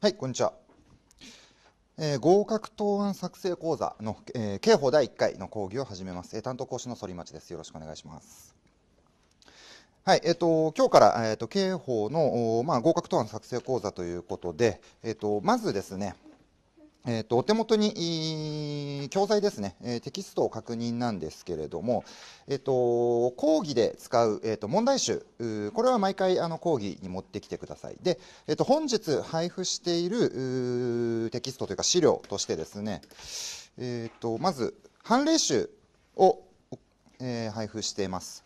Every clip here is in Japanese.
はい、こんにちは。えー、合格答案作成講座の、えー、刑法第1回の講義を始めます。えー、担当講師の反町です。よろしくお願いします。はい、えっ、ー、と、今日から、えっ、ー、と、刑法の、まあ、合格答案作成講座ということで、えっ、ー、と、まずですね、えーと、お手元に教材ですね、えテキストを確認なんですけれども、えーと、講義で使う、えーと、と問題集、これは毎回あの講義に持ってきてください。で、えー、と本日配布しているテキストというか資料としてですね、えー、とまず、判例集を、えー、配布しています。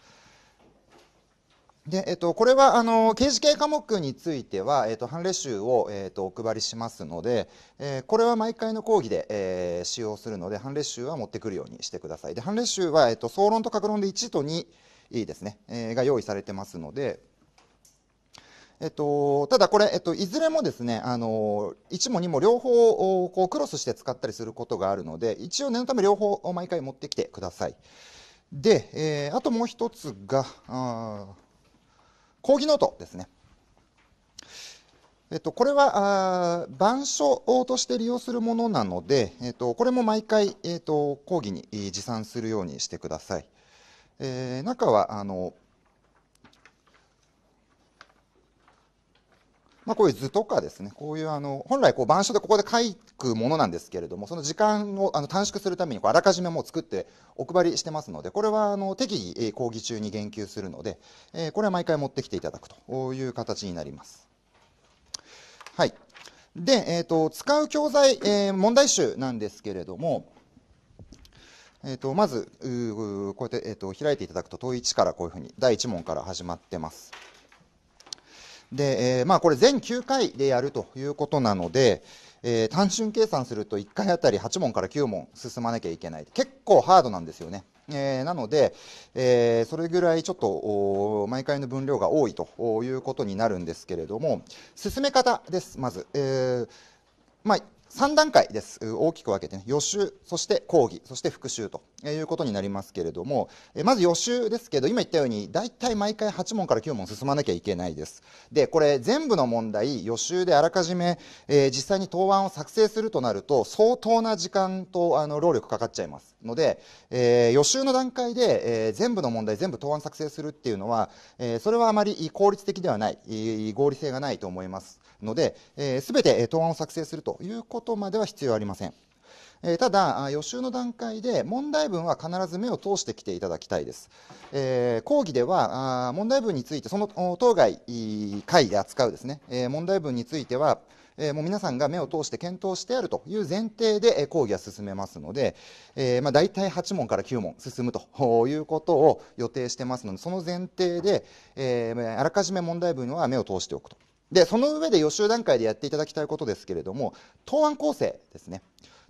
でえっと、これはあの刑事系科目については、えっと、判例集を、えっと、お配りしますので、えー、これは毎回の講義で、えー、使用するので判例集は持ってくるようにしてくださいで判例集は、えっと、総論と格論で1と2ですね、えー、が用意されてますので、えっと、ただこれ、えっと、いずれもですねあの1も2も両方こうクロスして使ったりすることがあるので一応念のため両方を毎回持ってきてくださいで、えー、あともう一つがあ講義ノートですね。えっと、これは、あ板書として利用するものなので、えっと、これも毎回、えっと、講義に持参するようにしてください。えー、中は、あの、まあ、こういう図とかですね、こういうあの、本来こう板書でここで書くものなんですけれども、その時間をあの短縮するためにこうあらかじめもう作ってお配りしてますので、これはあの適宜講義中に言及するので、えこれは毎回持ってきていただくという形になります。はい。で、えっ、ー、と、使う教材、えー、問題集なんですけれども、えーと、まずこうやって、えーと、開いていただくと問1からこういうふうに第1問から始まってます。で、えー、まあこれ全9回でやるということなので、えー、単純計算すると1回あたり8問から9問進まなきゃいけない結構ハードなんですよね。えー、なので、えー、それぐらいちょっと毎回の分量が多いということになるんですけれども進め方ですまず、えーまあ、3段階です大きく分けて、ね、予習そして講義そして復習ということになりますけれどもまず予習ですけど今言ったように大体毎回8問から9問進まなきゃいけないですでこれ全部の問題予習であらかじめ、えー、実際に答案を作成するとなると相当な時間とあの労力かかっちゃいますので、えー、予習の段階で、えー、全部の問題全部答案作成するっていうのは、えそれはあまり効率的ではない合理性がないと思いますので、す、べ、て答案を作成するということまでは必要ありません。えただ予習の段階で問題文は必ず目を通してきていただきたいです、えー、講義ではあ問題文についてその当該会で扱うですね、えー、問題文についてはえもう皆さんが目を通して検討してあるという前提で、え講義は進めますので、えー、まあ、大体8問から9問進むということを予定してますのでその前提で、えー、あらかじめ問題文は目を通しておくと。で、その上で予習段階でやっていただきたいことですけれども、答案構成ですね。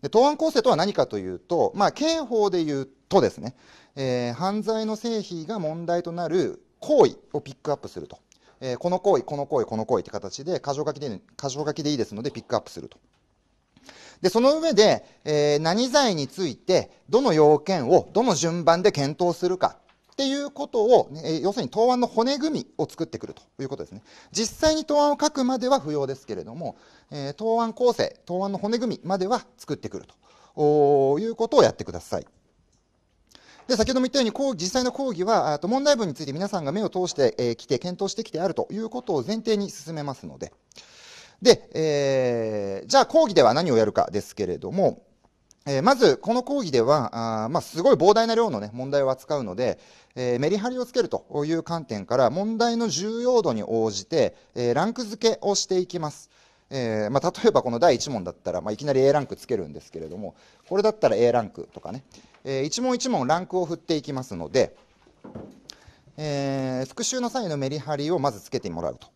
で答案構成とは何かというと、まあ、刑法で言うとですね、えー、犯罪の成否が問題となる行為をピックアップすると。えー、この行為、この行為、この行為って形で箇条書きで、箇条書きでいいですのでピックアップすると。で、その上で、えー、何罪について、どの要件を、どの順番で検討するかていうことを、ね、要するに答案の骨組みを作ってくるということですね。実際に答案を書くまでは不要ですけれども、えー、答案構成、答案の骨組みまでは作ってくるということをやってください。で先ほども言ったように実際の講義はと問題文について皆さんが目を通してき、えー、来て検討してきてあるということを前提に進めますのでで、えー、じゃあ講義では何をやるかですけれども、えー、まず、この講義では、あまあ、すごい膨大な量の、ね、問題を扱うので、えー、メリハリをつけるという観点から、問題の重要度に応じて、えー、ランク付けをしていきます。えーまあ、例えばこの第1問だったら、まあ、いきなり A ランクつけるんですけれども、これだったら A ランクとかね、えー、1問1問ランクを振っていきますので、えー、復習の際のメリハリをまずつけてもらうと。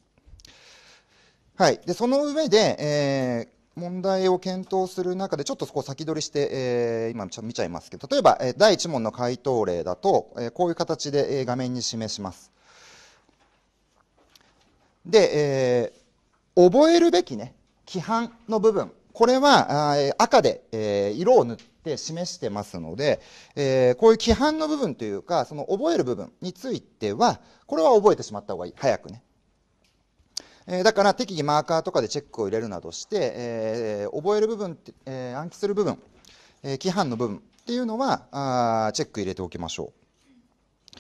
はい。で、その上で、えー、問題を検討する中で、ちょっとそこ先取りして、えー、今ちょ見ちゃいますけど、例えば、え第1問の回答例だと、えこういう形で、え画面に示します。で、えー、覚えるべきね、規範の部分、これはあ赤で、え色を塗って示してますので、えこういう規範の部分というか、その覚える部分については、これは覚えてしまった方がいい。早くね。えー、だから適宜マーカーとかでチェックを入れるなどして、えー、覚える部分、えー、暗記する部分、え規範の部分っていうのはあチェック入れておきましょう。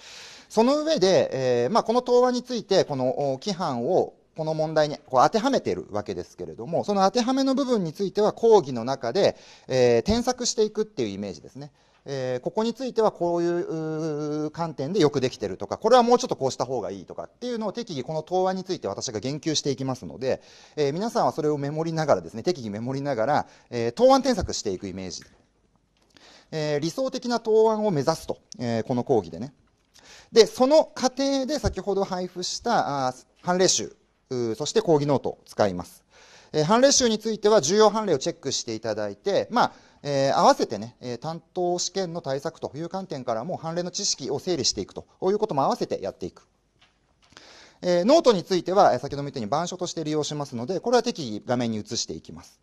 その上で、えーまあ、この答案について、この規範をこの問題にこう当てはめているわけですけれども、その当てはめの部分については講義の中で、えー、添削していくっていうイメージですね。えー、ここについてはこういう観点でよくできてるとか、これはもうちょっとこうした方がいいとかっていうのを適宜この答案について私が言及していきますので、えー、皆さんはそれをメモりながらですね、適宜メモりながら、えー、答案添削していくイメージ。えー、理想的な答案を目指すと、えー、この講義でね。で、その過程で先ほど配布したあ判例集、そして講義ノートを使います。えー、判例集については重要判例をチェックしていただいて、まあ、えー、合わせてね、え担当試験の対策という観点からも判例の知識を整理していくということも合わせてやっていく。えー、ノートについては、先ほども言ったように板書として利用しますので、これは適宜画面に移していきます。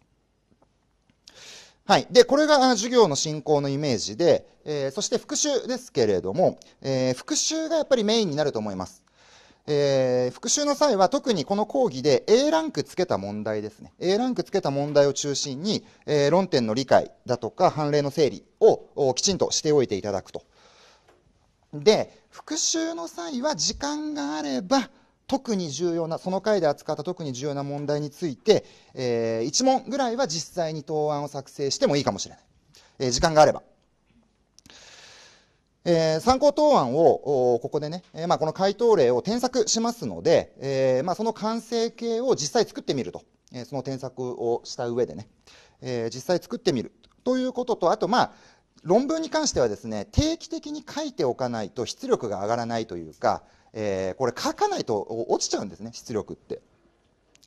はい。で、これが授業の進行のイメージで、えー、そして復習ですけれども、えー、復習がやっぱりメインになると思います。えー、復習の際は特にこの講義で A ランクつけた問題ですね。A ランクつけた問題を中心に、えー、論点の理解だとか判例の整理をきちんとしておいていただくと。で、復習の際は時間があれば、特に重要な、その回で扱った特に重要な問題について、えー、1問ぐらいは実際に答案を作成してもいいかもしれない。えー、時間があれば。えー、参考答案を、ここでね、えー、まあ、この回答例を添削しますので、えー、まあ、その完成形を実際作ってみると。えその添削をした上でね、え実際作ってみるということと、あと、まあ、論文に関してはですね、定期的に書いておかないと出力が上がらないというか、えこれ書かないと落ちちゃうんですね、出力って。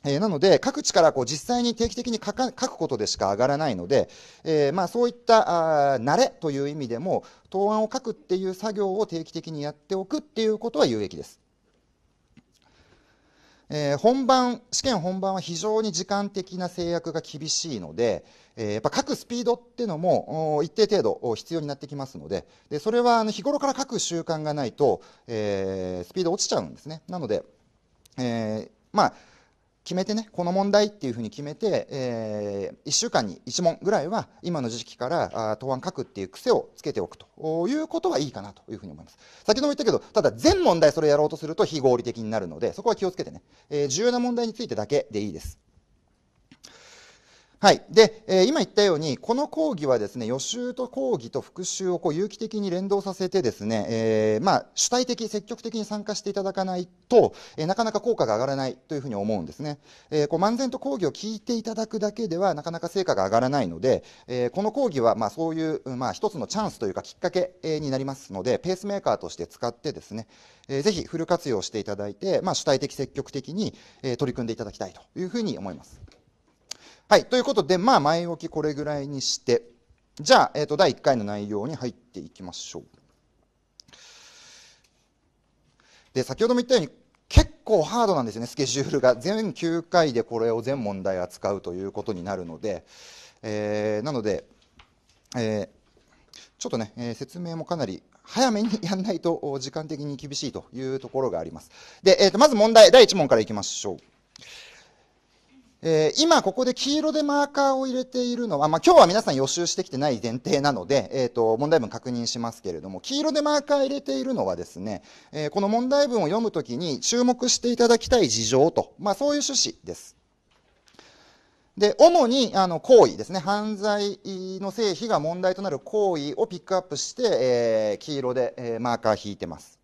えー、なので、地からこう実際に定期的に書か書くことでしか上がらないので、えー、まあ、そういったあ慣れという意味でも、答案を書くっていう作業を定期的にやっておくっていうことは有益です。えー、本番、試験本番は非常に時間的な制約が厳しいので、えー、やっぱ書くスピードっていうのも一定程度必要になってきますので、でそれはあの日頃から書く習慣がないと、えー、スピード落ちちゃうんですね。なので、えまあ決めてねこの問題っていうふうに決めて、えー、1週間に1問ぐらいは今の時期からあ答案書くっていう癖をつけておくということはいいかなというふうに思います先ほども言ったけどただ全問題それやろうとすると非合理的になるのでそこは気をつけてね、えー、重要な問題についてだけでいいですはい。で、えー、今言ったように、この講義はですね、予習と講義と復習をこう有機的に連動させてですね、えー、まあ、主体的、積極的に参加していただかないと、えー、なかなか効果が上がらないというふうに思うんですね。えこう、漫然と講義を聞いていただくだけでは、なかなか成果が上がらないので、えこの講義は、まあ、そういう、まあ、一つのチャンスというか、きっかけ、えになりますので、ペースメーカーとして使ってですね、えー、ぜひフル活用していただいて、まあ、主体的、積極的に、え取り組んでいただきたいというふうに思います。はい、ということで、まあ、前置きこれぐらいにして、じゃあ、えっ、ー、と、第1回の内容に入っていきましょう。で、先ほども言ったように、結構ハードなんですよね、スケジュールが。全9回でこれを全問題扱うということになるので、えー、なので、えー、ちょっとね、えー、説明もかなり早めにやんないと時間的に厳しいというところがあります。で、えー、とまず問題、第1問からいきましょう。えー、今ここで黄色でマーカーを入れているのは、まあ、今日は皆さん予習してきてない前提なので、えっ、ー、と、問題文確認しますけれども、黄色でマーカー入れているのはですね、えー、この問題文を読むときに注目していただきたい事情と、まあ、そういう趣旨です。で、主に、あの、行為ですね。犯罪の成否が問題となる行為をピックアップして、えー、黄色で、えマーカー引いてます。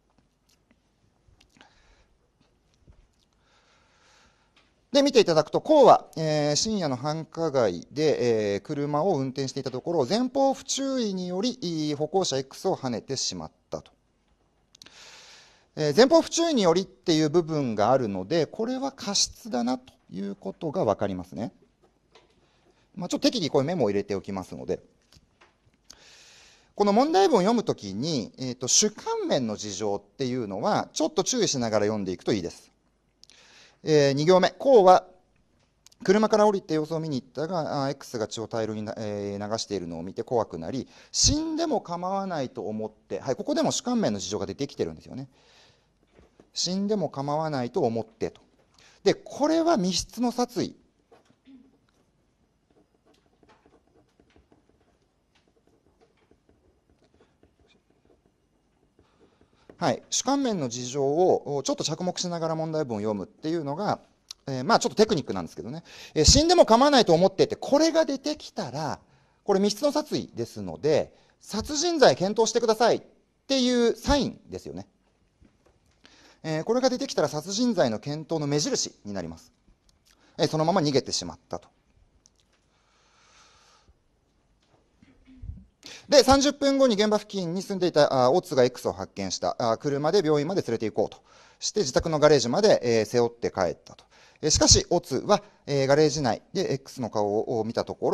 で、見ていただくと、こうは、えー、深夜の繁華街で、えー、車を運転していたところ、前方不注意により、歩行者 X をはねてしまったと。えー、前方不注意によりっていう部分があるので、これは過失だなということがわかりますね。まあ、ちょっと適宜こういうメモを入れておきますので。この問題文を読むときに、えっ、と、主観面の事情っていうのは、ちょっと注意しながら読んでいくといいです。えー、2行目、こうは車から降りて様子を見に行ったが、X が血を大量に、えー、流しているのを見て怖くなり、死んでも構わないと思って、はい、ここでも主観面の事情が出てきてるんですよね。死んでも構わないと思ってと。で、これは密室の殺意はい、主観面の事情をちょっと着目しながら問題文を読むっていうのが、えー、まあちょっとテクニックなんですけどね、えー、死んでも構わないと思っててこれが出てきたらこれ密室の殺意ですので殺人罪検討してくださいっていうサインですよね、えー、これが出てきたら殺人罪の検討の目印になります、えそのまま逃げてしまったとで、30分後に現場付近に住んでいた大津が X を発見した。あ車で病院まで連れて行こうとして、自宅のガレージまで、えー、背負って帰ったと。しかし、オツは、えー、ガレージ内で X の顔を見たとこ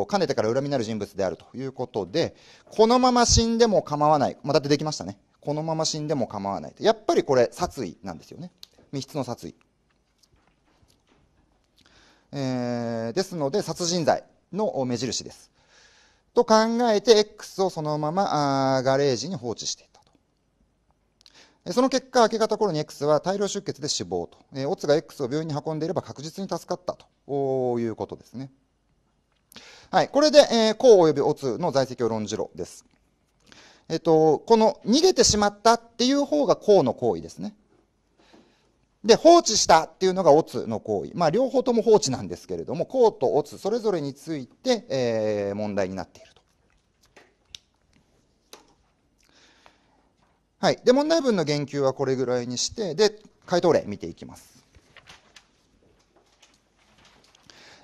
ろ、かねてから恨みなる人物であるということで、このまま死んでも構わない。まあ、だってできましたね。このまま死んでも構わない。やっぱりこれ、殺意なんですよね。密室の殺意。えー、ですので、殺人罪の目印です。と考えて X をそのままガレージに放置していたと。その結果、明け方頃に X は大量出血で死亡と。えー、オツが X を病院に運んでいれば確実に助かったということですね。はい。これで、えー、お及びオツの在籍を論じろです。えっと、この逃げてしまったっていう方が公の行為ですね。で、放置したっていうのがオツの行為。まあ、両方とも放置なんですけれども、こうとオツ、それぞれについて、えー、問題になっていると。はい。で、問題文の言及はこれぐらいにして、で、回答例見ていきます。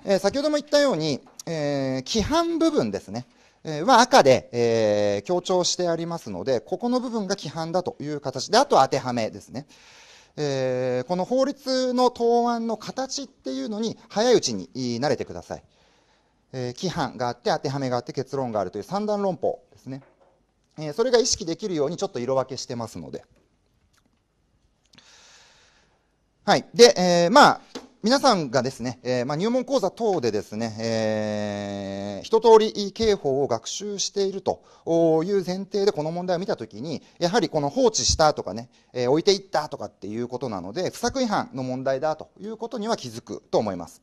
えー、先ほども言ったように、えー、規範部分ですね。えー、は赤で、えー、強調してありますので、ここの部分が規範だという形で、あとは当てはめですね。えー、この法律の答案の形っていうのに早いうちに慣れてください。えー、規範があって当てはめがあって結論があるという三段論法ですね。えー、それが意識できるようにちょっと色分けしてますので。はい。で、えー、まあ、皆さんがですね、えー、まあ、入門講座等でですね、えー、一通り刑法を学習しているという前提でこの問題を見たときに、やはりこの放置したとかね、えー、置いていったとかっていうことなので、不作違反の問題だということには気づくと思います。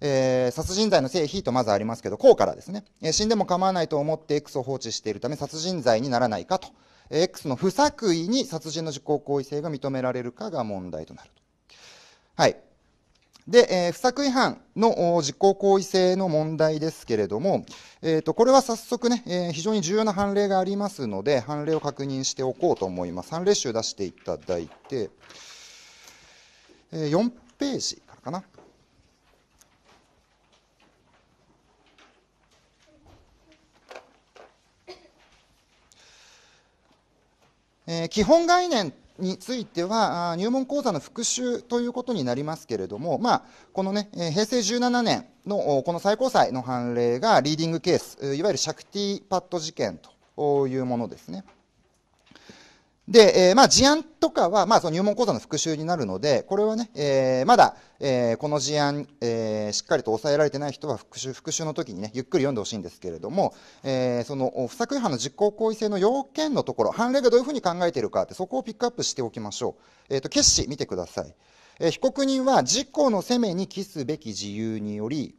えー、殺人罪の性非とまずありますけど、こうからですね、えー、死んでも構わないと思って X を放置しているため殺人罪にならないかと、えー、X の不作為に殺人の実行行為性が認められるかが問題となると。はい。で、えー、不作違反の実行行為性の問題ですけれども、えーと、これは早速ね、えー、非常に重要な判例がありますので、判例を確認しておこうと思います。判例集出していただいて、えー、4ページからかな。えー、基本概念については入門講座の復習ということになりますけれども、まあ、このね平成17年のこの最高裁の判例がリーディングケースいわゆるシャクティパッド事件というものですね。で、えー、まあ、事案とかは、まあ、その入門講座の復習になるので、これはね、えー、まだ、えー、この事案、えー、しっかりと抑えられてない人は復習、復習の時にね、ゆっくり読んでほしいんですけれども、えー、その、不作違反の実行行為性の要件のところ、判例がどういうふうに考えているかって、そこをピックアップしておきましょう。えっ、ー、と、決死見てください。えー、被告人は、事故の責めに期すべき事由により、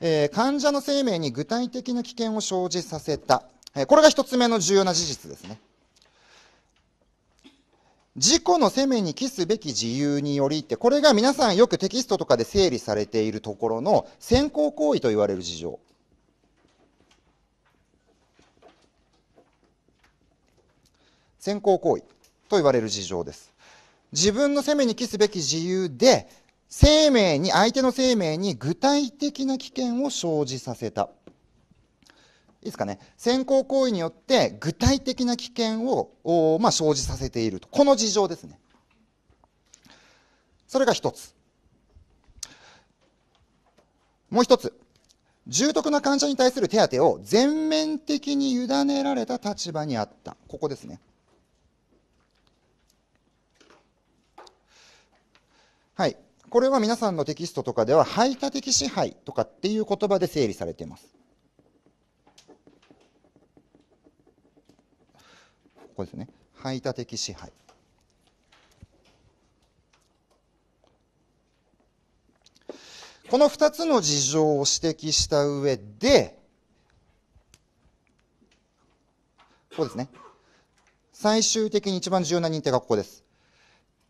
えー、患者の生命に具体的な危険を生じさせた。これが一つ目の重要な事実ですね。自己の責めに帰すべき自由によりって、これが皆さんよくテキストとかで整理されているところの先行行為と言われる事情。先行行為と言われる事情です。自分の責めに帰すべき自由で、生命に、相手の生命に具体的な危険を生じさせた。いですかね、先行行為によって具体的な危険を、まあ、生じさせていると。この事情ですね。それが一つ。もう一つ。重篤な患者に対する手当を全面的に委ねられた立場にあった。ここですね。はい。これは皆さんのテキストとかでは排他的支配とかっていう言葉で整理されています。これですね排他的支配この2つの事情を指摘した上でここですね最終的に一番重要な認定がここです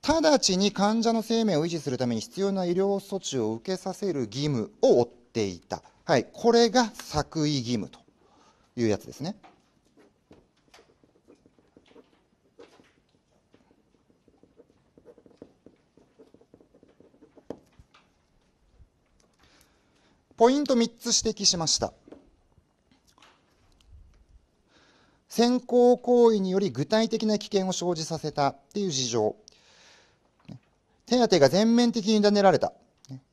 直ちに患者の生命を維持するために必要な医療措置を受けさせる義務を負っていた、はい、これが作為義務というやつですね。ポイント3つ指摘しました。先行行為により具体的な危険を生じさせたっていう事情。手当が全面的に委ねられた。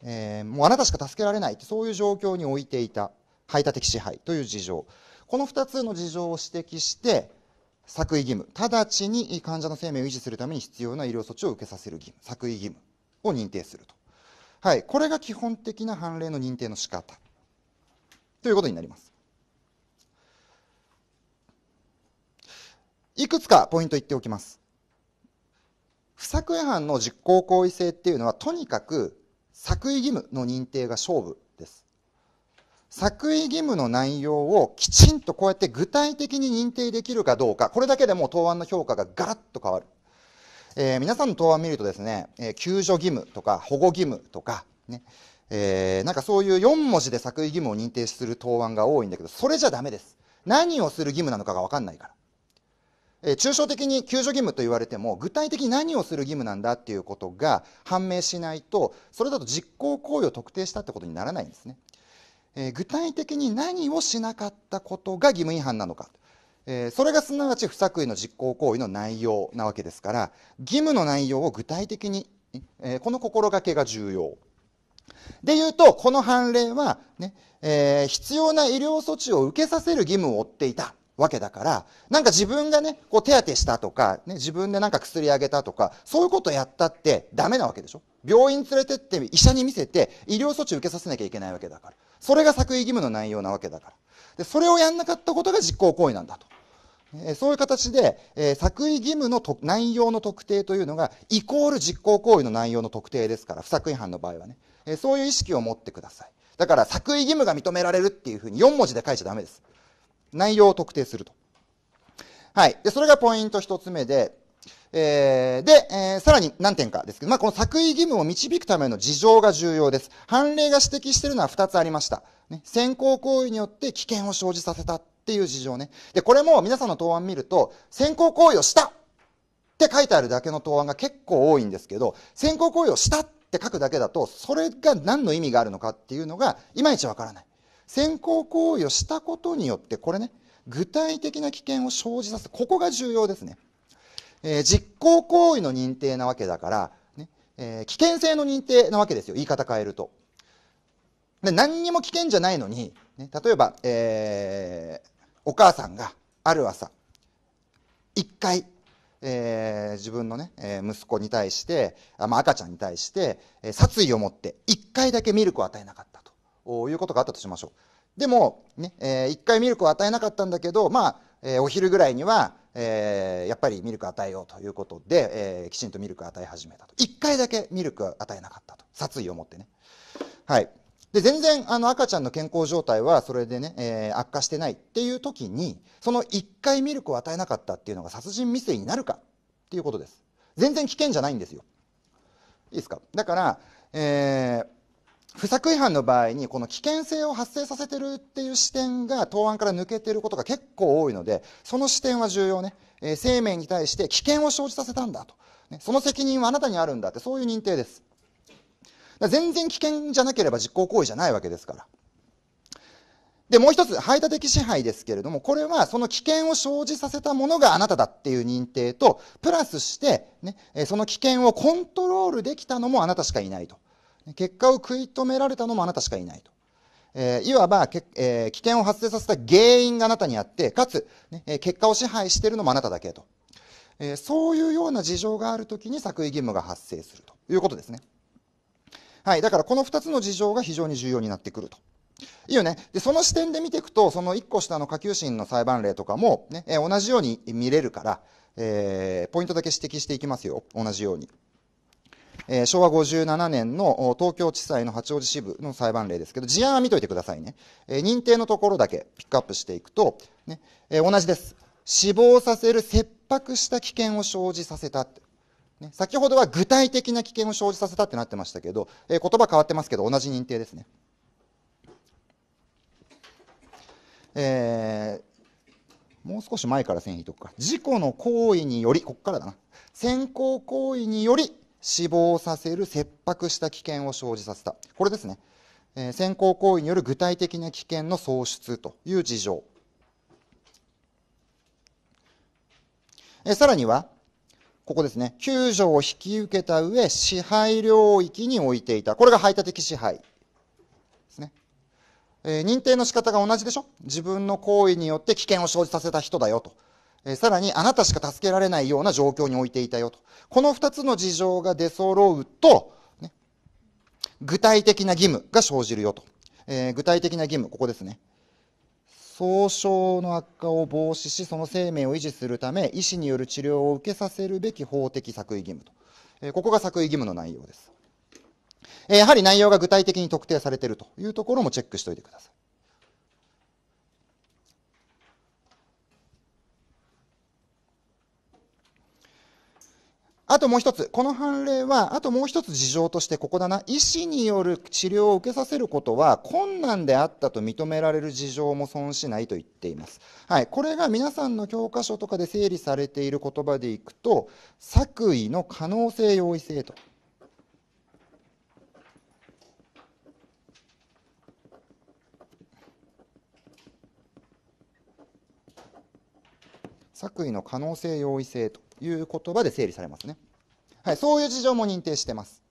えー、もうあなたしか助けられない。そういう状況に置いていた。排他的支配という事情。この2つの事情を指摘して、作為義務。直ちに患者の生命を維持するために必要な医療措置を受けさせる義務。作為義務を認定すると。はい、これが基本的な判例の認定の仕方ということになります。いくつかポイント言っておきます。不作違反の実行行為性っていうのはとにかく作為義務の認定が勝負です。作為義務の内容をきちんとこうやって具体的に認定できるかどうか、これだけでも答案の評価がガラッと変わる。えー、皆さんの答案を見るとですね、えー、救助義務とか保護義務とかね、えー、なんかそういう4文字で作為義務を認定する答案が多いんだけど、それじゃダメです。何をする義務なのかがわかんないから。えー、抽象的に救助義務と言われても具体的に何をする義務なんだっていうことが判明しないとそれだと実行行為を特定したってことにならないんですね、えー、具体的に何をしなかったことが義務違反なのかえー、それがすなわち不作為の実行行為の内容なわけですから義務の内容を具体的に、えー、この心がけが重要で言うとこの判例はね、えー、必要な医療措置を受けさせる義務を負っていたわけだからなんか自分がねこう手当てしたとか、ね、自分でなんか薬あげたとかそういうことやったってダメなわけでしょ病院連れてって医者に見せて医療措置を受けさせなきゃいけないわけだからそれが作為義務の内容なわけだからでそれをやんなかったことが実行行為なんだと。えそういう形で、え作為義務の内容の特定というのが、イコール実行行為の内容の特定ですから、不作違反の場合はね、えそういう意識を持ってください。だから、作為義務が認められるっていうふうに4文字で書いちゃだめです。内容を特定すると。はい。で、それがポイント1つ目で、えー、で、えー、さらに何点かですけど、まあ、この作為義務を導くための事情が重要です。判例が指摘しているのは2つありました。ね、先行行為によって危険を生じさせたっていう事情ね。で、これも皆さんの答案見ると、先行行為をしたって書いてあるだけの答案が結構多いんですけど、先行行為をしたって書くだけだと、それが何の意味があるのかっていうのが、いまいちわからない。先行行為をしたことによって、これね、具体的な危険を生じさせ、ここが重要ですね。えー、実行行為の認定なわけだから、ねえー、危険性の認定なわけですよ言い方変えると。で何にも危険じゃないのに、ね、例えば、えー、お母さんがある朝一回、えー、自分のね、えー、息子に対してあ、まあ、赤ちゃんに対して、えー、殺意を持って一回だけミルクを与えなかったということがあったとしましょう。でも、ね、えー、1回ミルクを与えなかったんだけど、まあ、えー、お昼ぐらいには、えー、やっぱりミルク与えようということで、えー、きちんとミルク与え始めたと1回だけミルクは与えなかったと殺意を持ってねはいで全然あの赤ちゃんの健康状態はそれでね、えー、悪化してないっていう時にその1回ミルクを与えなかったっていうのが殺人未遂になるかっていうことです全然危険じゃないんですよいいですかだから、えー、不作違反の場合にこの危険性を発生させてるっていう視点が答案から抜けてることが結構多いのでその視点は重要ね、えー、生命に対して危険を生じさせたんだと、ね、その責任はあなたにあるんだってそういう認定です全然危険じゃなければ実行行為じゃないわけですからでもう一つ排他的支配ですけれどもこれはその危険を生じさせたものがあなただっていう認定とプラスして、ね、その危険をコントロールできたのもあなたしかいないと結果を食い止められたのもあなたしかいないと。えー、いわば、えー、危険を発生させた原因があなたにあって、かつ、ね、え結果を支配しているのもあなただけと。えそういうような事情があるときに作為義務が発生するということですね。はい。だからこの2つの事情が非常に重要になってくると。いいよね。で、その視点で見ていくと、その1個下の下級審の裁判例とかもね、え同じように見れるから、えポイントだけ指摘していきますよ。同じように。えー、昭和57年の東京地裁の八王子支部の裁判例ですけど、事案は見といてくださいね。えー、認定のところだけピックアップしていくと、ね、えー、同じです。死亡させる切迫した危険を生じさせた。ね、先ほどは具体的な危険を生じさせたってなってましたけど、え言葉変わってますけど、同じ認定ですね。えもう少し前から線引いとくか。事故の行為により、ここからだな。先行行為により死亡させる切迫した危険を生じさせたこれですね、えー、先行行為による具体的な危険の喪失という事情、えー、さらにはここですね救助を引き受けた上支配領域に置いていたこれが排他的支配ですね、えー、認定の仕方が同じでしょ自分の行為によって危険を生じさせた人だよとえさらにあなたしか助けられないような状況に置いていたよと。この2つの事情が出揃うと、ね、具体的な義務が生じるよと。えー、具体的な義務、ここですね。総症の悪化を防止し、その生命を維持するため、医師による治療を受けさせるべき法的作為義務と。えー、ここが作為義務の内容です。えやはり内容が具体的に特定されているというところもチェックしておいてください。あともう一つ、この判例は、あともう一つ事情としてここだな。医師による治療を受けさせることは困難であったと認められる事情も損しないと言っています。はい。これが皆さんの教科書とかで整理されている言葉でいくと、作為の可能性容易性と。作為の可能性容易性と。いう言葉で整理されますね。はい、そういう事情も認定してます。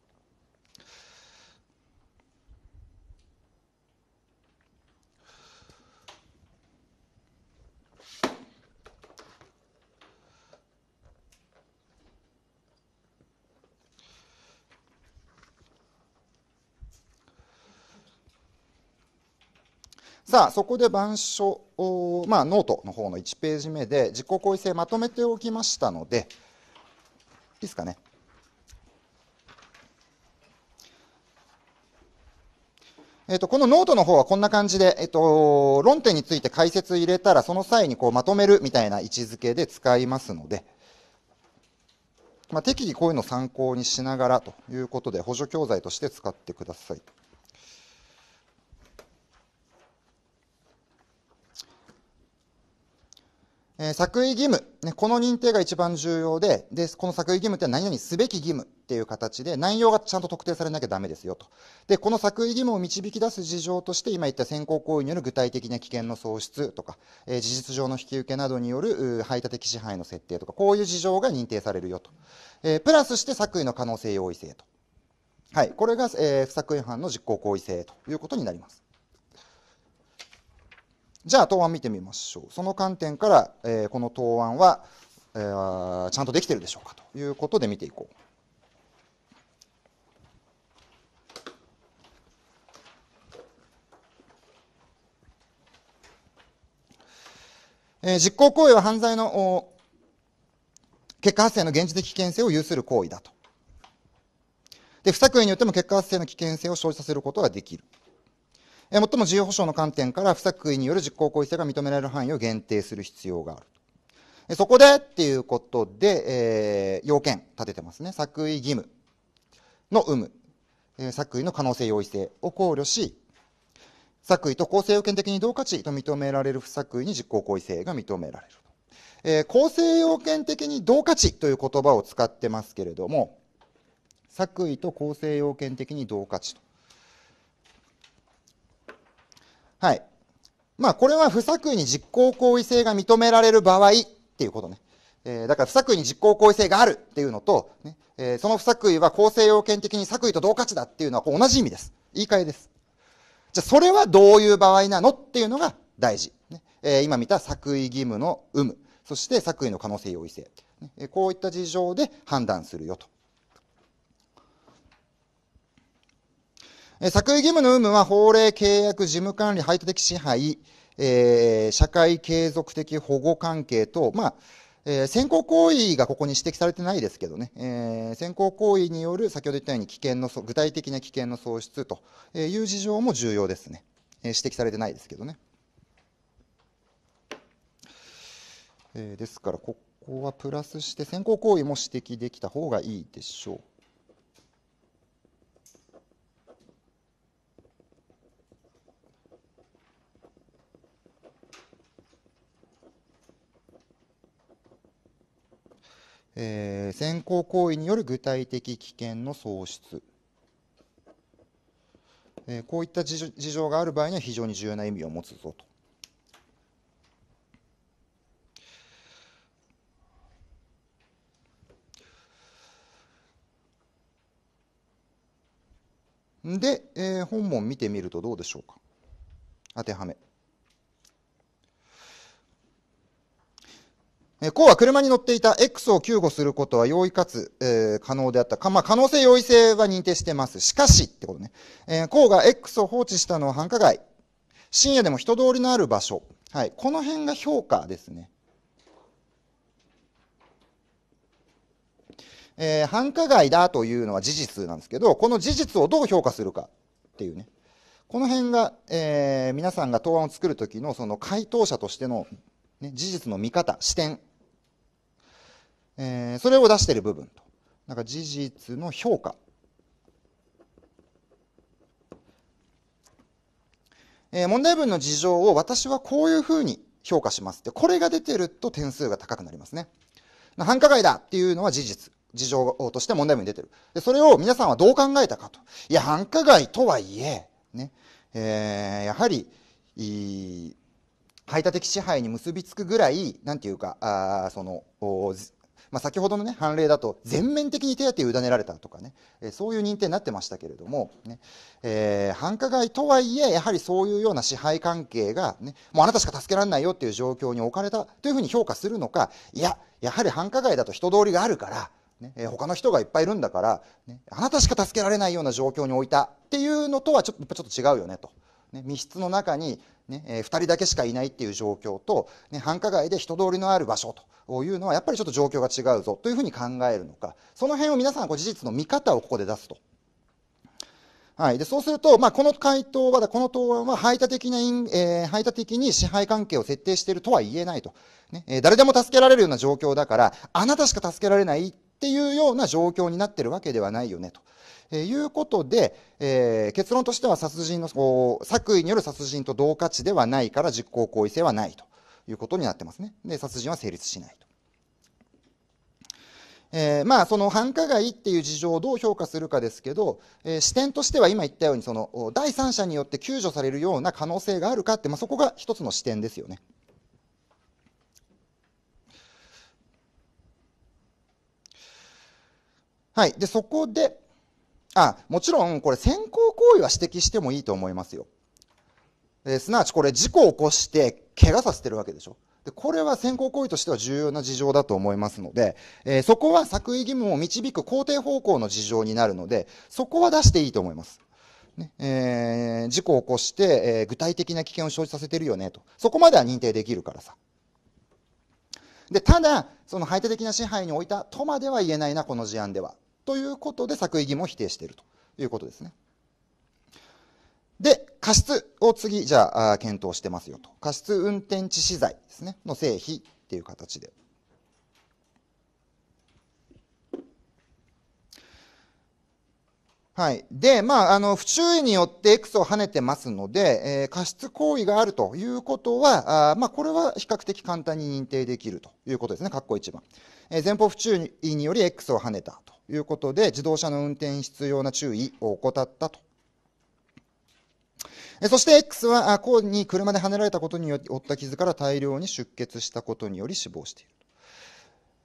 さあそこで板書、まあ、ノートの方の1ページ目で自己行為性まとめておきましたのでいいですかねえっと、このノートの方はこんな感じで、えっと、論点について解説入れたら、その際にこうまとめるみたいな位置づけで使いますので、まあ、適宜こういうのを参考にしながらということで、補助教材として使ってください。え作為義務、ね、この認定が一番重要で、で、この作為義務って何々すべき義務っていう形で、内容がちゃんと特定されなきゃだめですよと。で、この作為義務を導き出す事情として、今言った先行行為による具体的な危険の創出とか、えー、事実上の引き受けなどによる排他的支配の設定とか、こういう事情が認定されるよと。えー、プラスして作為の可能性容易性と。はい、これが、えー、不作違反の実行行為性ということになります。じゃあ答案見てみましょうその観点から、えー、この答案は、えー、ちゃんとできてるでしょうかということで見ていこうえー、実行行為は犯罪の結果発生の現実的危険性を有する行為だと。で、不作為によっても結果発生の危険性を生じさせることができる。最も自由保障の観点から不作為による実行行為性が認められる範囲を限定する必要があるそこでっていうことで、えー、要件立ててますね。作為義務の有無、え作為の可能性容易性を考慮し、作為と構成要件的に同価値と認められる不作為に実行行為性が認められると。えー、構成要件的に同価値という言葉を使ってますけれども、作為と構成要件的に同価値と。はい。まあ、これは不作為に実行行為性が認められる場合っていうことね。えー、だから不作為に実行行為性があるっていうのと、ねえー、その不作為は構成要件的に作為と同価値だっていうのはこう同じ意味です。言い換えです。じゃあ、それはどういう場合なのっていうのが大事。ねえー、今見た作為義務の有無、そして作為の可能性要易性、ねえこういった事情で判断するよと。作為義務の有無は法令、契約、事務管理、配当的支配、えー、社会継続的保護関係と、まあ、えー、先行行為がここに指摘されてないですけどね、えー、先行行為による先ほど言ったように危険の、具体的な危険の喪失という事情も重要ですね。え指摘されてないですけどね。えですから、ここはプラスして先行行為も指摘できた方がいいでしょうえー、先行行為による具体的危険の喪失、えー、こういった事情がある場合には非常に重要な意味を持つぞと。で、えー、本文見てみるとどうでしょうか当てはめ。こうは車に乗っていた X を救護することは容易かつ、えー、可能であったか。まあ、可能性容易性は認定してます。しかし、ってことね。えー、こうが X を放置したのは繁華街。深夜でも人通りのある場所。はい。この辺が評価ですね。えー、繁華街だというのは事実なんですけど、この事実をどう評価するかっていうね。この辺が、えー、皆さんが答案を作るときのその回答者としての、ね、事実の見方、視点えー、それを出している部分となんか事実の評価えー、問題文の事情を私はこういうふうに評価しますってこれが出てると点数が高くなりますね繁華街だっていうのは事実事情として問題文に出てるでそれを皆さんはどう考えたかといや繁華街とはいえね、えー、やはり排他的支配に結びつくぐらいなんていうかあそのまあ、先ほどのね判例だと全面的に手当を委ねられたとかね、えそういう認定になってましたけれどもね、えー、繁華街とはいえやはりそういうような支配関係が、ね、もうあなたしか助けられないよっていう状況に置かれたというふうに評価するのかいややはり繁華街だと人通りがあるから。ね、えー、他の人がいっぱいいるんだから、ね、あなたしか助けられないような状況に置いたっていうのとはちょっとちょっと違うよねと、ね、密室の中にねえー、2人だけしかいないっていう状況と、ね、繁華街で人通りのある場所というのはやっぱりちょっと状況が違うぞというふうに考えるのかその辺を皆さんこう事実の見方をここで出すと。はい、でそうすると、まあ、この回答は、この答案は排他的な、えー、排他的に支配関係を設定しているとは言えないと、ねえー、誰でも助けられるような状況だから、あなたしか助けられないっていうような状況になってるわけではないよねと。えいうことで、えー、結論としては殺人の作為による殺人と同価値ではないから実行行為性はないということになってますね。で殺人は成立しないと。えー、まあその繁華街っていう事情をどう評価するかですけど、えー、視点としては今言ったようにその第三者によって救助されるような可能性があるかって、まあ、そこが一つの視点ですよね。はい。で、そこで、あ、もちろん、これ、先行行為は指摘してもいいと思いますよ。えすなわち、これ、事故を起こして、怪我させてるわけでしょ。で、これは先行行為としては重要な事情だと思いますので、えー、そこは作為義務を導く肯定方向の事情になるので、そこは出していいと思います。ねえー、事故を起こして、えー、具体的な危険を生じさせてるよねと。そこまでは認定できるからさ。で、ただ、その排他的な支配に置いたとまでは言えないな、この事案では。ということで、作為義務を否定しているということですね。で、過失を次、じゃあ、検討してますよと。過失運転致死罪ですね、の成否っていう形で。はい。で、まあ、あの、不注意によって X を跳ねてますので、えー、過失行為があるということは、あまあ、これは比較的簡単に認定できるということですね。括弧一番。えー、前方不注意により X を跳ねたということで、自動車の運転に必要な注意を怠ったと。えそして X は、こうに車で跳ねられたことによって負った傷から大量に出血したことにより死亡している。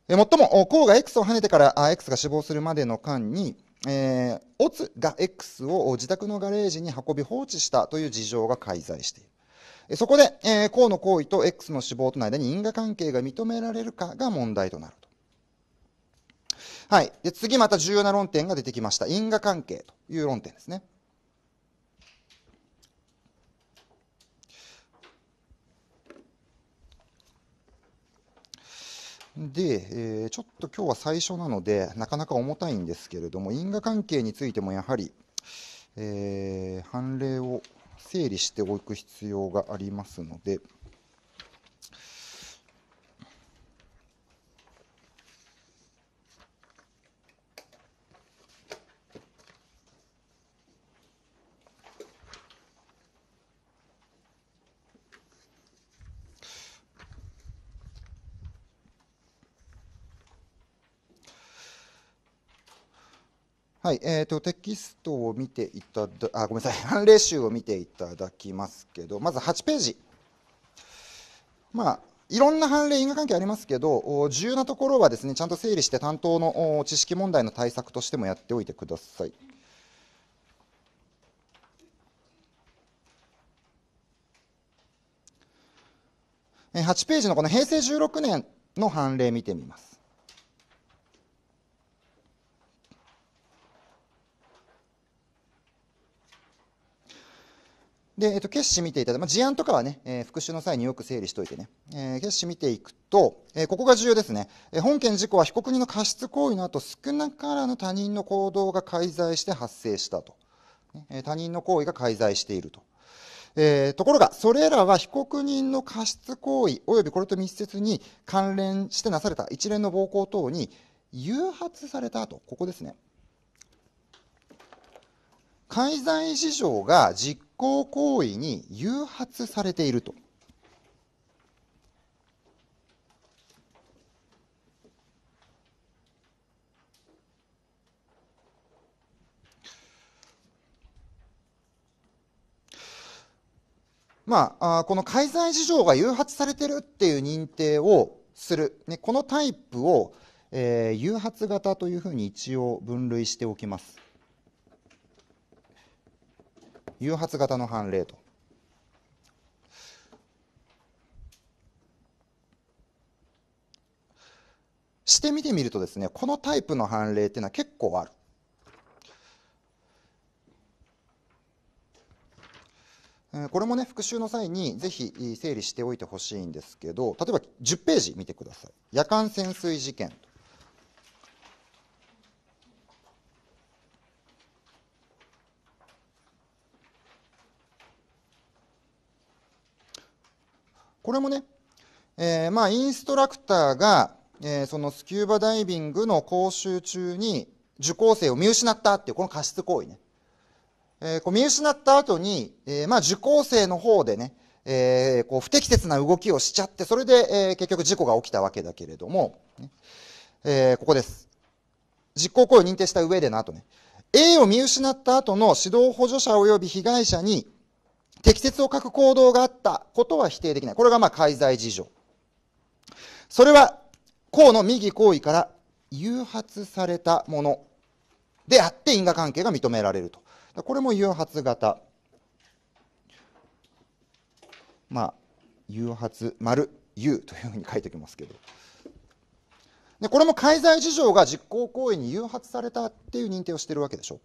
えもっとも、項が X を跳ねてから X が死亡するまでの間に、えー、オツが X を自宅のガレージに運び放置したという事情が介在している。そこで、えー、項の行為と X の死亡との間に因果関係が認められるかが問題となると。はい。で、次また重要な論点が出てきました。因果関係という論点ですね。で、えー、ちょっと今日は最初なので、なかなか重たいんですけれども、因果関係についてもやはり、えー、判例を整理しておく必要がありますので、はい、えーと、テキストを見ていただあごめんなさい 判例集を見ていただきますけどまず8ページまあいろんな判例因果関係ありますけど重要なところはですねちゃんと整理して担当の知識問題の対策としてもやっておいてください。8ページのこの平成16年の判例見てみます。で、えっと、決死見ていただいて、まあ、事案とかはね、えー、復習の際によく整理しておいてね、えー、決死見ていくと、えー、ここが重要ですね、えー、本件事故は被告人の過失行為の後、少なからぬ他人の行動が介在して発生したと。え他人の行為が介在していると。えー、ところが、それらは被告人の過失行為及びこれと密接に関連してなされた一連の暴行等に誘発されたと。ここですね。介在事情が実行行為に誘発されていると。まあ、あこの介在事情が誘発されてるっていう認定をする、ね、このタイプを、えー、誘発型というふうに一応分類しておきます。誘発型の判例と。して見てみるとですね、このタイプの判例っていうのは結構ある。これもね、復習の際にぜひ整理しておいてほしいんですけど、例えば10ページ見てください。夜間潜水事件と。これもね、えー、まあ、インストラクターが、えー、そのスキューバダイビングの講習中に受講生を見失ったっていうこの過失行為ね。えー、こう見失った後に、えまあ、受講生の方でね、えこう不適切な動きをしちゃって、それで、え結局事故が起きたわけだけれども、ね、えここです。実行行為を認定した上での後ね、A を見失った後の指導補助者及び被害者に適切を欠く行動があったことは否定できない。これがまあ介在事情。それは、公の右行為から誘発されたものであって因果関係が認められると。これも誘発型。まあ、誘発丸 U というふうに書いておきますけど。でこれも介在事情が実行行為に誘発されたっていう認定をしてるわけでしょ。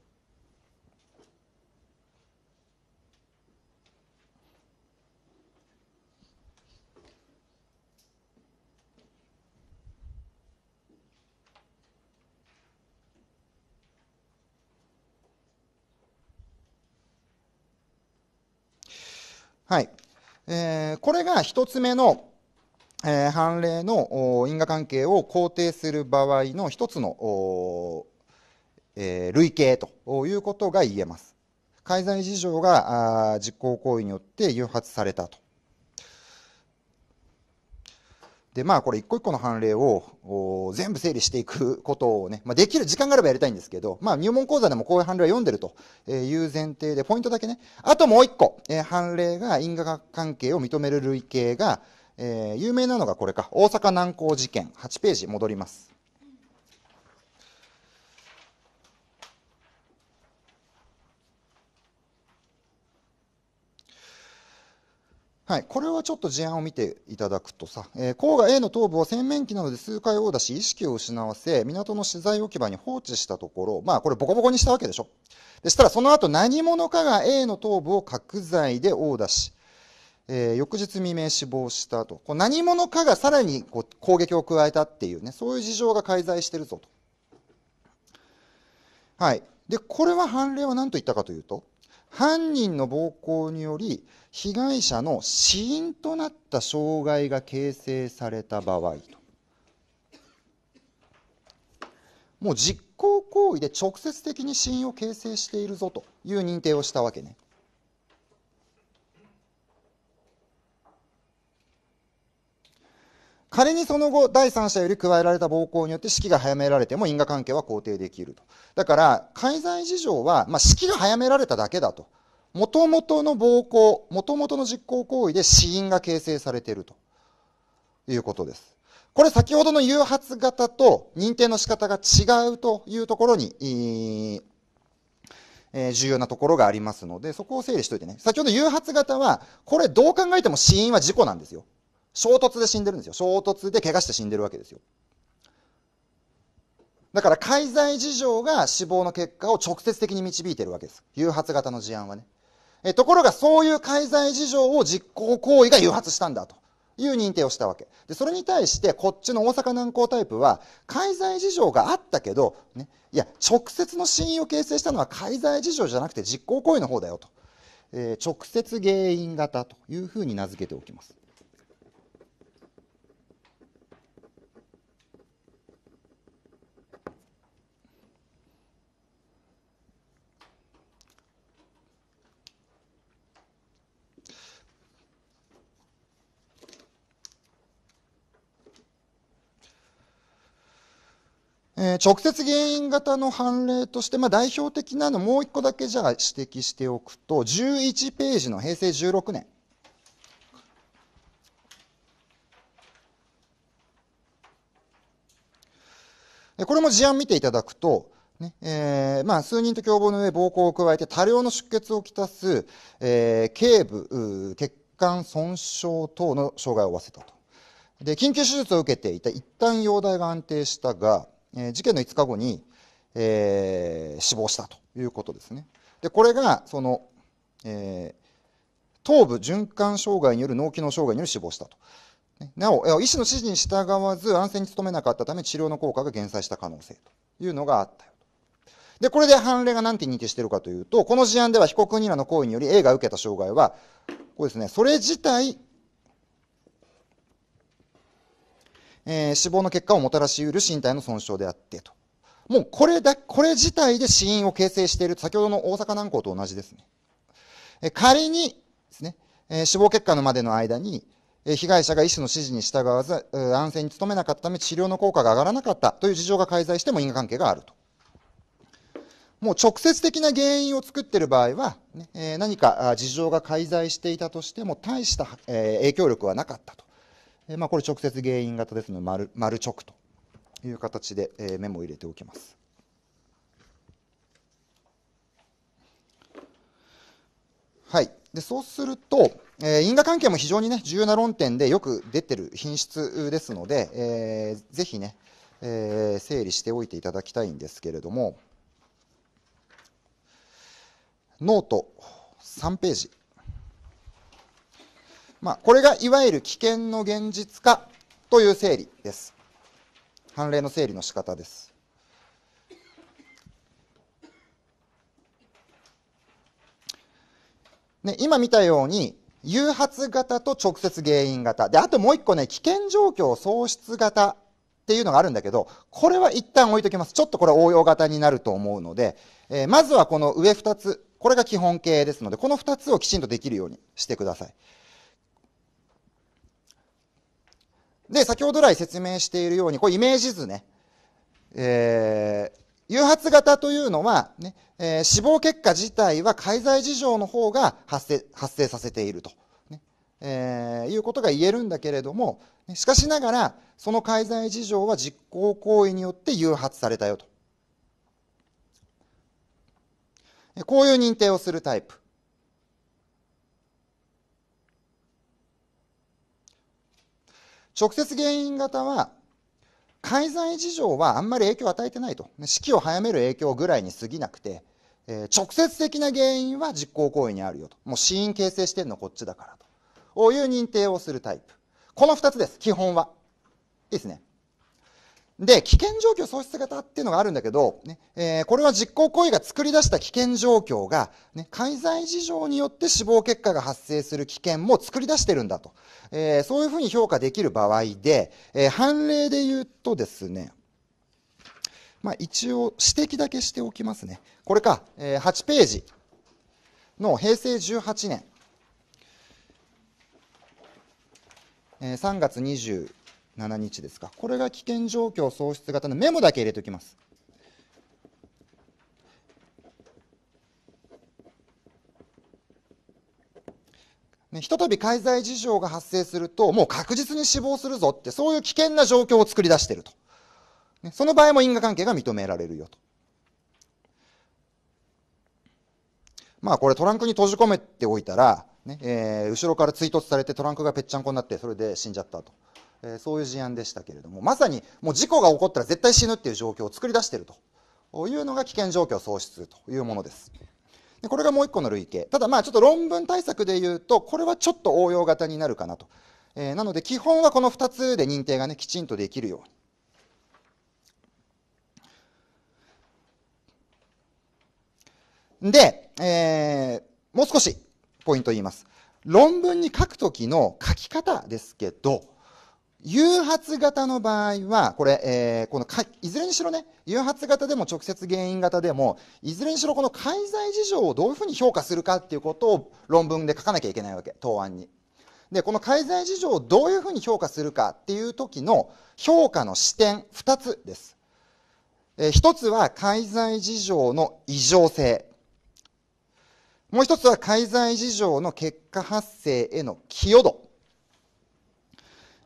はい。えー、これが一つ目の、えー、判例の因果関係を肯定する場合の一つの、えー、類型ということが言えます。介在事情が実行行為によって誘発されたとで、まあ、これ一個一個の判例を全部整理していくことをね、まあ、できる時間があればやりたいんですけど、まあ、入門講座でもこういう判例は読んでるという前提で、ポイントだけね。あともう一個、えー、判例が因果関係を認める類型が、えー、有名なのがこれか、大阪南港事件、8ページ戻ります。はい、これはちょっと事案を見ていただくとさ、えー、甲賀 A の頭部を洗面器などで数回殴打し、意識を失わせ、港の資材置き場に放置したところ、まあこれボコボコにしたわけでしょ。でしたらその後何者かが A の頭部を角材で殴打し、えー、翌日未明死亡したと。こう何者かがさらにこう攻撃を加えたっていうね、そういう事情が介在してるぞと。はい。で、これは判例は何と言ったかというと、犯人の暴行により、被害者の死因となった障害が形成された場合ともう実行行為で直接的に死因を形成しているぞという認定をしたわけね。仮にその後、第三者より加えられた暴行によって死期が早められても因果関係は肯定できると。だから、介在事情は、まあ、死期が早められただけだと。もともとの暴行もともとの実行行為で死因が形成されているということですこれ先ほどの誘発型と認定の仕方が違うというところに、えー、重要なところがありますのでそこを整理しておいてね先ほど誘発型はこれどう考えても死因は事故なんですよ衝突で死んでるんですよ衝突で怪我して死んでるわけですよだから介在事情が死亡の結果を直接的に導いてるわけです。誘発型の事案はね。えところがそういう介在事情を実行行為が誘発したんだという認定をしたわけでそれに対してこっちの大阪南港タイプは介在事情があったけど、ね、いや直接の死因を形成したのは介在事情じゃなくて実行行為の方だよと、えー、直接原因型というふうに名付けておきますえー、直接原因型の判例として、まあ、代表的なのもう一個だけじゃあ指摘しておくと11ページの平成16年これも事案見ていただくと、ねえーまあ、数人と共謀の上暴行を加えて多量の出血をきたす、えー、頸部血管損傷等の障害を負わせたとで緊急手術を受けていた一旦容体が安定したがえ事件の5日後に、えー、死亡したということですね。でこれがその、えー、頭部循環障害による脳機能障害による死亡したと。なお、医師の指示に従わず安静に努めなかったため治療の効果が減災した可能性というのがあったよと。で、これで判例が何て認定しているかというと、この事案では被告人らの行為により A が受けた障害は、こうですね、それ自体えー、死亡の結果をもたらしうる身体の損傷であってと。もうこれだ、これ自体で死因を形成している。先ほどの大阪南港と同じですね。え仮にですね、えー、死亡結果のまでの間に、えー、被害者が医師の指示に従わず、安静に努めなかったため治療の効果が上がらなかったという事情が介在しても因果関係があると。もう直接的な原因を作っている場合は、ね、えー、何か事情が介在していたとしても大した、えー、影響力はなかったと。えまあ、これ直接原因型ですので丸丸直という形で、えメモを入れておきます。はい、でそうすると、えー、因果関係も非常に、ね、重要な論点でよく出てる品質ですので、えー、ぜひね、えー、整理しておいていただきたいんですけれどもノート3ページまあ、これがいわゆる危険の現実化という整理です。判例の整理の仕方です。ね、今見たように、誘発型と直接原因型。で、あともう一個ね、危険状況喪失型っていうのがあるんだけど、これは一旦置いときます。ちょっとこれ応用型になると思うので、えー、まずはこの上2つ。これが基本形ですので、この2つをきちんとできるようにしてください。で、先ほど来説明しているように、これイメージ図ね。えー、誘発型というのはね、えー、死亡結果自体は介在事情の方が発生発生させていると、ねえー、いうことが言えるんだけれども、しかしながら、その介在事情は実行行為によって誘発されたよと。こういう認定をするタイプ。直接原因型は介在事情はあんまり影響を与えてないと式を早める影響ぐらいに過ぎなくて、えー、直接的な原因は実行行為にあるよともう死因形成してんのこっちだからとこういう認定をするタイプこの2つです基本はいいですねで、危険状況喪失型っていうのがあるんだけど、ねえー、これは実行行為が作り出した危険状況が、ね、介在事情によって死亡結果が発生する危険も作り出してるんだと。えー、そういうふうに評価できる場合で、えー、判例で言うとですね、まあ、一応指摘だけしておきますね。これか、えー、8ページの平成18年、えー、3月21 7日ですか、これが危険状況喪失型のメモだけ入れておきます。ね、ひとたび介在事情が発生すると、もう確実に死亡するぞって、そういう危険な状況を作り出していると、ね。その場合も因果関係が認められるよと。まあこれトランクに閉じ込めておいたら、ねえー、後ろから追突されてトランクがぺっちゃんこになって、それで死んじゃったと。えそういう事案でしたけれどもまさにもう事故が起こったら絶対死ぬっていう状況を作り出しているというのが危険状況喪失というものですでこれがもう1個の類型ただまあちょっと論文対策でいうとこれはちょっと応用型になるかなと、えー、なので基本はこの2つで認定がねきちんとできるようにで、えー、もう少しポイント言います。論文に書くときの書き方ですけど、誘発型の場合は、これ、えー、このか、いずれにしろね、誘発型でも直接原因型でも、いずれにしろこの介在事情をどういうふうに評価するかっていうことを論文で書かなきゃいけないわけ、答案に。で、この介在事情をどういうふうに評価するかっていう時の評価の視点二つです。えー、一つは介在事情の異常性。もう一つは介在事情の結果発生への寄与度。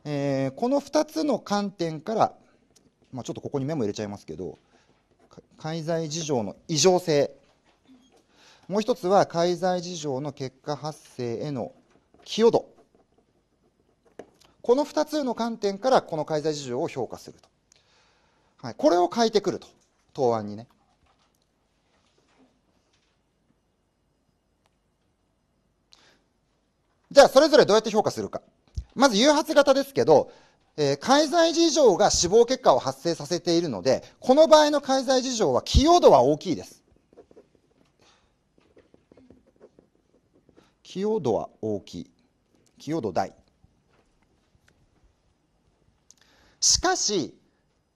えー、この2つの観点から、まあ、ちょっとここにメモ入れちゃいますけど介在事情の異常性もう一つは介在事情の結果発生への寄与度この2つの観点からこの介在事情を評価すると、はい、これを変えてくると答案にねじゃあそれぞれどうやって評価するかまず誘発型ですけど、えー、介在事情が死亡結果を発生させているので、この場合の介在事情は寄与度は大きいです。寄与度は大きい。寄与度大。しかし、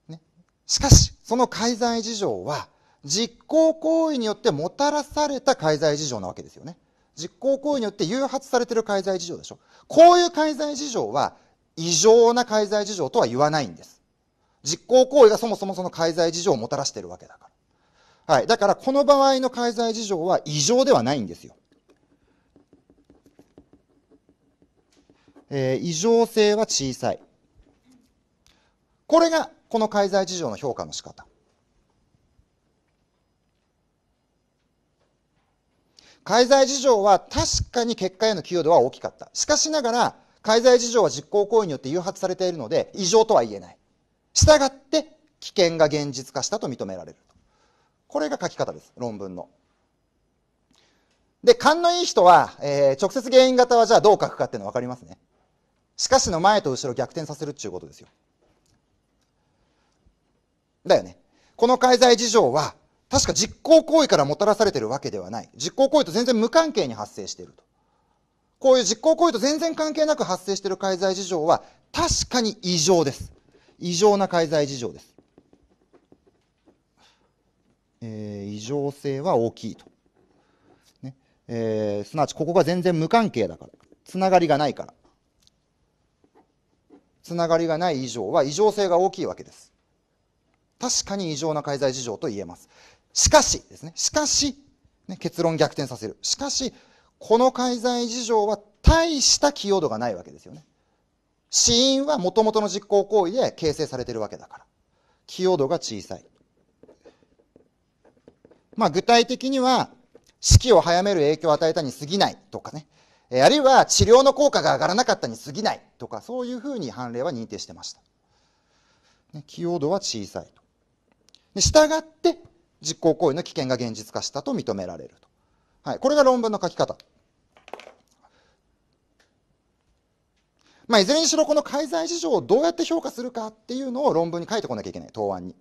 ね、しかし、その介在事情は、実行行為によってもたらされた介在事情なわけですよね。実行行為によって誘発されてる介在事情でしょこういう介在事情は異常な介在事情とは言わないんです実行行為がそもそもその介在事情をもたらしているわけだからはいだからこの場合の介在事情は異常ではないんですよえー、異常性は小さいこれがこの介在事情の評価の仕方介在事情は確かに結果への寄与度は大きかった。しかしながら、介在事情は実行行為によって誘発されているので、異常とは言えない。従って、危険が現実化したと認められる。これが書き方です、論文の。で、勘のいい人は、えー、直接原因型はじゃあどう書くかっていうの分かりますね。しかしの前と後ろ逆転させるっていうことですよ。だよね。この介在事情は、確か実行行為からもたらされているわけではない。実行行為と全然無関係に発生していると。こういう実行行為と全然関係なく発生している介在事情は確かに異常です。異常な介在事情です。えー、異常性は大きいと。ねえー、すなわちここが全然無関係だから。つながりがないから。つながりがない以上は異常性が大きいわけです。確かに異常な介在事情と言えます。しかしですね。しかし、ね、結論逆転させる。しかし、この介在事情は大した寄与度がないわけですよね。死因はもともとの実行行為で形成されてるわけだから。寄与度が小さい。まあ具体的には、死期を早める影響を与えたに過ぎないとかね。あるいは治療の効果が上がらなかったに過ぎないとか、そういうふうに判例は認定してました。ね、寄与度は小さいと。で、従って、実行行為の危険が現実化したと認められると。はい、これが論文の書き方。まあ、いずれにしろこの介在事情をどうやって評価するかっていうのを論文に書いてこなきゃいけない、答案に。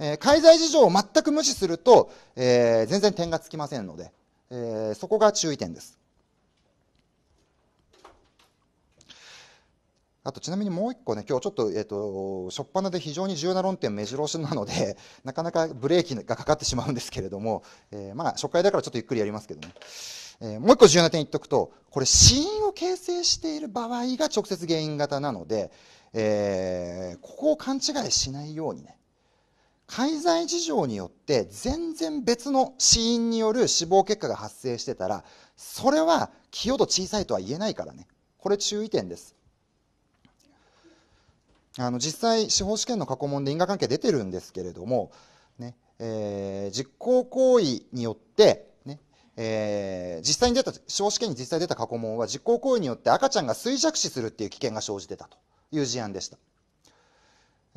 えー、介在事情を全く無視すると、えー、全然点がつきませんので、えー、そこが注意点です。あとちなみにもう一個ね、今日ちょっと、えっ、ー、と、初っ端で非常に重要な論点目白押しなので、なかなかブレーキがかかってしまうんですけれども、えー、まあ、初回だからちょっとゆっくりやりますけどね。えー、もう一個重要な点言っとくと、これ死因を形成している場合が直接原因型なので、えー、ここを勘違いしないようにね、介在事情によって全然別の死因による死亡結果が発生してたら、それは気温度小さいとは言えないからね。これ注意点です。あの実際司法試験の過去問で因果関係出てるんですけれども、ねえー、実行行為によってえー、実際に出た、司法試験に実際出た過去問は実行行為によって赤ちゃんが衰弱死するっていう危険が生じてたという事案でした。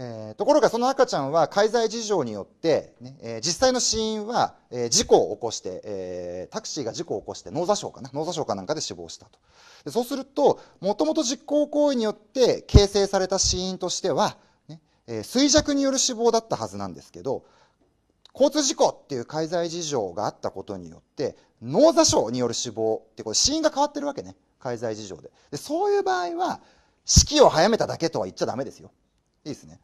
えー、ところがその赤ちゃんは介在事情によってね、えー、実際の死因は、えー、事故を起こして、えタクシーが事故を起こして脳挫傷かな脳挫傷かなんかで死亡したとでそうするともともと実行行為によって形成された死因としては、ねえ衰弱による死亡だったはずなんですけど交通事故っていう介在事情があったことによって脳挫傷による死亡ってこれ死因が変わってるわけね介在事情ででそういう場合は死期を早めただけとは言っちゃだめですよいいですね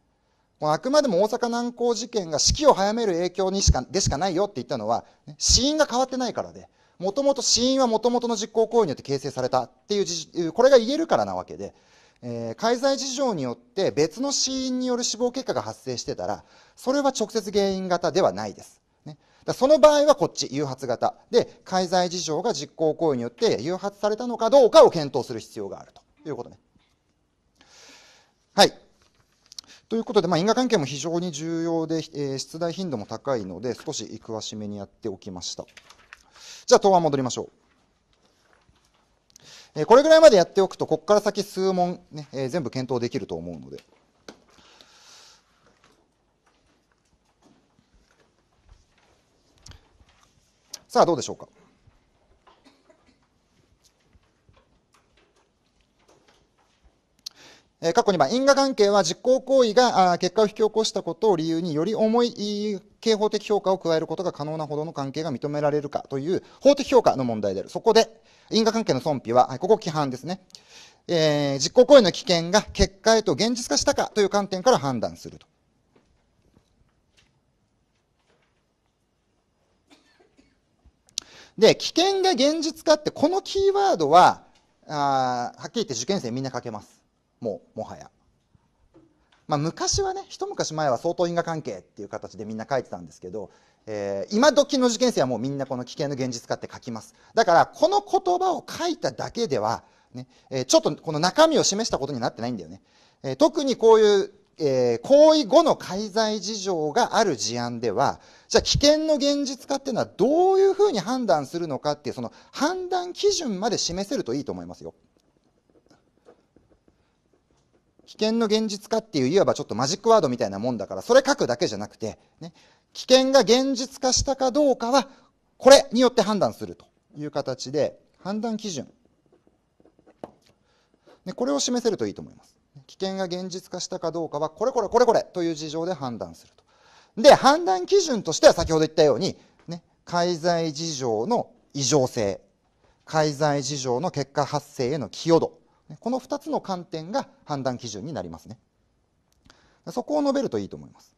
あくまでも大阪難航事件が死期を早める影響にしか、でしかないよって言ったのは、ね、死因が変わってないからで、もともと死因はもともとの実行行為によって形成されたっていうこれが言えるからなわけで、えー、介在事情によって別の死因による死亡結果が発生してたら、それは直接原因型ではないです。ね、だその場合はこっち、誘発型。で、介在事情が実行行為によって誘発されたのかどうかを検討する必要があるということね。はい。ということで、まあ、因果関係も非常に重要で、えー、出題頻度も高いので、少し詳しめにやっておきました。じゃあ、答案戻りましょう。えこれぐらいまでやっておくと、ここから先数問ね、えー、全部検討できると思うので。さあ、どうでしょうか。え過去2番、因果関係は実行行為が結果を引き起こしたことを理由により重い刑法的評価を加えることが可能なほどの関係が認められるかという法的評価の問題である。そこで、因果関係の損否は、ここ規範ですね。えー、実行行為の危険が結果へと現実化したかという観点から判断すると。で、危険が現実化って、このキーワードは、あはっきり言って受験生みんな書けます。もうもはや。まあ、昔はね一昔前は相当因果関係っていう形でみんな書いてたんですけど、えー、今時の受験生はもうみんなこの危険の現実化って書きますだからこの言葉を書いただけではね、えー、ちょっとこの中身を示したことになってないんだよね、えー、特にこういう、え行為後の介在事情がある事案ではじゃあ危険の現実化っていうのはどういうふうに判断するのかっていうその判断基準まで示せるといいと思いますよ危険の現実化っていういわばちょっとマジックワードみたいなもんだからそれ書くだけじゃなくて、ね、危険が現実化したかどうかはこれによって判断するという形で判断基準、でこれを示せるといいと思います危険が現実化したかどうかはこれこれこれこれという事情で判断するとで判断基準としては先ほど言ったように、ね、介在事情の異常性介在事情の結果発生への寄与度この2つの観点が判断基準になりますねそこを述べるといいと思います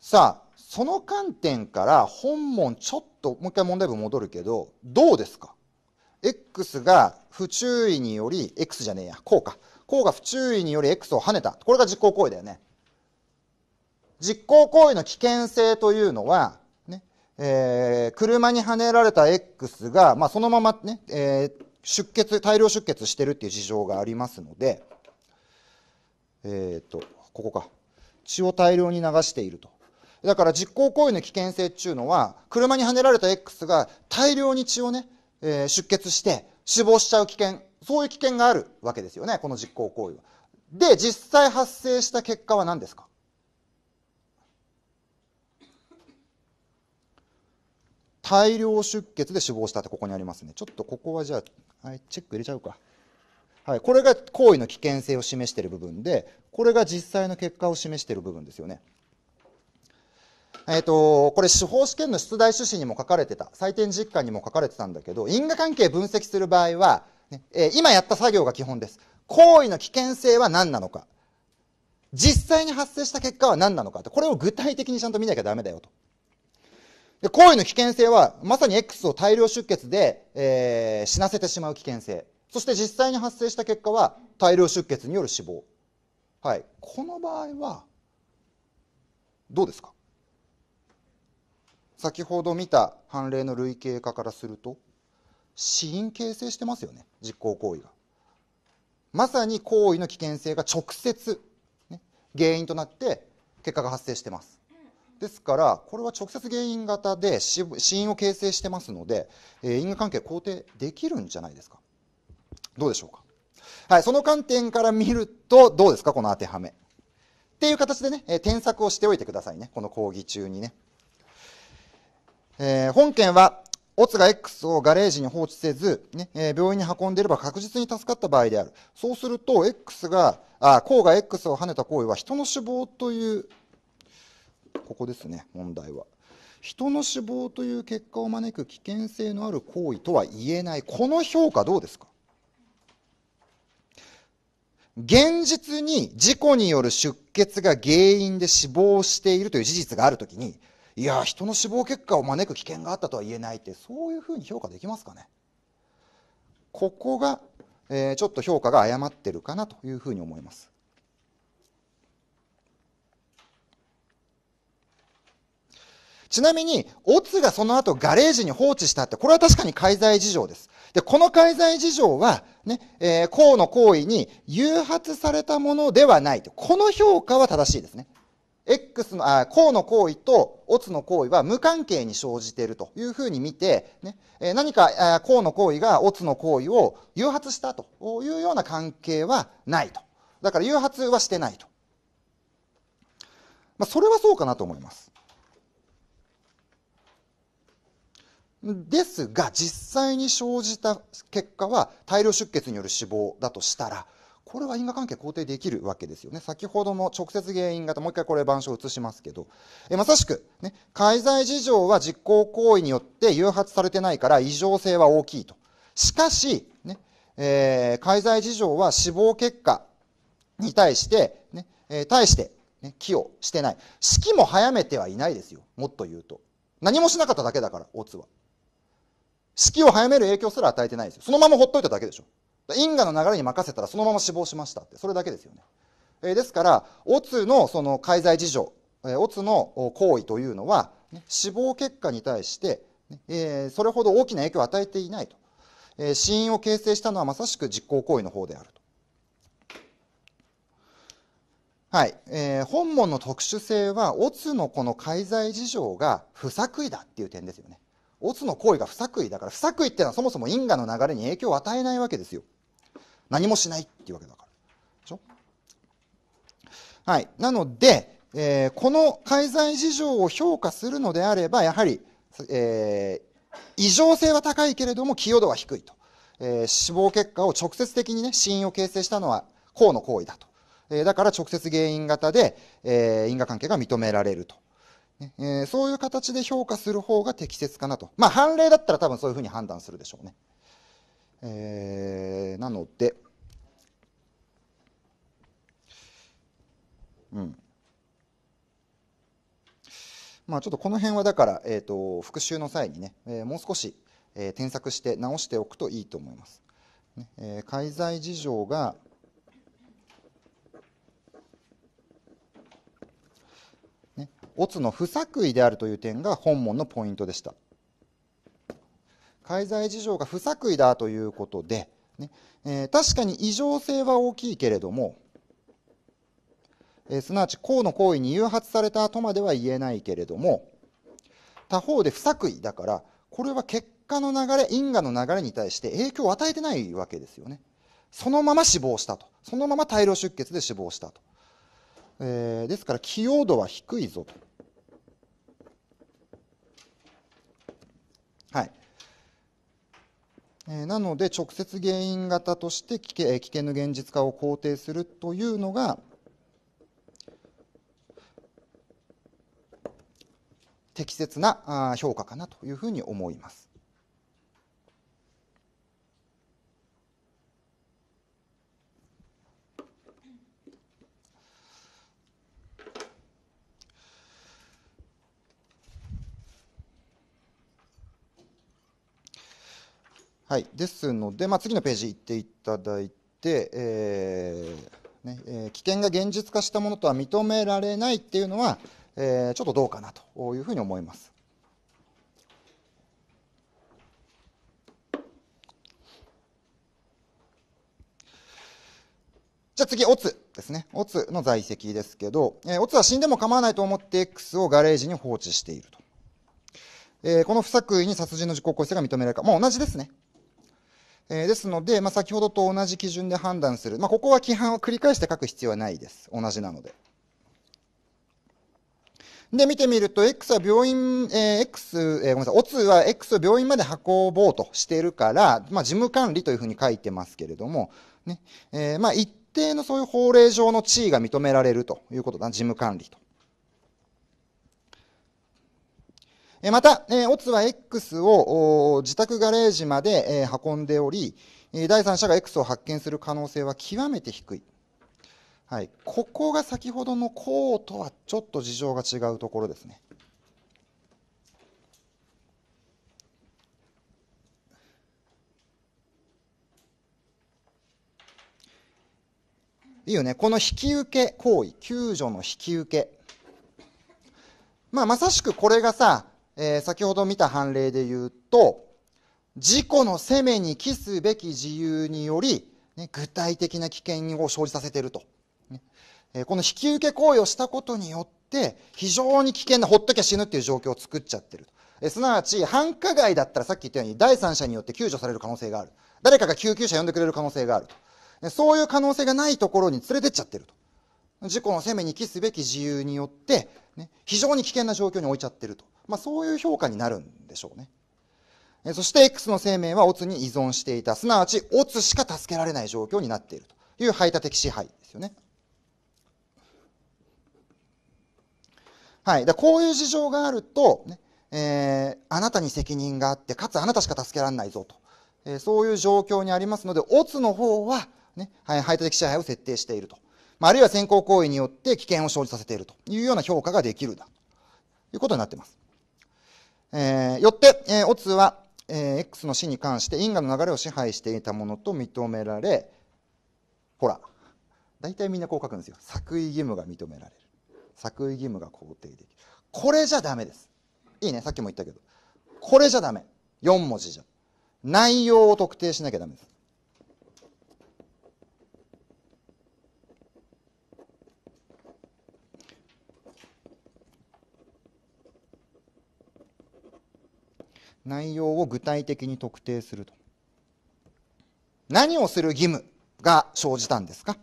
さあその観点から本問ちょっともう一回問題文戻るけどどうですか x が不注意により、x じゃねえや、こうか。こうが不注意により x を跳ねた。これが実行行為だよね。実行行為の危険性というのは、ね、えー、車にはねられた x が、まあ、そのままね、えー、出血、大量出血してるっていう事情がありますので、えっ、ー、と、ここか。血を大量に流していると。だから実行行為の危険性っていうのは、車にはねられた X が大量に血をね、えー、出血して死亡しちゃう危険、そういう危険があるわけですよね、この実行行為は。で、実際発生した結果は何ですか大量出血で死亡したってここにありますね。ちょっとここはじゃあ、はい、チェック入れちゃうか。はい、これが行為の危険性を示している部分で、これが実際の結果を示している部分ですよね。えっ、ー、と、これ司法試験の出題趣旨にも書かれてた、採点実感にも書かれてたんだけど、因果関係分析する場合は、ねえー、今やった作業が基本です。行為の危険性は何なのか。実際に発生した結果は何なのかって、これを具体的にちゃんと見なきゃだめだよと。で、行為の危険性は、まさに X を大量出血で、えー、死なせてしまう危険性。そして実際に発生した結果は、大量出血による死亡。はい。この場合は、どうですか先ほど見た判例の類型化からすると死因形成してますよね実行行為がまさに行為の危険性が直接、ね、原因となって結果が発生してますですからこれは直接原因型で死因を形成してますので、え因果関係肯定できるんじゃないですかどうでしょうかはい、その観点から見るとどうですかこの当てはめっていう形でね、え添削をしておいてくださいねこの講義中にねえー、本件は、オツが X をガレージに放置せず、ねえー、病院に運んでいれば確実に助かった場合である。そうすると、X が、あ、甲が X を跳ねた行為は人の死亡という、ここですね、問題は。人の死亡という結果を招く危険性のある行為とは言えない。この評価どうですか現実に事故による出血が原因で死亡しているという事実があるときに、いや人の死亡結果を招く危険があったとは言えないってそういうふうに評価できますかねここが、えー、ちょっと評価が誤ってるかなというふうに思いますちなみに、オツがその後ガレージに放置したって、これは確かに介在事情です。で、この介在事情は、ね、えー、公の行為に誘発されたものではないと。この評価は正しいですね。X の、あ、項の行為とオツの行為は無関係に生じているというふうに見て、ね、え何か項の行為がオツの行為を誘発したというような関係はないと。だから誘発はしてないと。まあ、それはそうかなと思います。ですが、実際に生じた結果は大量出血による死亡だとしたら、これは因果関係肯定できるわけですよね。先ほどの直接原因型、もう一回これ板書を移しますけど、えまさしく、ね、介在事情は実行行為によって誘発されてないから異常性は大きいと。しかし、ね、えー、介在事情は死亡結果に対して、ね、えー、対して、ね、寄与してない。式も早めてはいないですよ。もっと言うと。何もしなかっただけだから、オツは。式を早める影響すら与えてないですよ。そのままほっといただけでしょ。因果の流れに任せたらそのまま死亡しましたってそれだけですよね、えー、ですからオツのその介在事情、えー、オツの行為というのは、ね、死亡結果に対して、ね、えー、それほど大きな影響を与えていないと、えー、死因を形成したのはまさしく実行行為の方であるとはい、えー、本門の特殊性はオツのこの介在事情が不作為だっていう点ですよねオツの行為が不作為だから不作為っていうのはそもそも因果の流れに影響を与えないわけですよ何もしないっていうわけだからでしょはいなので、えー、この介在事情を評価するのであればやはり、えー、異常性は高いけれども寄与度は低いと、えー、死亡結果を直接的にね死因を形成したのは公の行為だと、えだから直接原因型で、え因果関係が認められるとねえー、そういう形で評価する方が適切かなと。まあ、判例だったら多分そういうふうに判断するでしょうね。えー、なので、うん。まあ、ちょっとこの辺はだから、えーと、と復習の際にね、えー、もう少し、えー、添削して直しておくといいと思います。ねえー、介在事情が、オツの不作為であるという点が本門のポイントでした介在事情が不作為だということで、ねえー、確かに異常性は大きいけれども、えー、すなわち公の行為に誘発されたとまでは言えないけれども他方で不作為だからこれは結果の流れ因果の流れに対して影響を与えてないわけですよねそのまま死亡したとそのまま大量出血で死亡したとえー、ですから器用度は低いぞと。はいえー、なので直接原因型として危険危険の現実化を肯定するというのが適切な評価かなというふうに思います。はい、ですので、まあ、次のページ行っていただいて、えー、ねえー、危険が現実化したものとは認められないっていうのは、えー、ちょっとどうかなというふうに思います。じゃあ次、オツですね。オツの在籍ですけど、えー、オツは死んでも構わないと思って X をガレージに放置していると。えー、この不作為に殺人の実行構成が認められるか。もう同じですね。えー、ですので、まあ、先ほどと同じ基準で判断する、まあ、ここは規範を繰り返して書く必要はないです。同じなので。で、見てみると、X は病院、えー、X、えー、ごめんなさい、オツは X を病院まで運ぼうとしているから、まあ、事務管理というふうに書いてますけれども、ね、えー、まあ、一定のそういう法令上の地位が認められるということだ、事務管理とまた、オツは X を自宅ガレージまで運んでおり、第三者が X を発見する可能性は極めて低い。はい、ここが先ほどのコうとはちょっと事情が違うところですね。いいよね。この引き受け行為、救助の引き受け。まあ、まさしくこれがさ、えー、先ほど見た判例で言うと自己の責めに帰すべき自由により、ね、具体的な危険を生じさせていると、ねえー、この引き受け行為をしたことによって非常に危険なほっときゃ死ぬっていう状況を作っちゃってるえー、すなわち繁華街だったらさっき言ったように第三者によって救助される可能性がある誰かが救急車呼んでくれる可能性があると、そういう可能性がないところに連れてっちゃってると事故の責めに帰すべき自由によって、ね、非常に危険な状況に置いちゃってるとまあ、そういう評価になるんでしょうね。そして X の生命はオツに依存していた、すなわちオツしか助けられない状況になっているという排他的支配ですよね。はい、だこういう事情があると、ねえー、あなたに責任があって、かつあなたしか助けられないぞと、えー、そういう状況にありますので、オツの方は、ね、はい、排他的支配を設定していると、まあ、あるいは先行行為によって危険を生じさせているというような評価ができるだということになっています。えー、よって、えー、オツは、えー、X の死に関して因果の流れを支配していたものと認められほら大体みんなこう書くんですよ作為義務が認められる作為義務が肯定できるこれじゃダメですいいねさっきも言ったけどこれじゃダメ4文字じゃ内容を特定しなきゃダメです内容を具体的に特定すると。何をする義務が生じたんですか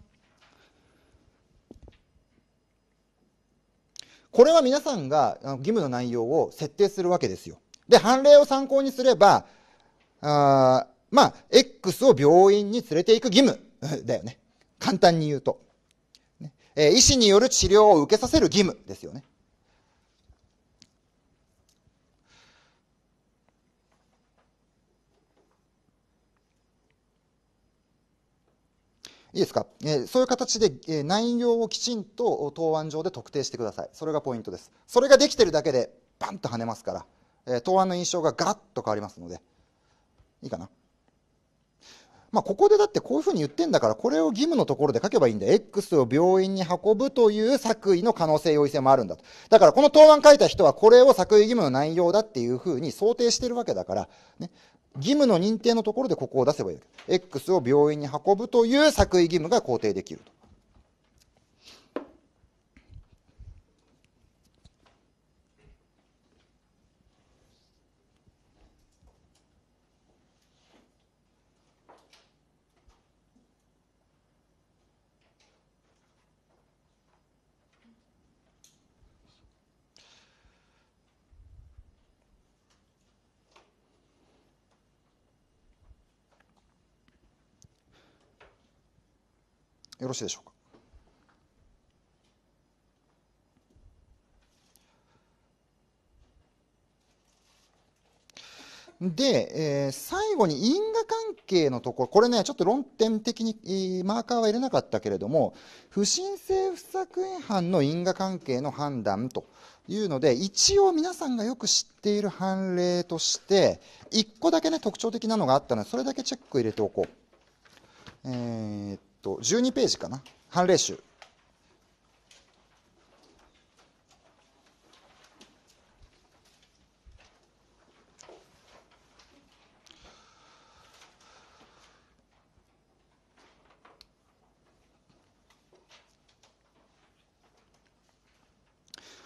これは皆さんが義務の内容を設定するわけですよ。で、判例を参考にすれば、あまあ、X を病院に連れていく義務 だよね。簡単に言うと。ねえー、医師による治療を受けさせる義務ですよね。いですか、えそういう形で、え内容をきちんと答案上で特定してくださいそれがポイントですそれができてるだけでバンと跳ねますから、え答案の印象がガラッと変わりますのでいいかなまあ、ここでだってこういうふうに言ってんだから、これを義務のところで書けばいいんだ。X を病院に運ぶという作為の可能性、容易性もあるんだと。だからこの答案書いた人はこれを作為義務の内容だっていうふうに想定してるわけだから、ね。義務の認定のところでここを出せばいいわけ X を病院に運ぶという作為義務が肯定できると。よろしいでしょうかで、えー、最後に因果関係のところ、これね、ちょっと論点的に、マーカーは入れなかったけれども、不申請不作為犯の因果関係の判断というので、一応皆さんがよく知っている判例として、一個だけね、特徴的なのがあったので、それだけチェック入れておこう。えー、と、12ページかな判例集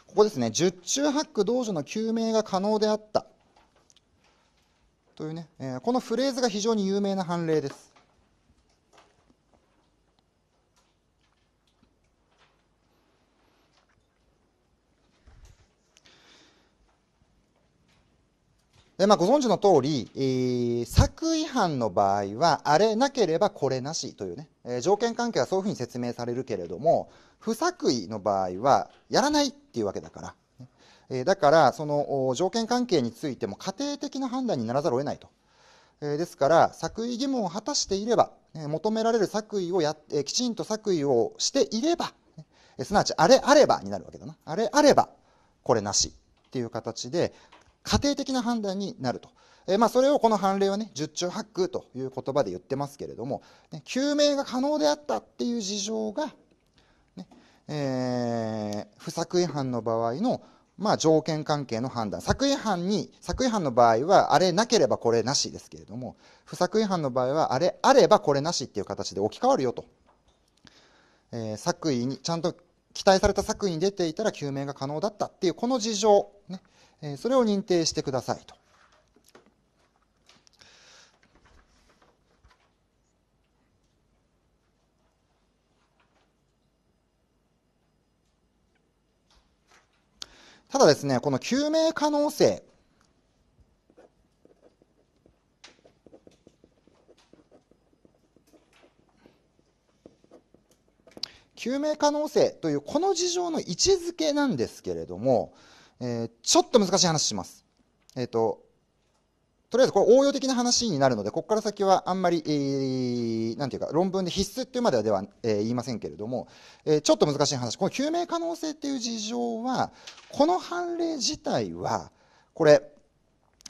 ここですね、十中八九道場の救命が可能であったというね、えー、このフレーズが非常に有名な判例です。でまあ、ご存知の通り、えー、作違反の場合は、あれなければこれなしというね、えー、条件関係はそういうふうに説明されるけれども、不作為の場合は、やらないっていうわけだから、えー、だから、その条件関係についても家庭的な判断にならざるを得ないと。えですから、作為義務を果たしていれば、え求められる作為をや、えきちんと作為をしていれば、えすなわち、あれあればになるわけだな。あれあれば、これなしっていう形で家庭的な判断になると。えまあ、それをこの判例はね十中八九という言葉で言ってますけれども、ね、救命が可能であったっていう事情が、ねえー、不作違反の場合の、まあ、条件関係の判断作違反に作違反の場合はあれなければこれなしですけれども不作違反の場合はあれあればこれなしっていう形で置き換わるよと、えー、作為にちゃんと期待された作為に出ていたら救命が可能だったっていうこの事情ねえそれを認定してくださいと。ただですね、この救命可能性。救命可能性というこの事情の位置づけなんですけれども、えー、ちょっと難しい話します。えっ、ー、と、とりあえずこれ応用的な話になるので、ここから先はあんまり、えー、なんていうか、論文で必須っていうまではでは、えー、言いませんけれども、えー、ちょっと難しい話、この救命可能性っていう事情は、この判例自体は、これ、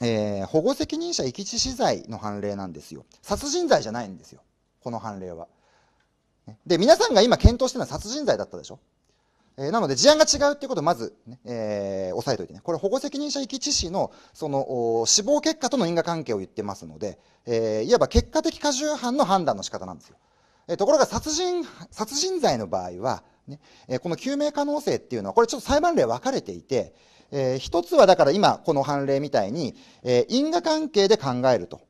えー、保護責任者遺棄致死罪の判例なんですよ。殺人罪じゃないんですよ、この判例は。で、皆さんが今検討してるのは殺人罪だったでしょえー、なので事案が違うっていうことをまずね、えー、押さえておいてねこれ保護責任者遺棄致死のその死亡結果との因果関係を言ってますので、えー、いわば結果的過重犯の判断の仕方なんですよ、えー、ところが殺人殺人罪の場合はね、ええこの救命可能性っていうのはこれちょっと裁判例分かれていて、えー、一つはだから今この判例みたいに、え因果関係で考えると。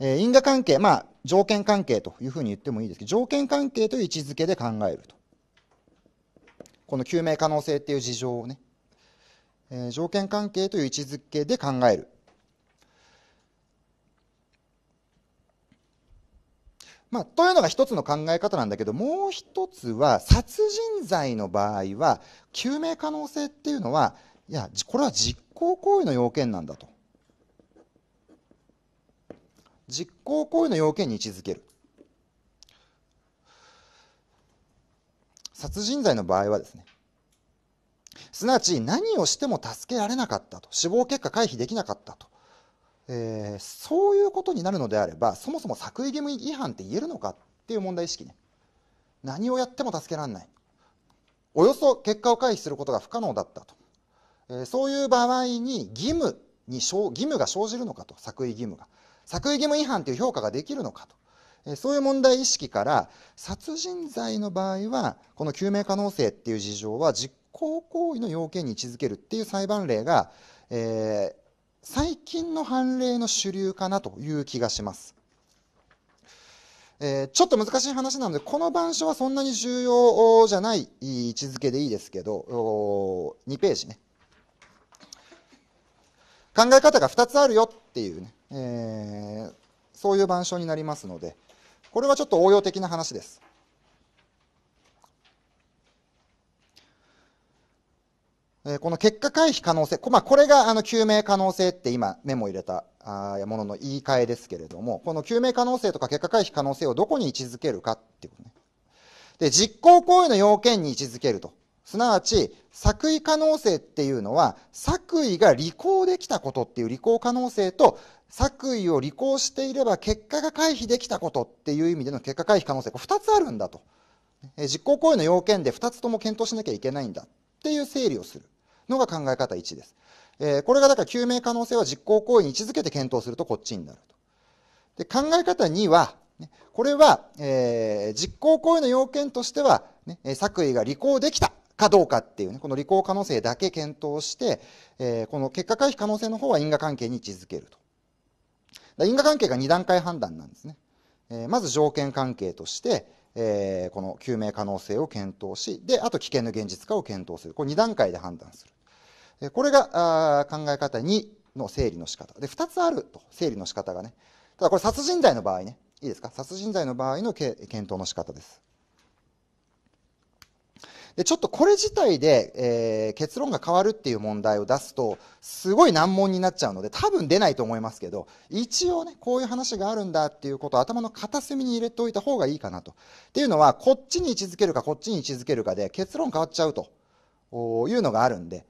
え因果関係、まあ、条件関係というふうに言ってもいいですけど、条件関係という位置づけで考えると。この救命可能性っていう事情をね、えー、条件関係という位置づけで考える。まあ、というのが一つの考え方なんだけど、もう一つは、殺人罪の場合は、救命可能性っていうのは、いや、これは実行行為の要件なんだと。実行行為の要件に位置づける殺人罪の場合はですねすなわち何をしても助けられなかったと死亡結果回避できなかったと、えー、そういうことになるのであればそもそも作為義務違反って言えるのかっていう問題意識ね何をやっても助けられないおよそ結果を回避することが不可能だったと、えー、そういう場合に義務に義務が生じるのかと作為義務が作為義務違反という評価ができるのかと。そういう問題意識から、殺人罪の場合は、この救命可能性っていう事情は実行行為の要件に位置づけるっていう裁判例が、えー、最近の判例の主流かなという気がします。えー、ちょっと難しい話なので、この板書はそんなに重要じゃない位置づけでいいですけど、2ページね。考え方が2つあるよっていうね。えー、そういう板書になりますので、これはちょっと応用的な話です。えー、この結果回避可能性、まあ、これがあの救命可能性って今メモ入れたあものの言い換えですけれども、この救命可能性とか結果回避可能性をどこに位置づけるかっていうね。で、実行行為の要件に位置づけると。すなわち、作為可能性っていうのは、作為が履行できたことっていう履行可能性と、作為を履行していれば結果が回避できたことっていう意味での結果回避可能性が2つあるんだと実行行為の要件で2つとも検討しなきゃいけないんだっていう整理をするのが考え方1です、えこれがだから究明可能性は実行行為に位置づけて検討するとこっちになるとで考え方2はこれは、え実行行為の要件としては、ね、作為が履行できたかどうかっていうねこの履行可能性だけ検討して、えこの結果回避可能性の方は因果関係に位置づけると因果関係が2段階判断なんですね。えまず条件関係として、えこの救命可能性を検討し、で、あと危険の現実化を検討する。これ2段階で判断する。えこれが考え方2の整理の仕方。で、2つあると、整理の仕方がね。ただこれ殺人罪の場合ね。いいですか殺人罪の場合の検討の仕方です。で、ちょっとこれ自体で、えー、結論が変わるっていう問題を出すと、すごい難問になっちゃうので、多分出ないと思いますけど、一応ね、こういう話があるんだっていうことを頭の片隅に入れておいた方がいいかなと。っていうのは、こっちに位置づけるかこっちに位置づけるかで結論変わっちゃうというのがあるんで、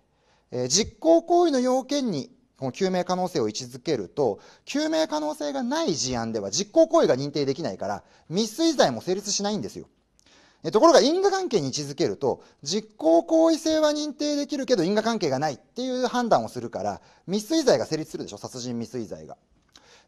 えー、実行行為の要件にこの救命可能性を位置づけると、救命可能性がない事案では実行行為が認定できないから、未遂罪も成立しないんですよ。ところが因果関係に位置づけると実行行為性は認定できるけど因果関係がないっていう判断をするから未遂罪が成立するでしょ殺人未遂罪が。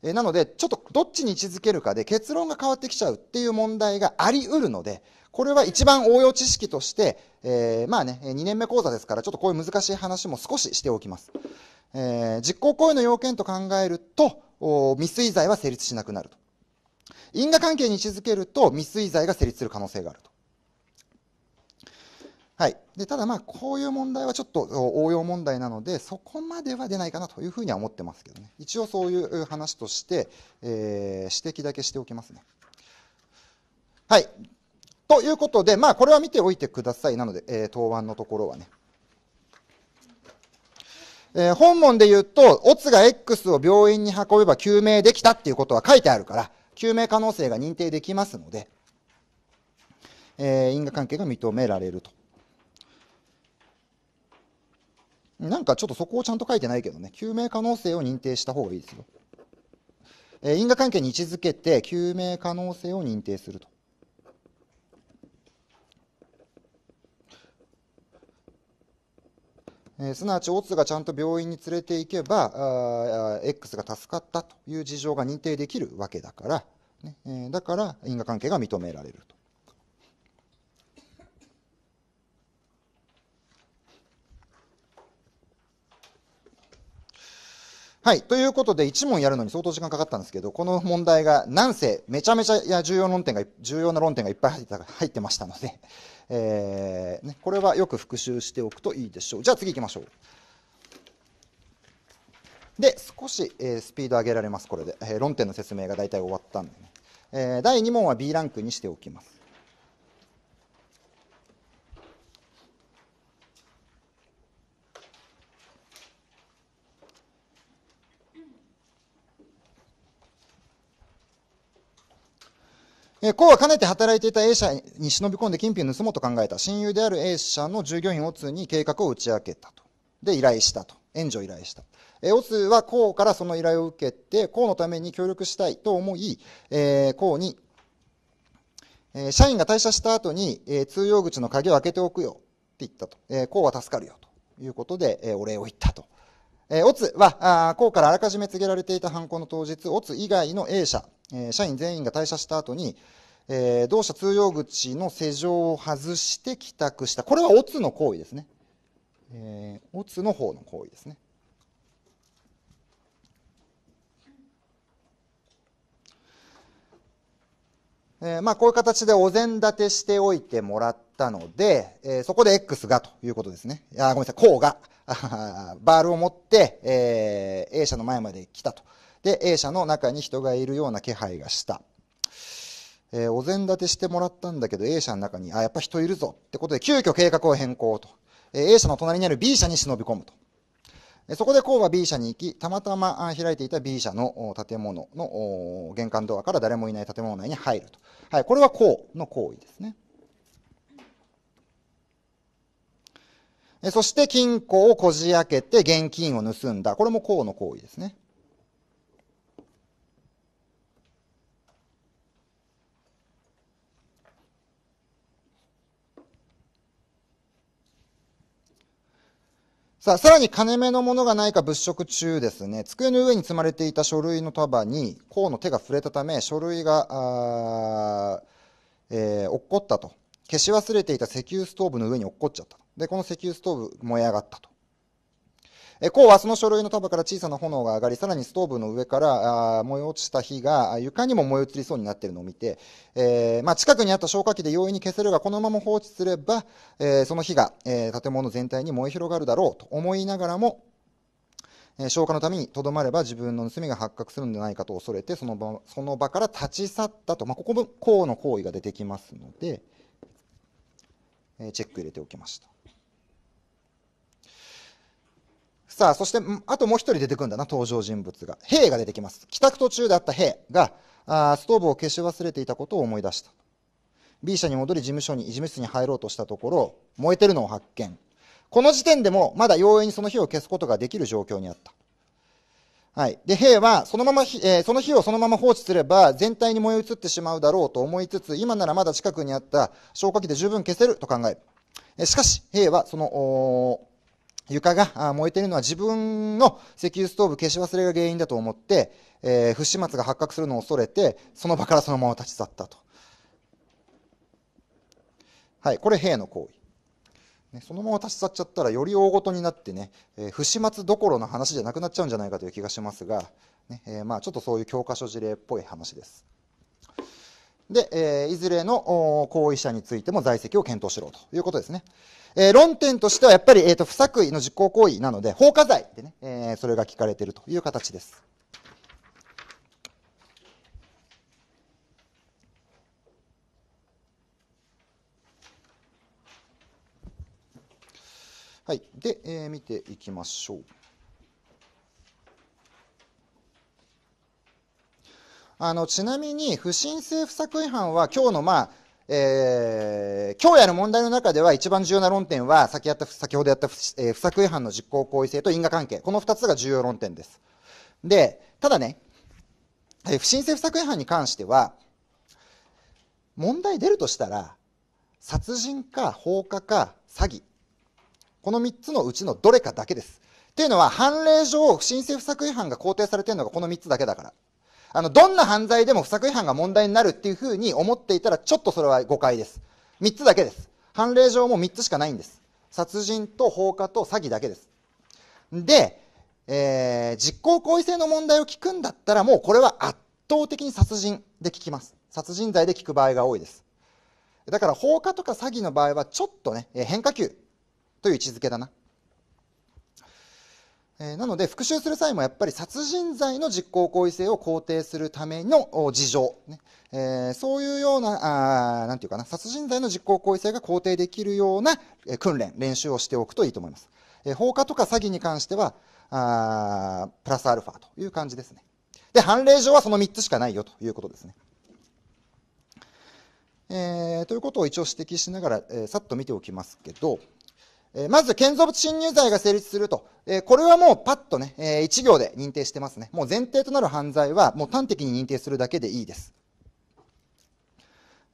えなのでちょっとどっちに位置づけるかで結論が変わってきちゃうっていう問題がありうるのでこれは一番応用知識として、えー、まあね2年目講座ですからちょっとこういう難しい話も少ししておきます、えー、実行行為の要件と考えると未遂罪は成立しなくなると因果関係に位置づけると未遂罪が成立する可能性があるとはい、でただ、まあ、こういう問題はちょっと応用問題なのでそこまでは出ないかなというふうには思ってますけどね一応そういう話として、えー、指摘だけしておきますね。はいということで、まあ、これは見ておいてくださいなので、えー、答案のところはね。えー、本文で言うと、オツが X を病院に運べば救命できたっていうことは書いてあるから、救命可能性が認定できますので、え因果関係が認められると。なんかちょっとそこをちゃんと書いてないけどね、救命可能性を認定した方がいいですよ。えー、因果関係に位置づけて、救命可能性を認定すると。えー、すなわち、オツがちゃんと病院に連れて行けばあ、X が助かったという事情が認定できるわけだから、ねえー、だから因果関係が認められると。はい。ということで、1問やるのに相当時間かかったんですけど、この問題が、なんせ、めちゃめちゃや重要論点が、重要な論点がいっぱい入ってた入ってましたので、えーね、これはよく復習しておくといいでしょう。じゃあ次行きましょう。で、少し、えー、スピード上げられます、これで。えー、論点の説明が大体終わったんでね。えー、第2問は B ランクにしておきます。えー、こうはかねて働いていた A 社に忍び込んで金品を盗もうと考えた親友である A 社の従業員オツに計画を打ち明けたと。で、依頼したと。援助を依頼した。えー、オツはこうからその依頼を受けて、こうのために協力したいと思い、えー、こうに、えー、社員が退社した後に、えー、通用口の鍵を開けておくよって言ったと。えー、こうは助かるよということで、えー、お礼を言ったと。えー、オツは、こうからあらかじめ告げられていた犯行の当日、オツ以外の A 社社員全員が退社した後に、えー、同社通用口の施錠を外して帰宅した。これはオツの行為ですね。えー、オツの方の行為ですね。えー、まあ、こういう形でお膳立てしておいてもらったので、えー、そこで X がということですね。あ、ごめんなさい、こうが、バールを持って、えー、A 社の前まで来たと。で A 社の中に人がいるような気配がした、えー、お膳立てしてもらったんだけど A 社の中にあやっぱ人いるぞってことで急遽計画を変更と、えー、A 社の隣にある B 社に忍び込むとそこでこうは B 社に行きたまたま開いていた B 社の建物の玄関ドアから誰もいない建物内に入ると、はい、これはこうの行為ですねそして金庫をこじ開けて現金を盗んだ。これもこうの行為ですね。さあ、さらに金目のものがないか物色中ですね、机の上に積まれていた書類の束に、甲の手が触れたため、書類が、えー、落っこったと。消し忘れていた石油ストーブの上に落っこっちゃったと。で、この石油ストーブ燃え上がったと。えこうはその書類の束から小さな炎が上がり、さらにストーブの上からあ燃え落ちた火が床にも燃え移りそうになっているのを見て、えー、まあ、近くにあった消火器で容易に消せるが、このまま放置すれば、えー、その火が、えー、建物全体に燃え広がるだろうと思いながらも、え消火のためにとどまれば自分の盗みが発覚するんじゃないかと恐れて、その場その場から立ち去ったと、まあ、ここも、こうの行為が出てきますので、えチェック入れておきました。さあ、そして、あともう一人出てくるんだな、登場人物が。兵が出てきます。帰宅途中であった兵が、あストーブを消し忘れていたことを思い出した。B 社に戻り事務所に、事務室に入ろうとしたところ、燃えてるのを発見。この時点でも、まだ容易にその火を消すことができる状況にあった。はい。で、兵は、そのまま、えー、その火をそのまま放置すれば、全体に燃え移ってしまうだろうと思いつつ、今ならまだ近くにあった消火器で十分消せると考える。えしかし、兵は、その、床が燃えているのは自分の石油ストーブ消し忘れが原因だと思って、えー、不始末が発覚するのを恐れて、その場からそのまま立ち去ったと。はい、これ、兵の行為。ね、そのまま立ち去っちゃったら、より大ごとになってね、えー、不始末どころの話じゃなくなっちゃうんじゃないかという気がしますが、ねえー、まあ、ちょっとそういう教科書事例っぽい話です。で、えいずれの行為者についても在籍を検討しろということですね。えー、論点としてはやっぱり、えっ、ー、と、不作為の実行行為なので、放火罪でね、えー、それが聞かれているという形です。はい。で、えー、見ていきましょう。あの、ちなみに、不審性不作違反は、今日の、まあ、えー、今日やる問題の中では一番重要な論点は、先やった先ほどやった不,、えー、不作違反の実行行為性と因果関係。この2つが重要論点です。で、ただね、えー、不審性不作違反に関しては、問題出るとしたら、殺人か放火か詐欺。この3つのうちのどれかだけです。っていうのは、判例上、不審性不作違反が肯定されているのがこの3つだけだから。あの、どんな犯罪でも不作違反が問題になるっていうふうに思っていたら、ちょっとそれは誤解です。3つだけです。判例上も3つしかないんです。殺人と放火と詐欺だけです。で、えー、実行行為性の問題を聞くんだったら、もうこれは圧倒的に殺人で聞きます。殺人罪で聞く場合が多いです。だから放火とか詐欺の場合は、ちょっとね、変化球という位置づけだな。えなので復讐する際もやっぱり殺人罪の実行行為性を肯定するための事情、ねえー、そういうようなあなんていうかな殺人罪の実行行為性が肯定できるような、え訓練練習をしておくといいと思います、えー、放火とか詐欺に関してはあプラスアルファという感じですねで判例上はその3つしかないよということですねえー、ということを一応指摘しながら、えー、さっと見ておきますけど、えまず建造物侵入罪が成立すると、えこれはもうパッとね、え1行で認定してますね。もう前提となる犯罪はもう端的に認定するだけでいいです。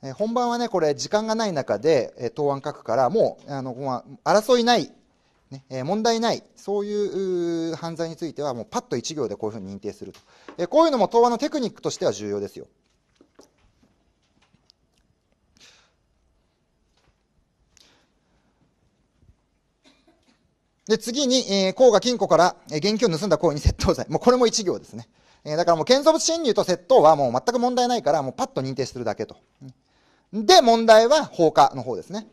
え本番はね、これ時間がない中で、え答案書くから、もう、あの、まあ、争いない、ね、え問題ない、そういう犯罪についてはもうパッと1行でこういうふうに認定すると。えこういうのも答案のテクニックとしては重要ですよ。で、次に、えー、甲賀金庫から、えー、現金を盗んだ行為に窃盗罪。もうこれも1行ですね。えー、だからもう建造物侵入と窃盗はもう全く問題ないから、もうパッと認定するだけと。で、問題は放火の方ですね。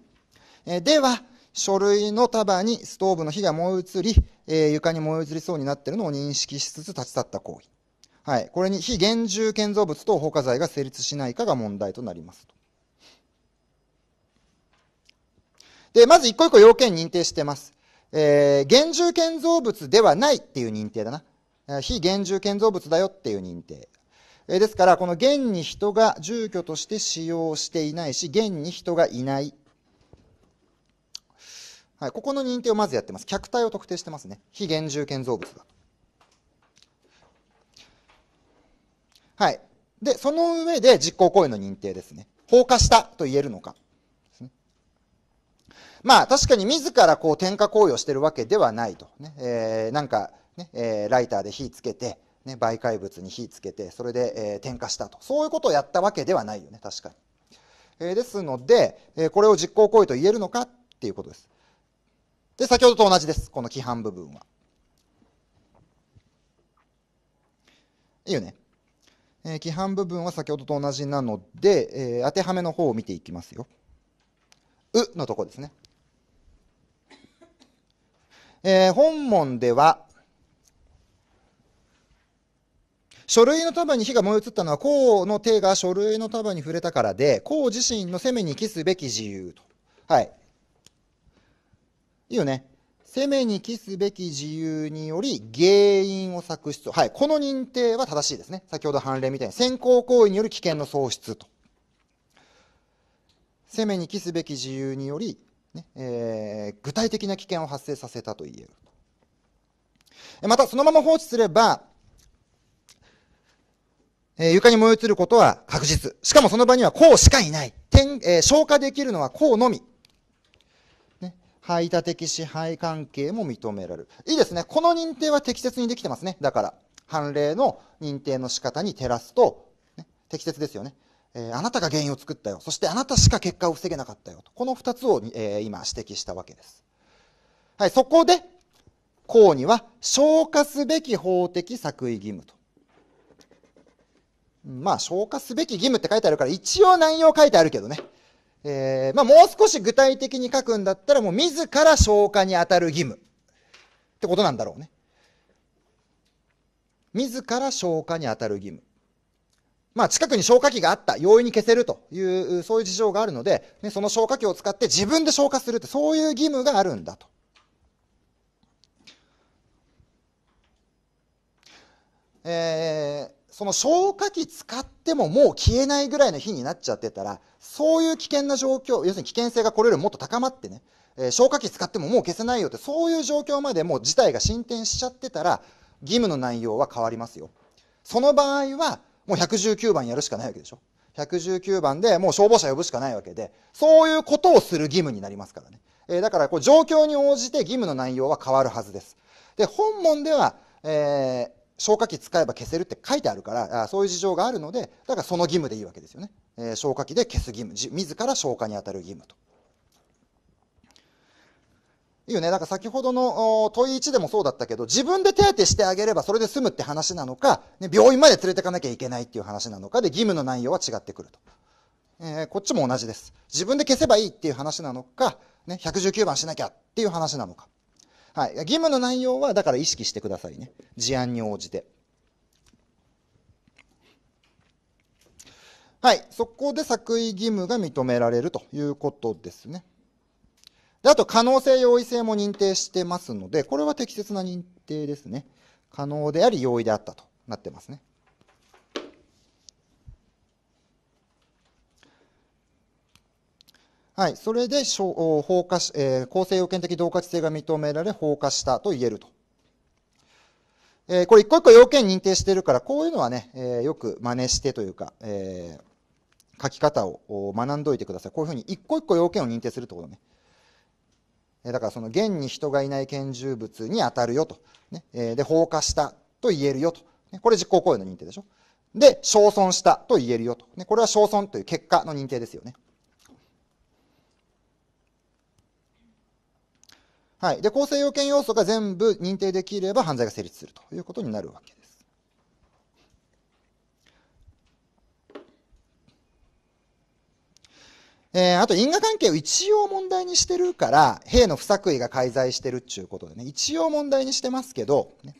えー、では、書類の束にストーブの火が燃え移り、えー、床に燃え移りそうになっているのを認識しつつ立ち去った行為。はい。これに非現住建造物等放火罪が成立しないかが問題となりますと。で、まず一個一個要件認定してます。えー、現住建造物ではないっていう認定だな。非現住建造物だよっていう認定。えですから、この現に人が住居として使用していないし、現に人がいない。はい、ここの認定をまずやってます。客体を特定してますね。非現住建造物だはい。で、その上で実行行為の認定ですね。放火したと言えるのか。まあ確かに自らこう添加行為をしてるわけではないと。ねえー、なんかね、えー、ライターで火つけて、ね、媒介物に火つけて、それで、え添加したと。そういうことをやったわけではないよね、確かに。えですので、えこれを実行行為と言えるのかっていうことです。で、先ほどと同じです、この規範部分は。いいよね。えー、規範部分は先ほどと同じなので、えー、当てはめの方を見ていきますよ。うのとこですね。えー、本門では、書類の束に火が燃え移ったのは、皇の手が書類の束に触れたからで、皇自身の責めに期すべき自由と。はい。いいよね。責めに期すべき自由により原因を作出。はい。この認定は正しいですね。先ほど判例みたいに。先行行為による危険の喪失と。責めに期すべき自由によりねえー、具体的な危険を発生させたと言えるまたそのまま放置すれば、えー、床に燃え移ることは確実しかもその場にはこうしかいない点、えー、消化できるのはこうのみ、ね、排他的支配関係も認められるいいですねこの認定は適切にできてますねだから判例の認定の仕方に照らすと、ね、適切ですよねえあなたが原因を作ったよ。そしてあなたしか結果を防げなかったよ。この二つを、え今指摘したわけです。はい、そこで、項には消化すべき法的作為義務と。まあ、消化すべき義務って書いてあるから、一応内容書いてあるけどね。えー、まあ、もう少し具体的に書くんだったら、もう自ら消化に当たる義務。ってことなんだろうね。自ら消化に当たる義務。まあ、近くに消火器があった、容易に消せるという、そういう事情があるので、ね、その消火器を使って自分で消火するって、そういう義務があるんだと。えー、その消火器使ってももう消えないぐらいの火になっちゃってたら、そういう危険な状況、要するに危険性がこれよりもっと高まってね、えー、消火器使ってももう消せないよって、そういう状況までもう事態が進展しちゃってたら、義務の内容は変わりますよ。その場合は、もう119番やるしかないわけでしょ。119番でもう消防車呼ぶしかないわけで、そういうことをする義務になりますからね。えー、だからこう状況に応じて義務の内容は変わるはずです。で、本文では、えー、消火器使えば消せるって書いてあるから、あそういう事情があるので、だからその義務でいいわけですよね。えー、消火器で消す義務、自ら消火に当たる義務と。いいよね。だから先ほどの問い1でもそうだったけど、自分で手当てしてあげればそれで済むって話なのか、ね、病院まで連れてかなきゃいけないっていう話なのかで、義務の内容は違ってくると。えー、こっちも同じです。自分で消せばいいっていう話なのか、ね、119番しなきゃっていう話なのか。はい。義務の内容は、だから意識してくださいね。事案に応じて。はい。そこで作為義務が認められるということですね。あと、可能性、容易性も認定してますので、これは適切な認定ですね。可能であり、容易であったとなってますね。はい、それで放火し、えー、構成要件的同化性が認められ放火したと言えると。えー、これ一個一個要件認定してるから、こういうのはね、えー、よく真似してというか、えー、書き方を学んどいてください。こういうふうに一個一個要件を認定するってことね。だからその現に人がいない拳銃物に当たるよと、ね、で放火したと言えるよと、ね、これ実行行為の認定でしょで焼損したと言えるよと、ね、これは焼損という結果の認定ですよねはい、で構成要件要素が全部認定できれば犯罪が成立するということになるわけえー、あと因果関係を一応問題にしてるから、兵の不作為が介在してるっていうことでね、一応問題にしてますけど、ね、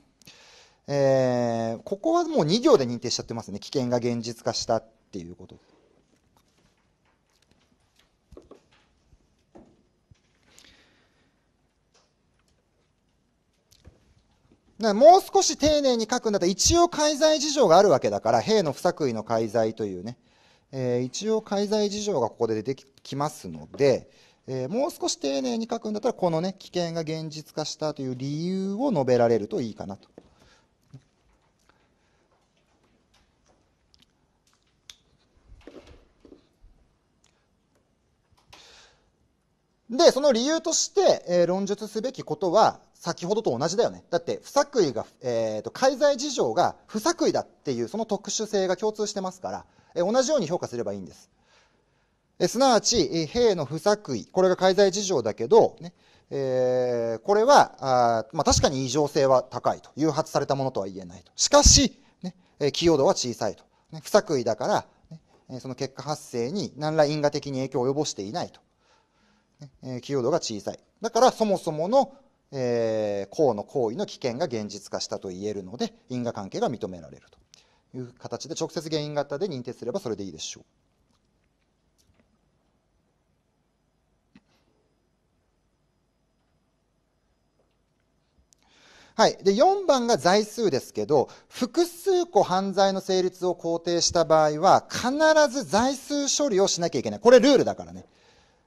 えー、ここはもう2行で認定しちゃってますね。危険が現実化したっていうこと。だもう少し丁寧に書くんだったら一応介在事情があるわけだから、兵の不作為の介在というね、えー、一応介在事情がここで出てきますので、えー、もう少し丁寧に書くんだったらこのね危険が現実化したという理由を述べられるといいかなと。で、その理由として、えー、論述すべきことは、先ほどと同じだよね。だって、不作為が、えっ、ー、と、介在事情が不作為だっていう、その特殊性が共通してますから、同じように評価すればいいんです。すなわち、兵の不作為、これが介在事情だけど、ねえー、これはあ、まあ、確かに異常性は高いと、誘発されたものとは言えないと。しかし、ね、寄与度は小さいと。ね、不作為だから、ね、その結果発生に何ら因果的に影響を及ぼしていないと。ね、寄与度が小さい。だから、そもそもの、えー、項の行為の危険が現実化したと言えるので、因果関係が認められると。いう形で直接原因型で認定すればそれでいいでしょう。はい。で、4番が罪数ですけど、複数個犯罪の成立を肯定した場合は、必ず罪数処理をしなきゃいけない。これルールだからね。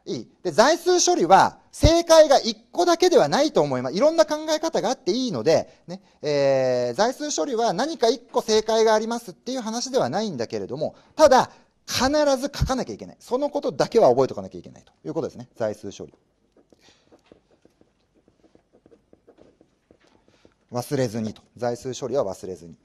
いい。で、財数処理は正解が1個だけではないと思います。いろんな考え方があっていいので、ね、えー、財数処理は何か1個正解がありますっていう話ではないんだけれども、ただ、必ず書かなきゃいけない。そのことだけは覚えておかなきゃいけないということですね。財数処理。忘れずにと。財数処理は忘れずに。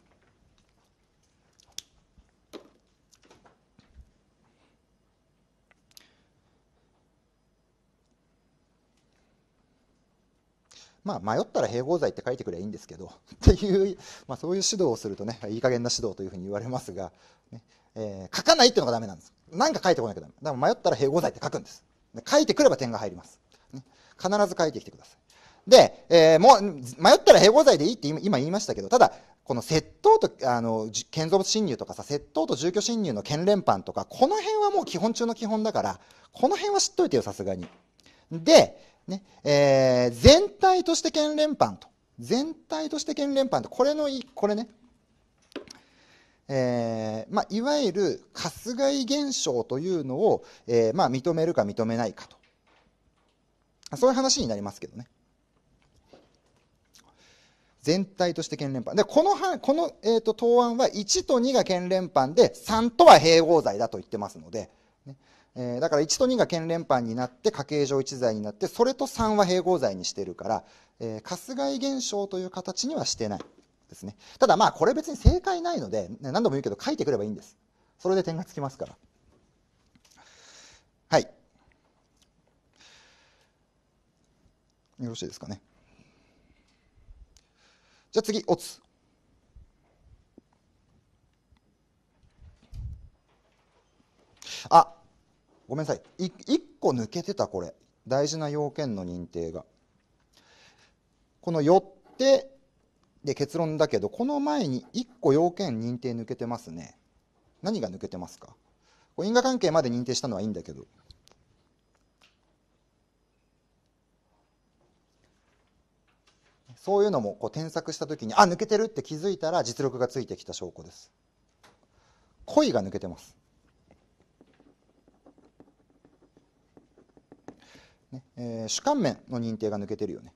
まあ、迷ったら併合罪って書いてくればいいんですけど っていう、まあ、そういう指導をするとねいい加減な指導というふうに言われますが、ねえー、書かないっていうのがダメなんです何か書いてこなきゃダメだから迷ったら併合罪って書くんです書いてくれば点が入ります、ね、必ず書いてきてくださいで、えー、もう迷ったら併合罪でいいって今言いましたけどただこの窃盗とあの建造物侵入とかさ窃盗と住居侵入の県連犯とかこの辺はもう基本中の基本だからこの辺は知っといてよさすがにでねえー、全体として県連班と全体として県連班とこれのこれね、えーまあ、いわゆる春日井現象というのを、えーまあ、認めるか認めないかとそういう話になりますけどね全体として県連班でこのはこの、えーと、答案は1と2が県連班で3とは併合罪だと言ってますので。えー、だから1と2が県連藩になって家計上一財になってそれと3は併合財にしてるから、えー、春日井現象という形にはしてないですねただまあこれ別に正解ないので、ね、何度も言うけど書いてくればいいんですそれで点がつきますからはいよろしいですかねじゃあ次おつあごめんなさい。1個抜けてた、これ。大事な要件の認定が。このよって、で、結論だけど、この前に1個要件認定抜けてますね。何が抜けてますか因果関係まで認定したのはいいんだけど。そういうのもこう添削した時に、あ、抜けてるって気づいたら実力がついてきた証拠です。恋が抜けてます。ねえー、主観面の認定が抜けてるよね、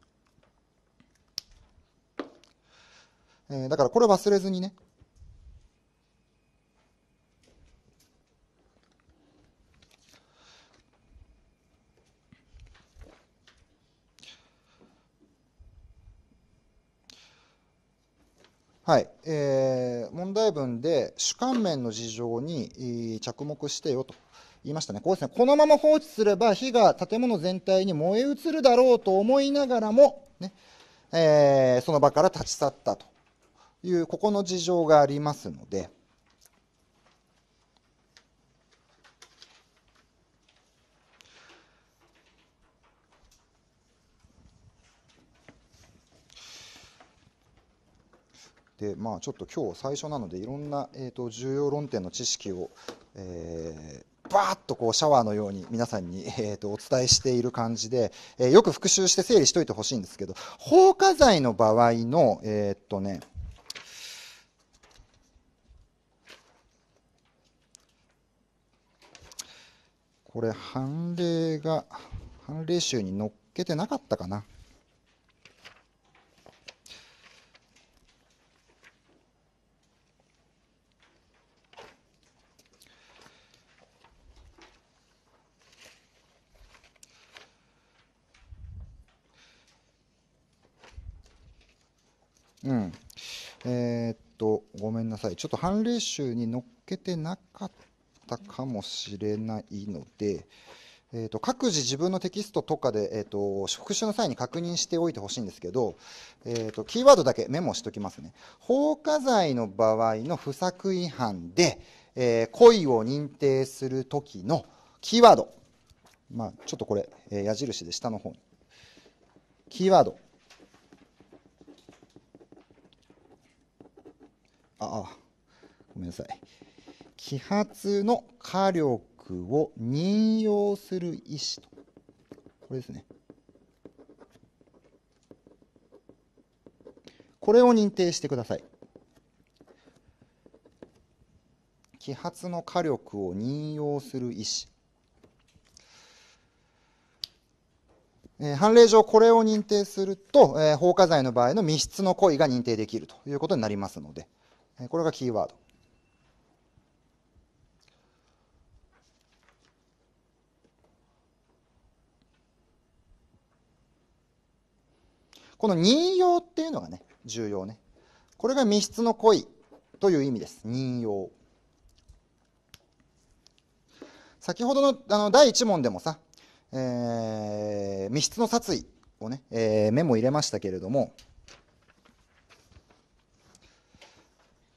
えー、だからこれ忘れずにねはい、えー、問題文で主観面の事情に着目してよと言いましたね。こうですね。このまま放置すれば火が建物全体に燃え移るだろうと思いながらも、ね、えー、その場から立ち去ったという、ここの事情がありますので、でまあちょっと今日最初なのでいろんな、えーと、重要論点の知識を、えー、バーッとこうシャワーのように皆さんに、えとお伝えしている感じで、えよく復習して整理しといてほしいんですけど、放火罪の場合の、えっとね、これ判例が、判例集に載っけてなかったかな。うん。えー、っと、ごめんなさい。ちょっと判例集に載っけてなかったかもしれないので、えーと、と各自自分のテキストとかで、えーと、と復習の際に確認しておいてほしいんですけど、えーと、とキーワードだけメモしときますね放火罪の場合の不作違反で、えー、故意を認定する時のキーワード、まあ、ちょっとこれ、えー、矢印で下の方にキーワードああ、ごめんなさい。揮発の火力を任用する意思と。これですね。これを認定してください。揮発の火力を任用する意思。え判例上これを認定すると、え放火罪の場合の密室の故意が認定できるということになりますので。これがキーワード。この任用っていうのがね、重要ね。これが密室の恋という意味です。任用。先ほどのあの第1問でもさ、えー、密室の殺意をね、えー、メモ入れましたけれども、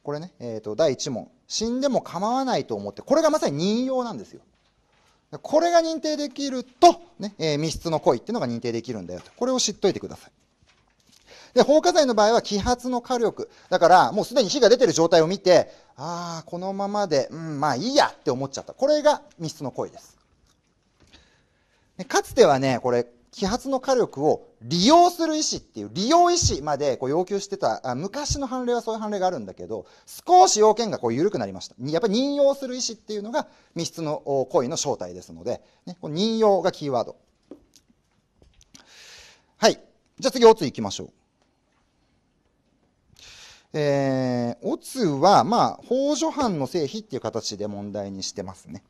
これね、えー、と第1問死んでも構わないと思ってこれがまさに任用なんですよこれが認定できるとね、えー、密室の行為っていうのが認定できるんだよとこれを知っといてくださいで放火罪の場合は揮発の火力だからもうすでに火が出てる状態を見てああこのままで、うん、まあいいやって思っちゃったこれが密室の行為ですでかつてはねこれ揮発の火力を利用する意思っていう、利用意思までこう要求してた、あ昔の判例はそういう判例があるんだけど、少し要件がこう緩くなりました。やっぱり任用する意思っていうのが密室の行為の正体ですので、ね、この任用がキーワード。はい。じゃあ次、おついきましょう。えー、おは、まあ、法助犯の成否っていう形で問題にしてますね。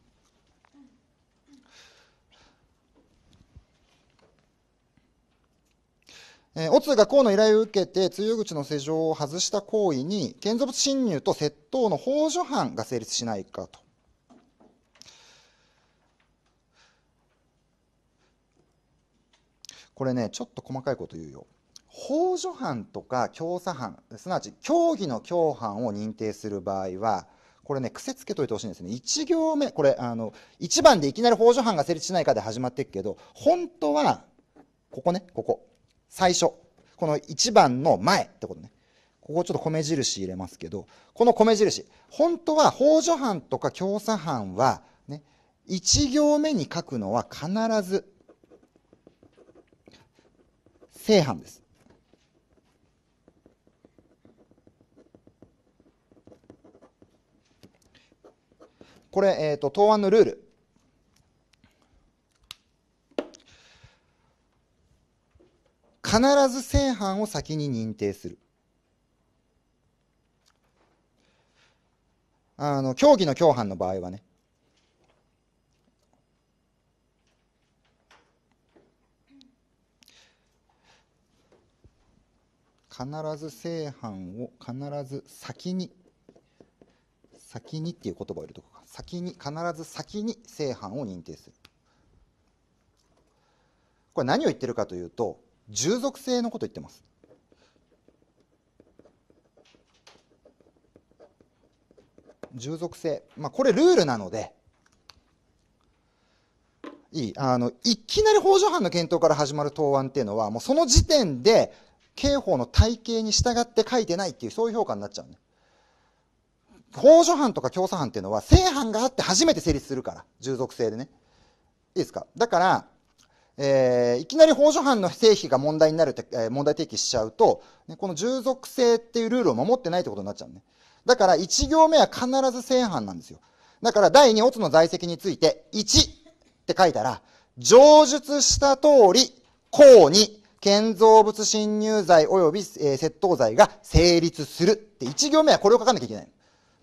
えー、オツが河の依頼を受けて、通用口の施錠を外した行為に、建造物侵入と窃盗の幇助犯が成立しないかと。これね、ちょっと細かいこと言うよ。幇助犯とか教唆犯、すなわち教義の共犯を認定する場合は、これね、癖つけといてほしいんですね。1行目、これ、あの、1番でいきなり幇助犯が成立しないかで始まっていくけど、本当は、ここね、ここ。最初。この1番の前ってことね。ここちょっと米印入れますけど、この米印。本当は、北助藩とか教唆藩は、ね、1行目に書くのは必ず、正藩です。これ、えっ、ー、と、答案のルール。必ず正犯を先に認定する。あの、教義の共犯の場合はね。必ず正犯を必ず先に先にっていう言葉を入れとくか先に必ず先に正犯を認定するこれ何を言ってるかというと従属性のこと言ってます。従属性、まあ、これルールなのでいいあのいきなり法助犯の検討から始まる答案っていうのはもうその時点で刑法の体系に従って書いてないっていうそういう評価になっちゃうね法助犯とか教唆犯っていうのは正犯があって初めて成立するから従属性でねいいですかだからえー、いきなり法助犯の正否が問題になるって、えー、問題提起しちゃうと、ね、この従属性っていうルールを守ってないってことになっちゃうね。だから1行目は必ず正犯なんですよ。だから第2乙の在籍について、1って書いたら、上述した通り、項に建造物侵入罪及び、えー、窃盗罪が成立するって、1行目はこれを書かなきゃいけない。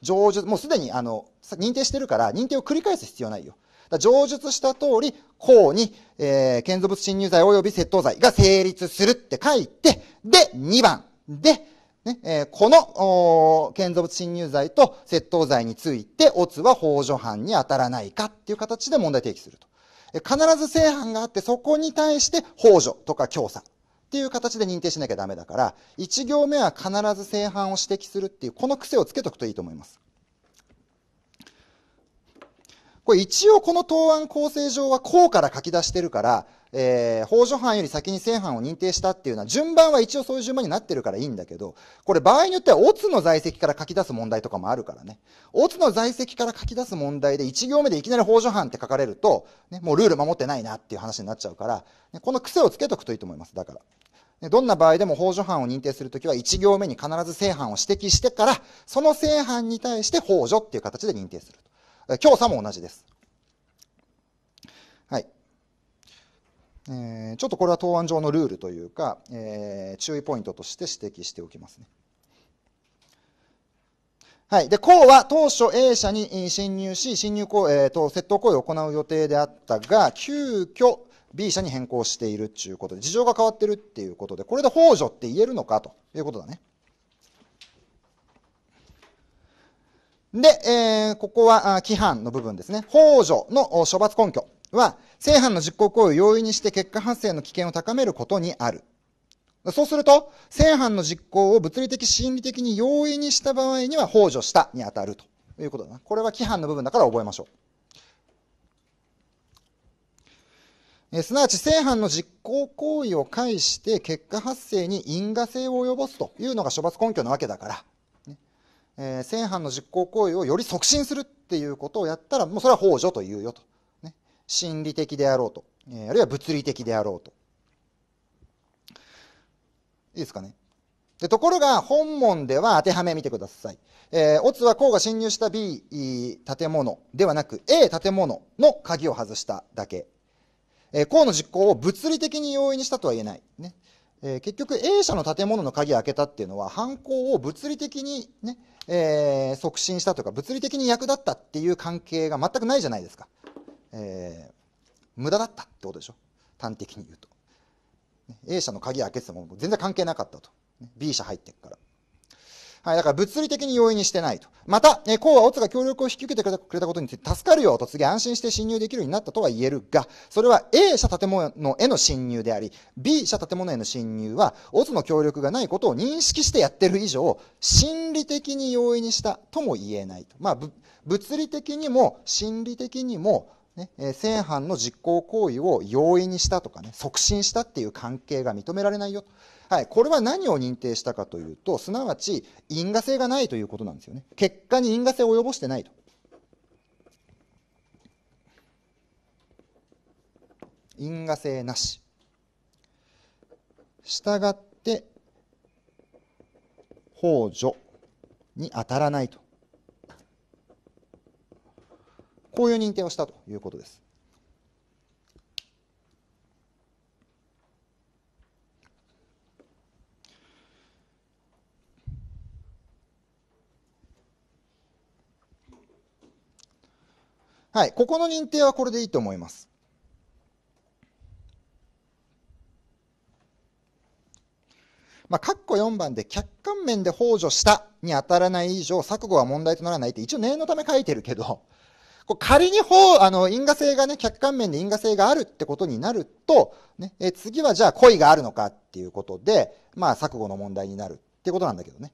上述、もうすでにあの、認定してるから、認定を繰り返す必要ないよ。上述した通り、公に、えー、建造物侵入罪及び窃盗罪が成立するって書いて、で、2番。で、ねえー、この建造物侵入罪と窃盗罪について、オツは法助犯に当たらないかっていう形で問題提起すると。必ず正犯があって、そこに対して法助とか教唆っていう形で認定しなきゃダメだから、1行目は必ず正犯を指摘するっていう、この癖をつけとくといいと思います。これ一応この答案構成上は項から書き出してるから、えー、法助犯より先に正犯を認定したっていうのは、順番は一応そういう順番になってるからいいんだけど、これ場合によっては、オツの在籍から書き出す問題とかもあるからね。オツの在籍から書き出す問題で、1行目でいきなり法助犯って書かれると、ね、もうルール守ってないなっていう話になっちゃうから、ね、この癖をつけとくといいと思います、だから。どんな場合でも法助犯を認定するときは1行目に必ず正犯を指摘してから、その正犯に対して法助っていう形で認定すると。教さも同じです。はい。えー、ちょっとこれは答案上のルールというか、えー、注意ポイントとして指摘しておきますね。はい。で、公は当初 A 社に侵入し、侵入行為、えー、と、窃盗行為を行う予定であったが、急遽 B 社に変更しているということで、事情が変わってるっていうことで、これで幇助って言えるのかということだね。で、えー、ここは、規範の部分ですね。法助の処罰根拠は、正犯の実行行為を容易にして結果発生の危険を高めることにある。そうすると、正犯の実行を物理的、心理的に容易にした場合には、法助したに当たるということだな。これは規範の部分だから覚えましょう。えすなわち正犯の実行行為を介して結果発生に因果性を及ぼすというのが処罰根拠なわけだから、えー、正犯の実行行為をより促進するっていうことをやったら、もうそれは法助というよと。ね、心理的であろうと、えー、あるいは物理的であろうと。いいですかね。でところが本門では当てはめ見てください。えー、オツは公が侵入した B 建物ではなく A 建物の鍵を外しただけ。えー、公の実行を物理的に容易にしたとは言えない。ねえー、結局 A 社の建物の鍵を開けたっていうのは犯行を物理的にね、えー、促進したとか物理的に役立ったっていう関係が全くないじゃないですか、えー、無駄だったってことでしょ端的に言うと A 社の鍵開けてたも全然関係なかったと B 社入ってくからはい、だから物理的に容易にしてないと。また、えー、こうはオツが協力を引き受けてくれたことについて助かるよと次安心して侵入できるようになったとは言えるが、それは A 社建物への侵入であり、B 社建物への侵入は、オツの協力がないことを認識してやってる以上、心理的に容易にしたとも言えないと。まあ、物理的にも心理的にも、ね、え正犯の実行行為を容易にしたとかね、促進したっていう関係が認められないよと。はい、これは何を認定したかというと、すなわち因果性がないということなんですよね。結果に因果性を及ぼしてないと。因果性なし。したがって、補助に当たらないと。こういう認定をしたということです。はい、ここの認定はこれでいいと思います。まあ、括弧4番で客観面で補助したに当たらない以上、錯誤は問題とならないって一応念のため書いてるけど、こ仮に法、あの、因果性がね、客観面で因果性があるってことになると、ね、え次はじゃあ故意があるのかっていうことで、まあ、錯誤の問題になるってことなんだけどね。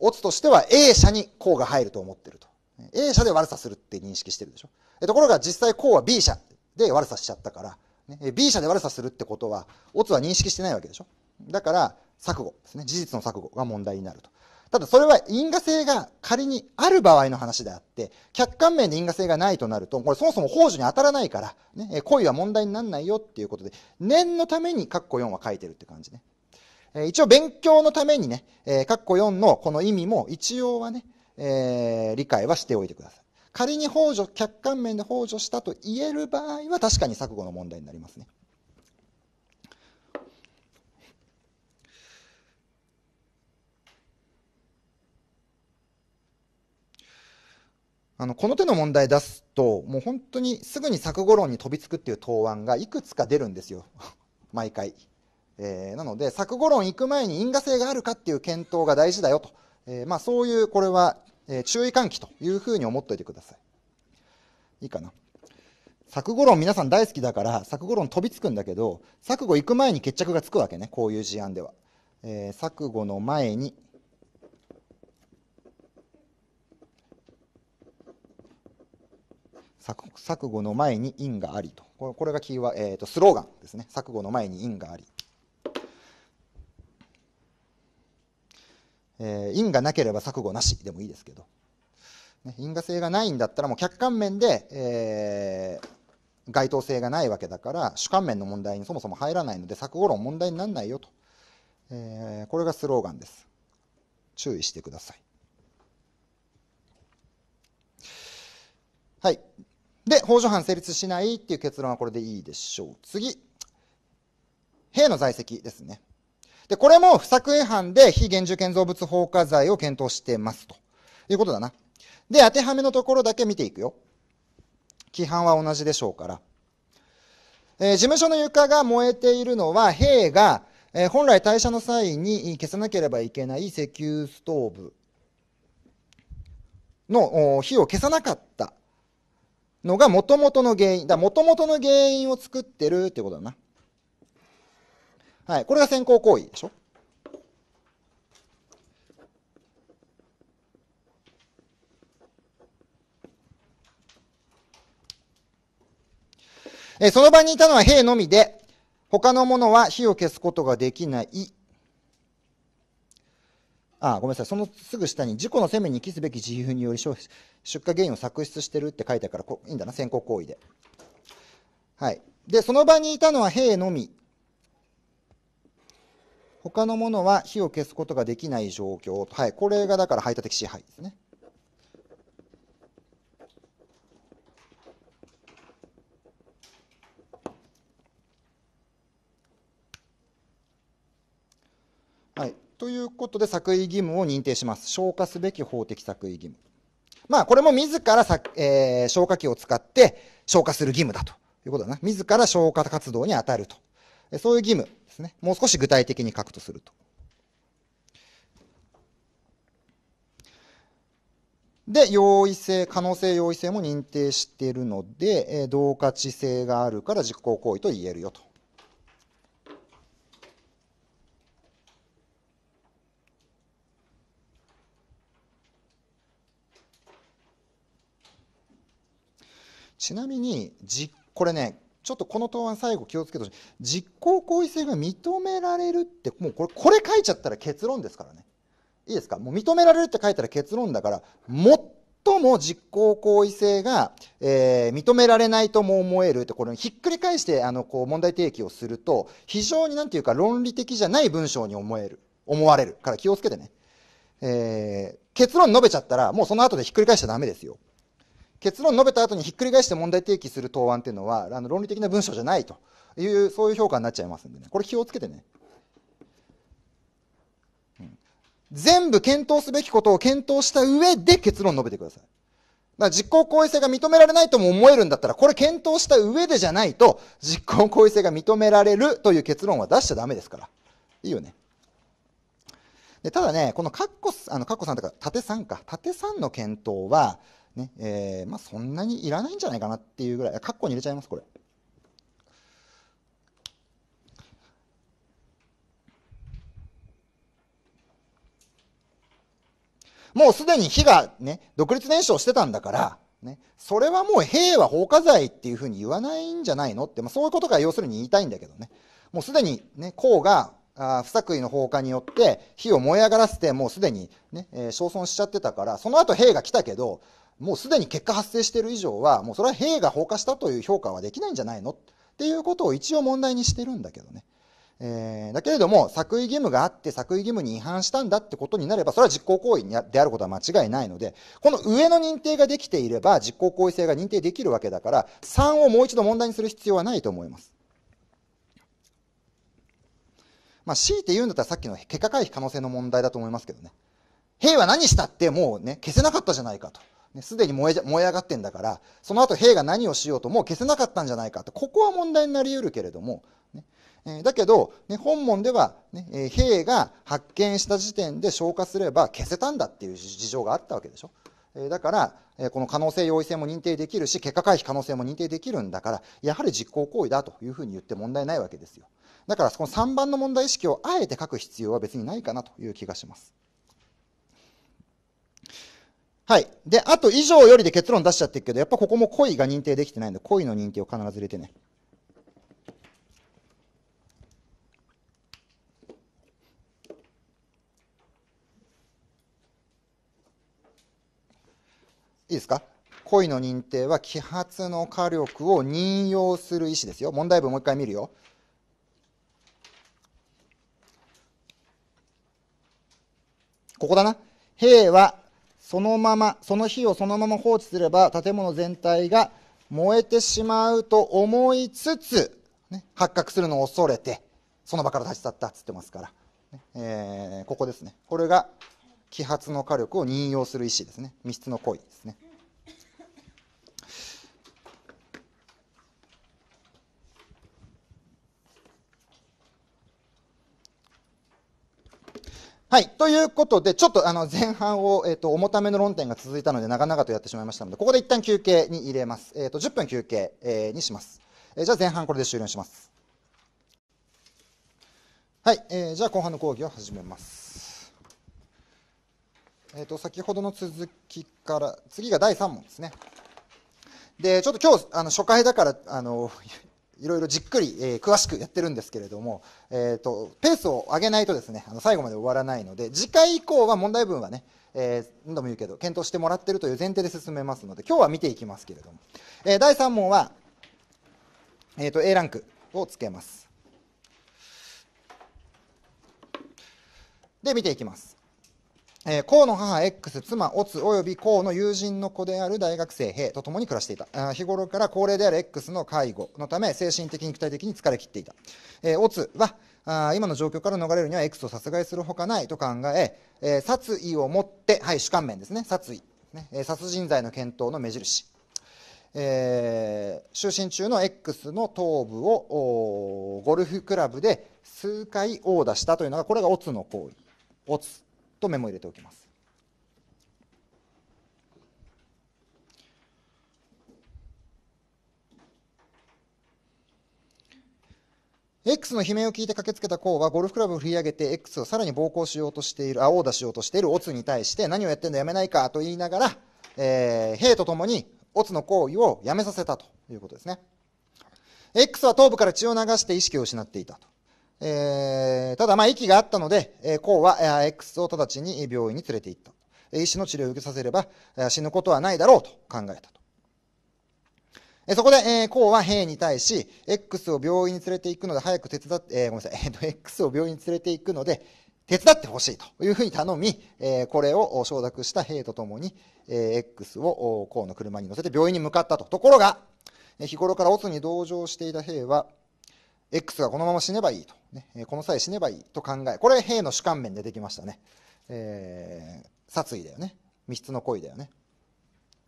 オツとしては A 社に項が入ると思ってると。A 社で悪さするって認識してるでしょ。ところが実際こうは B 社で悪さしちゃったから、ね、B 社で悪さするってことは、オツは認識してないわけでしょ。だから、錯誤ですね。事実の錯誤が問題になると。ただそれは因果性が仮にある場合の話であって、客観面で因果性がないとなると、これそもそも法助に当たらないから、ね、恋は問題にならないよっていうことで、念のために括弧4は書いてるって感じね。え一応勉強のためにね、えー、括弧4のこの意味も一応はね、えー、理解はしておいてください。仮に補助、客観面で補助したと言える場合は確かに錯誤の問題になりますね。あの、この手の問題出すと、もう本当にすぐに錯誤論に飛びつくっていう答案がいくつか出るんですよ。毎回。えー、なので、錯誤論行く前に因果性があるかっていう検討が大事だよと。えー、まあ、そういうこれは、え注意喚起というふうに思っておいてください。いいかな。作語論皆さん大好きだから作語論飛びつくんだけど作語行く前に決着がつくわけねこういう事案では、えー、作語の前に作語の前に因がありとこれがキーワえーと、スローガンですね作語の前に因がありえー、因がなければ錯誤なしでもいいですけど、ね、因果性がないんだったらもう客観面で、えー、該当性がないわけだから主観面の問題にそもそも入らないので錯誤論問題にならないよと、えー、これがスローガンです注意してくださいはいで法助犯成立しないっていう結論はこれでいいでしょう次兵の在籍ですねで、これも不作違反で非現住建造物放火罪を検討してますということだな。で、当てはめのところだけ見ていくよ。規範は同じでしょうから。えー、事務所の床が燃えているのは、兵が、えー、本来退社の際に消さなければいけない石油ストーブの火を消さなかったのが元々の原因。だ、元々の原因を作ってるってことだな。はい、これが先行行為でしょ。えその場にいたのは兵のみで、他のものは火を消すことができない。ああごめんなさい。そのすぐ下に、事故の責めに帰すべき自由により出火原因を作出してるって書いてあるから、いいんだな、先行行為で。はい。で、その場にいたのは兵のみ。他のものは火を消すことができない状況はい、これがだから排他的支配ですね。はい、ということで作為義務を認定します。消化すべき法的作為義務。まあ、これも自らさ、えー、消火器を使って消火する義務だということだな。自ら消火活動に当たるとそういう義務ですね。もう少し具体的に書くとすると。で、容易性、可能性容易性も認定しているので、え同価値性があるから実行行為と言えるよと。ちなみに、じ、これね、ちょっとこの答案最後気をつけてほしい。実行行為性が認められるって、もうこれ、これ書いちゃったら結論ですからね。いいですかもう認められるって書いたら結論だから、最も実行行為性が、えー、認められないとも思えるって、これひっくり返して、あの、こう問題提起をすると、非常になんていうか論理的じゃない文章に思える、思われるから気をつけてね。えー、結論述べちゃったら、もうその後でひっくり返しちゃダメですよ。結論述べた後にひっくり返して問題提起する答案っていうのはあの論理的な文章じゃないというそういう評価になっちゃいますんでねこれ気をつけてね、うん、全部検討すべきことを検討した上で結論述べてくださいだから実行行為性が認められないとも思えるんだったらこれ検討した上でじゃないと実行行為性が認められるという結論は出しちゃダメですからいいよねでただねこのカッコあのカッコさんとか縦3か縦3の検討はね、えー、まあ、そんなにいらないんじゃないかなっていうぐらい、カッコに入れちゃいます、これ。もうすでに火がね、独立燃焼してたんだから、ね、それはもう兵は放火罪っていうふうに言わないんじゃないのって、まあ、そういうことが要するに言いたいんだけどね。もうすでにね、孔があ不作為の放火によって火を燃え上がらせてもうすでにね、ねえー、焼損しちゃってたからその後兵が来たけどもうすでに結果発生している以上はもうそれは兵が放火したという評価はできないんじゃないのっていうことを一応問題にしてるんだけどね。えー、だけれども、作為義務があって作為義務に違反したんだってことになれば、それは実行行為であることは間違いないので、この上の認定ができていれば、実行行為性が認定できるわけだから、3をもう一度問題にする必要はないと思います。まあ、強いて言うんだったらさっきの結果回避可能性の問題だと思いますけどね。兵は何したってもうね、消せなかったじゃないかと。すでに燃え燃え上がってんだから、その後兵が何をしようともう消せなかったんじゃないかって、ここは問題になり得るけれども、ねえー、だけど、ね、本門ではね、えー、兵が発見した時点で消化すれば消せたんだっていう事情があったわけでしょ。えだから、えこの可能性容易性も認定できるし結果回避可能性も認定できるんだからやはり実行行為だというふうに言って問題ないわけですよだからこの3番の問題意識をあえて書く必要は別にないかなという気がします。はい。で、あと以上よりで結論出しちゃってるけど、やっぱここも故意が認定できてないので、故意の認定を必ず入れてね。いいですか故意の認定は揮発の火力を任用する意思ですよ。問題文もう一回見るよ。ここだな。兵はそのまま、その火をそのまま放置すれば、建物全体が燃えてしまうと思いつつ、ね、発覚するのを恐れて、その場から立ち去ったっつってますから、えー、ここですね。これが、揮発の火力を任用する意思ですね。密室の行為ですね。はい。ということで、ちょっとあの前半を、えっ、ー、と、重ための論点が続いたので、長々とやってしまいましたので、ここで一旦休憩に入れます。えっ、ー、と、10分休憩、えー、にします。えじゃあ前半これで終了します。はい。えじゃあ後半の講義を始めます。えっ、と、先ほどの続きから、次が第3問ですね。で、ちょっと今日、あの、初回だから、あの、いろいろじっくり、えー、詳しくやってるんですけれども、えーと、ペースを上げないとですねあの最後まで終わらないので次回以降は問題文はね、えー、何度も言うけど検討してもらってるという前提で進めますので今日は見ていきますけれども、えー、第3問は、えーと、と A ランクをつけますで見ていきますえー、孔の母 X、妻、オツ、および孔の友人の子である大学生、兵と共に暮らしていた。あ日頃から高齢である X の介護のため、精神的、に肉体的に疲れ切っていた。えー、オツはあ、今の状況から逃れるには X を殺害するほかないと考え、えー、殺意を持って、はい、主観面ですね、殺意、ねえ殺人罪の検討の目印。えー、就寝中の X の頭部をゴルフクラブで数回殴打したというのがこれがオツの行為オツとメモ入れておきます。X の悲鳴を聞いて駆けつけた項はゴルフクラブを振り上げて X をさらに暴行しようとしている、あ、おだしようとしているオツに対して何をやってんだやめないかと言いながら、えー、兵とともにオツの行為をやめさせたということですね。X は頭部から血を流して意識を失っていたと。えー、ただ、まあ、息があったので、えー、こうは X を直ちに病院に連れて行った。医師の治療を受けさせれば死ぬことはないだろうと考えたと。そこで、えー、こうは兵に対し、X を病院に連れて行くので、早く手伝って、えー、ごめんなさい、えー、X を病院に連れて行くので、手伝ってほしいというふうに頼み、えー、これを承諾した兵とともに、えー、X をこうの車に乗せて病院に向かったと。ところが、日頃からオツに同情していた兵は、X がこのまま死ねばいいと。ね、この際死ねばいいと考えこれ兵の主観面出てきましたね、えー、殺意だよね密室の恋だよね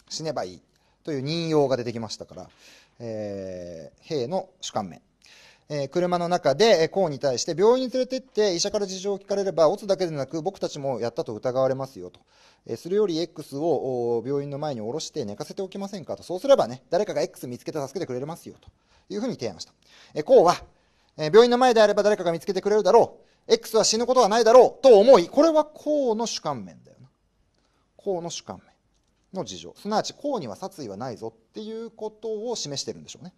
死ねばいいという任用が出てきましたから、えー、兵の主観面えー、車の中で孔に対して病院に連れてって医者から事情を聞かれればオつだけでなく僕たちもやったと疑われますよと、えー、それより X を病院の前に下ろして寝かせておきませんかとそうすればね誰かが X 見つけて助けてくれますよというふうに提案した、えー、孔はえ病院の前であれば誰かが見つけてくれるだろう。X は死ぬことはないだろうと思い、これは公の主観面だよな。公の主観面の事情。すなわち公には殺意はないぞっていうことを示してるんでしょうね。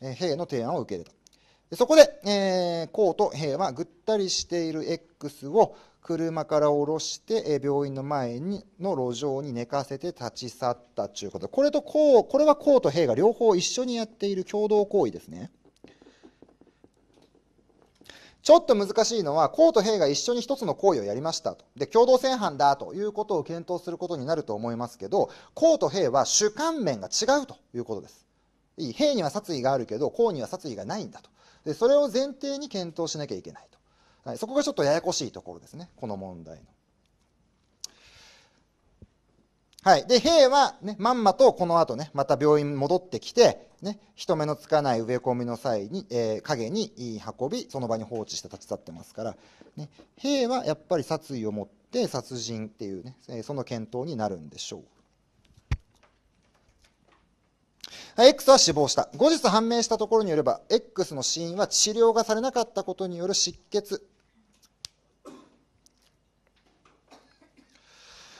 え兵の提案を受け入れた。そこで、えー、公と兵はぐったりしている X を車から降ろして、え病院の前にの路上に寝かせて立ち去ったということで、これとうこれは公と兵が両方一緒にやっている共同行為ですね。ちょっと難しいのは、公と兵が一緒に一つの行為をやりましたと。で、共同正犯だということを検討することになると思いますけど、公と兵は主観面が違うということです。いい兵には殺意があるけど、公には殺意がないんだと。で、それを前提に検討しなきゃいけないと。はい、そこがちょっとややこしいところですね、この問題の。はい、で兵は、ね、まんまとこの後ねまた病院戻ってきて、ね、人目のつかない植え込みの際に、えー、影に運びその場に放置して立ち去ってますから、ね、兵はやっぱり殺意を持って殺人っていうね、えその検討になるんでしょう。X は死亡した。後日判明したところによれば、X の死因は治療がされなかったことによる失血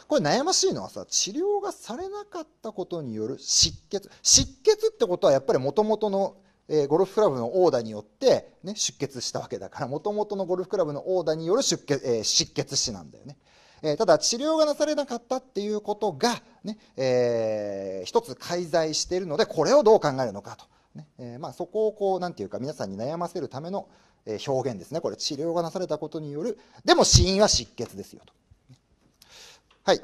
これ悩ましいのはさ、治療がされなかったことによる失血。失血ってことはやっぱりもともとの、えゴルフクラブのオーダーによって、ね、出血したわけだから、もともとのゴルフクラブのオーダーによる出血、えー、失血死なんだよね。えー、ただ治療がなされなかったっていうことがね、ねえー、一つ介在しているのでこれをどう考えるのかと、ねえー、まあ、そこをこうなんていうか皆さんに悩ませるための表現ですねこれ治療がなされたことによるでも死因は失血ですよと。はい。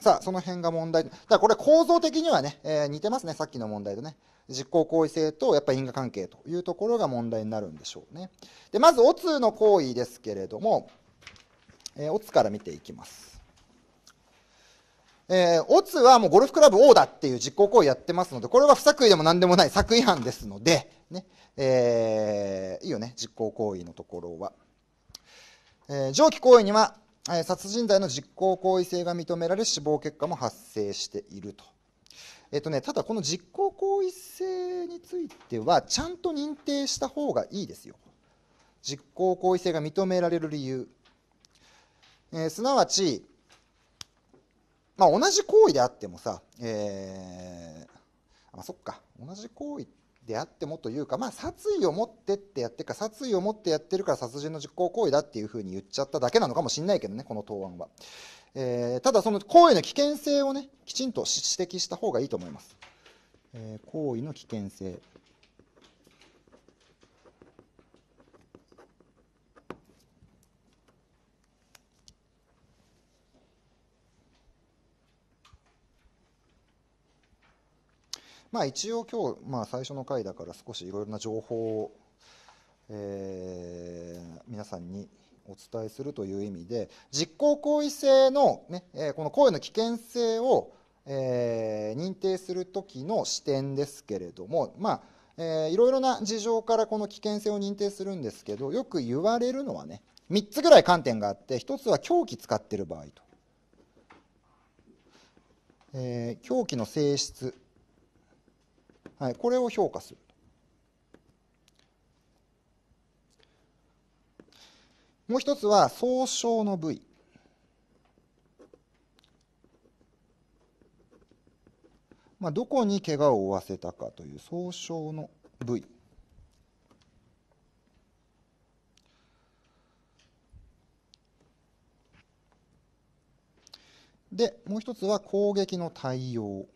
さあ、その辺が問題。だこれ構造的にはね、えー、似てますね、さっきの問題とね。実行行為性とやっぱり因果関係というところが問題になるんでしょうね。で、まず、オツの行為ですけれども、えー、オツから見ていきます。えー、オツはもうゴルフクラブ O だっていう実行行為やってますので、これは不作為でも何でもない作違反ですので、ね、えー、いいよね、実行行為のところは。えー、上記行為にはえ殺人罪の実行行為性が認められ死亡結果も発生していると。えっとね、ただ、この実行行為性については、ちゃんと認定した方がいいですよ。実行行為性が認められる理由。えー、すなわち、まあ、同じ行為であってもさ、えー、あ、そっか、同じ行為っであってもというか、まあ、殺意を持ってってやってか殺意を持ってやってるから殺人の実行行為だっていうふうに言っちゃっただけなのかもしれないけどねこの答案は、えー、ただその行為の危険性をねきちんと指摘した方がいいと思います、えー、行為の危険性まあ、一応今日、まあ、最初の回だから少しいろいろな情報を、えー、皆さんにお伝えするという意味で実行行為性のね、えー、この行為の危険性を、えー、認定する時の視点ですけれども、まあえー、いろいろな事情からこの危険性を認定するんですけどよく言われるのはね3つぐらい観点があって1つは凶器使ってる場合と、えー、凶器の性質はい、これを評価する。もう一つは総称の部位。まあ、どこに怪我を負わせたかという総称の部位。で、もう一つは攻撃の対応。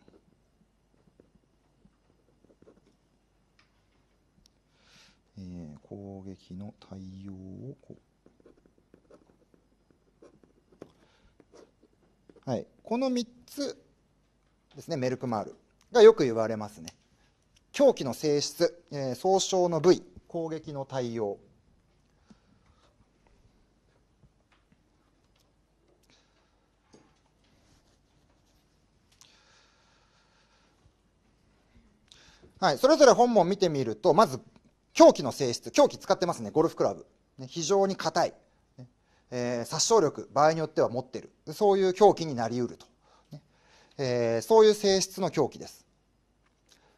えー、攻撃の対応をこはい、この3つですねメルクマールがよく言われますね狂気の性質、えー、総称の部位攻撃の対応はい、それぞれ本文見てみるとまず狂気の性質狂気使ってますねゴルフクラブ、ね、非常に硬い、ね、えー、殺傷力場合によっては持ってるそういう狂気になりうると、ね、えー、そういう性質の狂気です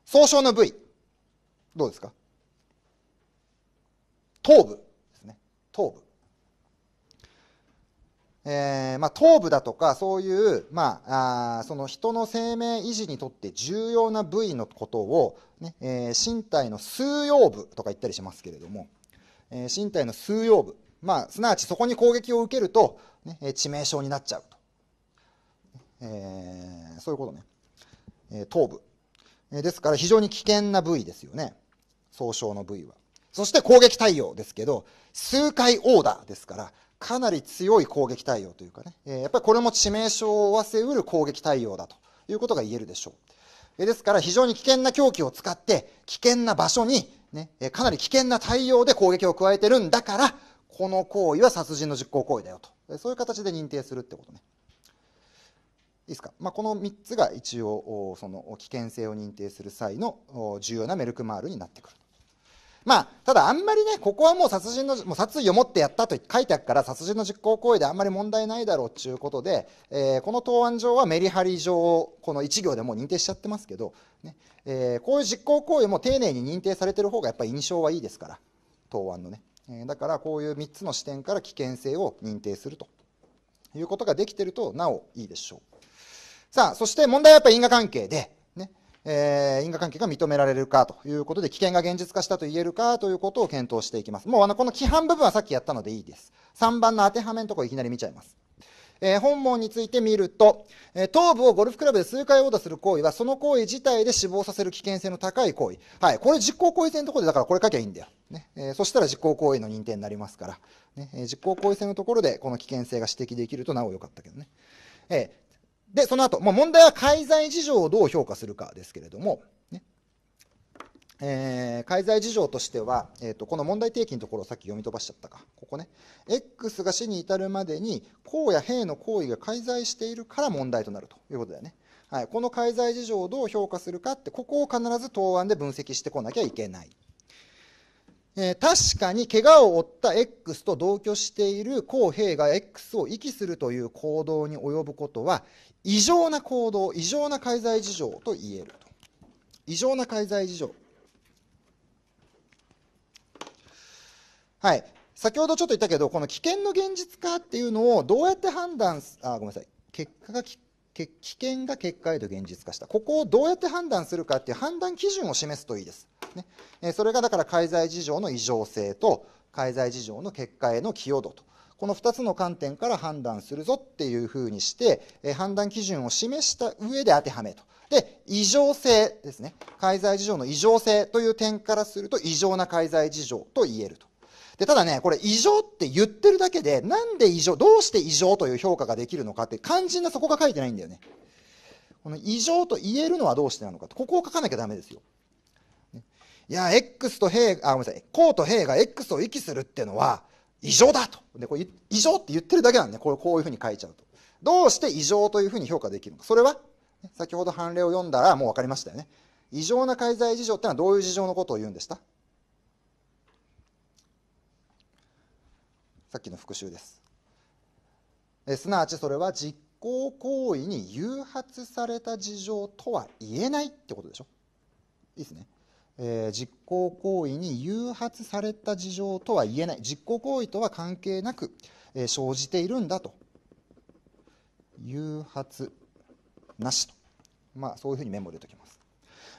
総称の部位どうですか頭部ですね頭部えー、まあ、頭部だとかそういう、まあ、あその人の生命維持にとって重要な部位のことをね、えー、身体の数葉部とか言ったりしますけれども、えー、身体の数葉部、まあ、すなわちそこに攻撃を受けると、ね、致命傷になっちゃうと、えー、そういうことね、え頭部、えですから非常に危険な部位ですよね総称の部位はそして攻撃対応ですけど、数回オーダーですから、かなり強い攻撃対応というかね、えやっぱりこれも致命傷を負わせうる攻撃対応だということが言えるでしょう。ですから非常に危険な凶器を使って危険な場所に、ね、かなり危険な対応で攻撃を加えてるんだからこの行為は殺人の実行行為だよとそういう形で認定するってことね。いいですか、まあ、この3つが一応その危険性を認定する際の重要なメルクマールになってくる。まあ、ただあんまりね、ここはもう殺人の、もう殺意を持ってやったと書いてあるから、殺人の実行行為であんまり問題ないだろうということで、えー、この答案上はメリハリ上この1行でもう認定しちゃってますけど、ねえー、こういう実行行為も丁寧に認定されてる方がやっぱり印象はいいですから、答案のね。えー、だからこういう3つの視点から危険性を認定するということができてると、なおいいでしょう。さあ、そして問題はやっぱり因果関係で、えー、因果関係が認められるかということで、危険が現実化したと言えるかということを検討していきます。もうあの、この規範部分はさっきやったのでいいです。3番の当てはめのところいきなり見ちゃいます。えー、本門について見ると、えー、頭部をゴルフクラブで数回殴打する行為は、その行為自体で死亡させる危険性の高い行為。はい。これ実行行為性のところで、だからこれ書きゃいいんだよ。ね。えー、そしたら実行行為の認定になりますから。ね。えー、実行行為性のところで、この危険性が指摘できるとなお良かったけどね。えで、その後、ま問題は介在事情をどう評価するかですけれども、ねえー、介在事情としては、えーと、この問題提起のところをさっき読み飛ばしちゃったか、ここね、X が死に至るまでに、公や兵の行為が介在しているから問題となるということだよね。はい、この介在事情をどう評価するかって、ここを必ず答案で分析してこなきゃいけない。えー、確かに怪我を負った X と同居している公兵が X を遺棄するという行動に及ぶことは異常な行動異常な介在事情と言えると異常な介在事情はい先ほどちょっと言ったけどこの危険の現実化っていうのをどうやって判断あごめんなさい結果が危険が結果へと現実化したここをどうやって判断するかっていう判断基準を示すといいです、ねえそれがだから介在事情の異常性と介在事情の結果への寄与度とこの2つの観点から判断するぞっていうふうにして、え判断基準を示した上で当てはめと。で、異常性ですね。介在事情の異常性という点からすると、異常な介在事情と言えると。で、ただね、これ異常って言ってるだけで、なんで異常、どうして異常という評価ができるのかって肝心なそこが書いてないんだよね。この異常と言えるのはどうしてなのかって、ここを書かなきゃダメですよ。いや、X と兵、あ、ごめんなさい、公と兵が X を息するっていうのは、異常だとでこ異常って言ってるだけなんでこれこういうふうに書いちゃうとどうして異常というふうに評価できるのかそれは先ほど判例を読んだらもう分かりましたよね異常な介在事情ってのはどういう事情のことを言うんでしたさっきの復習ですえすなわちそれは実行行為に誘発された事情とは言えないってことでしょいいですねえー、実行行為に誘発された事情とは言えない実行行為とは関係なく、えー、生じているんだと誘発なしと、まあ、そういうふうにメモ入れておきます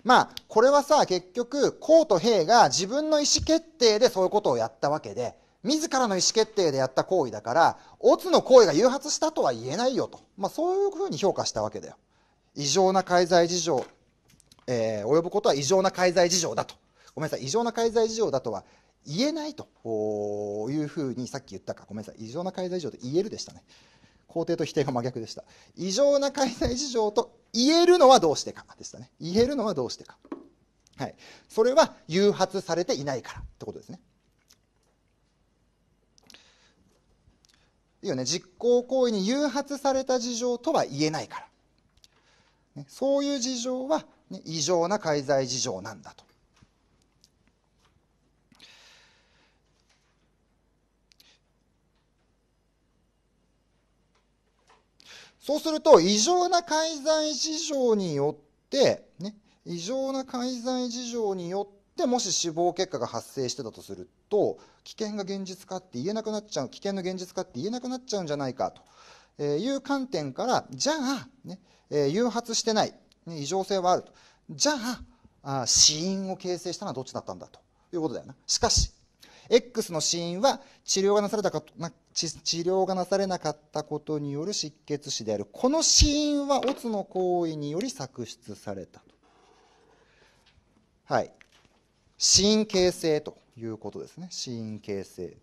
まあこれはさ結局公と兵が自分の意思決定でそういうことをやったわけで自らの意思決定でやった行為だからオツの行為が誘発したとは言えないよと、まあ、そういうふうに評価したわけだよ異常な介在事情えー、及ぶことは異常な介在事情だとごめんなさい異常な介在事情だとは言えないというふうにさっき言ったかごめんなさい異常な介在事情と言えるでしたね肯定と否定が真逆でした異常な介在事情と言えるのはどうしてかでしたね言えるのはどうしてかはいそれは誘発されていないからってことですねいいよね実行行為に誘発された事情とは言えないから、ね、そういう事情はね、異常な介在事情なんだと。そうすると異常な介在事情によって、ね、異常な介在事情によってもし死亡結果が発生してたとすると危険が現実化って言えなくなっちゃう危険の現実化って言えなくなっちゃうんじゃないかという観点からじゃあ、ね、誘発してないに異常性はあるとじゃああ死因を形成したのはどっちだったんだということだよなしかし X の死因は治療がなされたかな治療がなされなかったことによる失血死であるこの死因はオツの行為により搾出されたとはい死因形成ということですね死因形成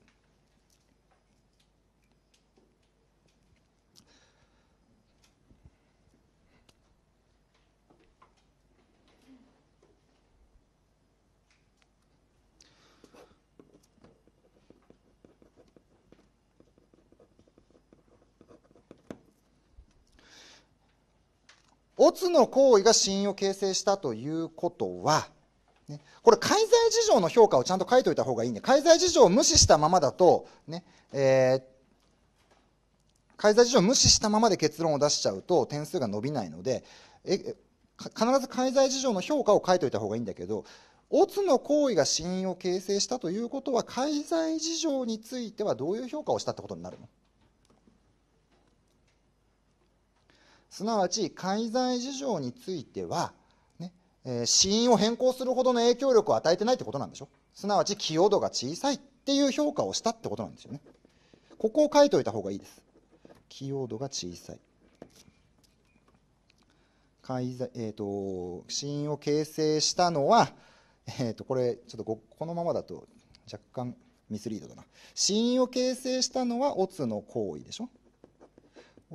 オツの行為が死因を形成したということは、ね、これ介在事情の評価をちゃんと書いておいた方がいいんで介在事情を無視したままだと、ねえー、介在事情を無視したままで結論を出しちゃうと点数が伸びないのでえ必ず介在事情の評価を書いておいた方がいいんだけどオツの行為が死因を形成したということは介在事情についてはどういう評価をしたってことになるのすなわち介在事情については、ねえー、死因を変更するほどの影響力を与えてないってことなんでしょすなわち寄与度が小さいっていう評価をしたってことなんですよねここを書いておいた方がいいです寄与度が小さい介在、えーと、死因を形成したのは、えーと、とこれちょっとここのままだと若干ミスリードだな死因を形成したのはオツの行為でしょ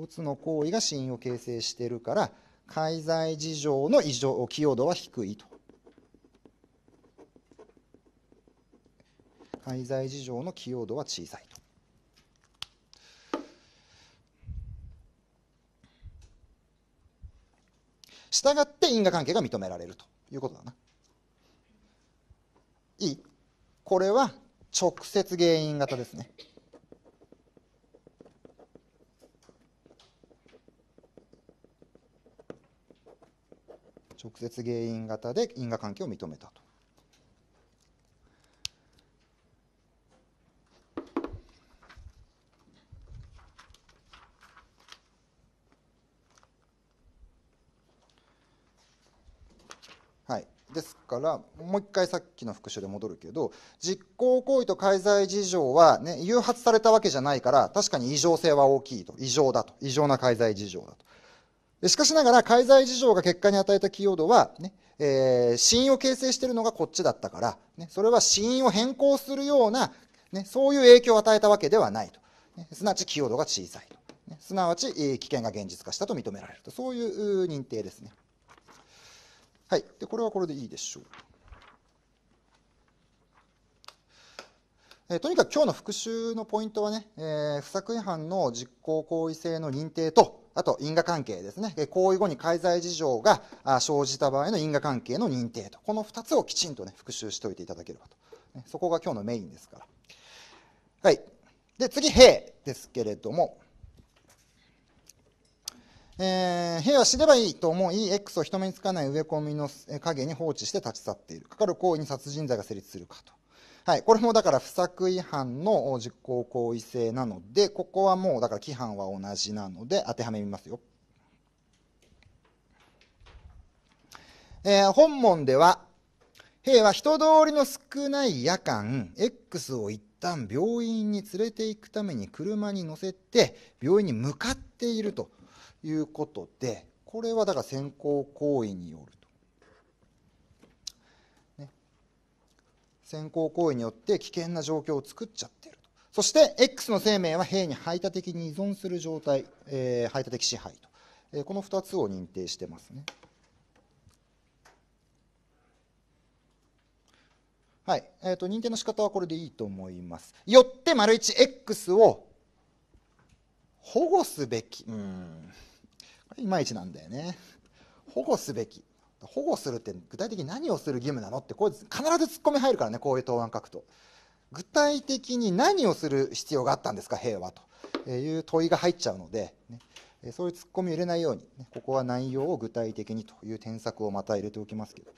つの行為が死因を形成しているから介在事情の異常寄与度は低いと介在事情の寄与度は小さいとしたがって因果関係が認められるということだないいこれは直接原因型ですね直接原因型で因果関係を認めたと。はい、ですからもう一回さっきの復習で戻るけど実行行為と介在事情は、ね、誘発されたわけじゃないから確かに異常性は大きいと異常だと異常な介在事情だとしかしながら、介在事情が結果に与えたキーワードは、ね、えー、死因を形成しているのがこっちだったから、ね、それは死因を変更するような、ね、そういう影響を与えたわけではないと。ね、すなわち、キーワードが小さいと。ね、すなわち、危険が現実化したと認められると。そういう認定ですね。はい。で、これはこれでいいでしょう。えとにかく今日の復習のポイントはね、えー、不作違反の実行行為性の認定と、あと因果関係ですね。行為後に介在事情が生じた場合の因果関係の認定と。この2つをきちんとね、復習しておいていただければと。そこが今日のメインですから。はい。で、次、兵ですけれども。えー、兵は死ればいいと思い、X を人目につかない植え込みの陰に放置して立ち去っている。かかる行為に殺人罪が成立するかと。はい、これもだから不作違反の実行行為性なので、ここはもうだから規範は同じなので当てはめますよ。えー、本問では、兵は人通りの少ない夜間、X を一旦病院に連れて行くために車に乗せて、病院に向かっているということで、これはだから先行行為による先行行為によって危険な状況を作っちゃってるそして X の生命は兵に排他的に依存する状態、えー、排他的支配と、えー、この2つを認定してますねはい、えーと、認定の仕方はこれでいいと思いますよって丸 1X を保護すべきうんいまいちなんだよね保護すべき保護するって具体的に何をする義務なのってこう必ずツッコミ入るからねこういう答案書くと具体的に何をする必要があったんですか平和という問いが入っちゃうので、ね、そういうツッコミを入れないように、ね、ここは内容を具体的にという添削をまた入れておきますけど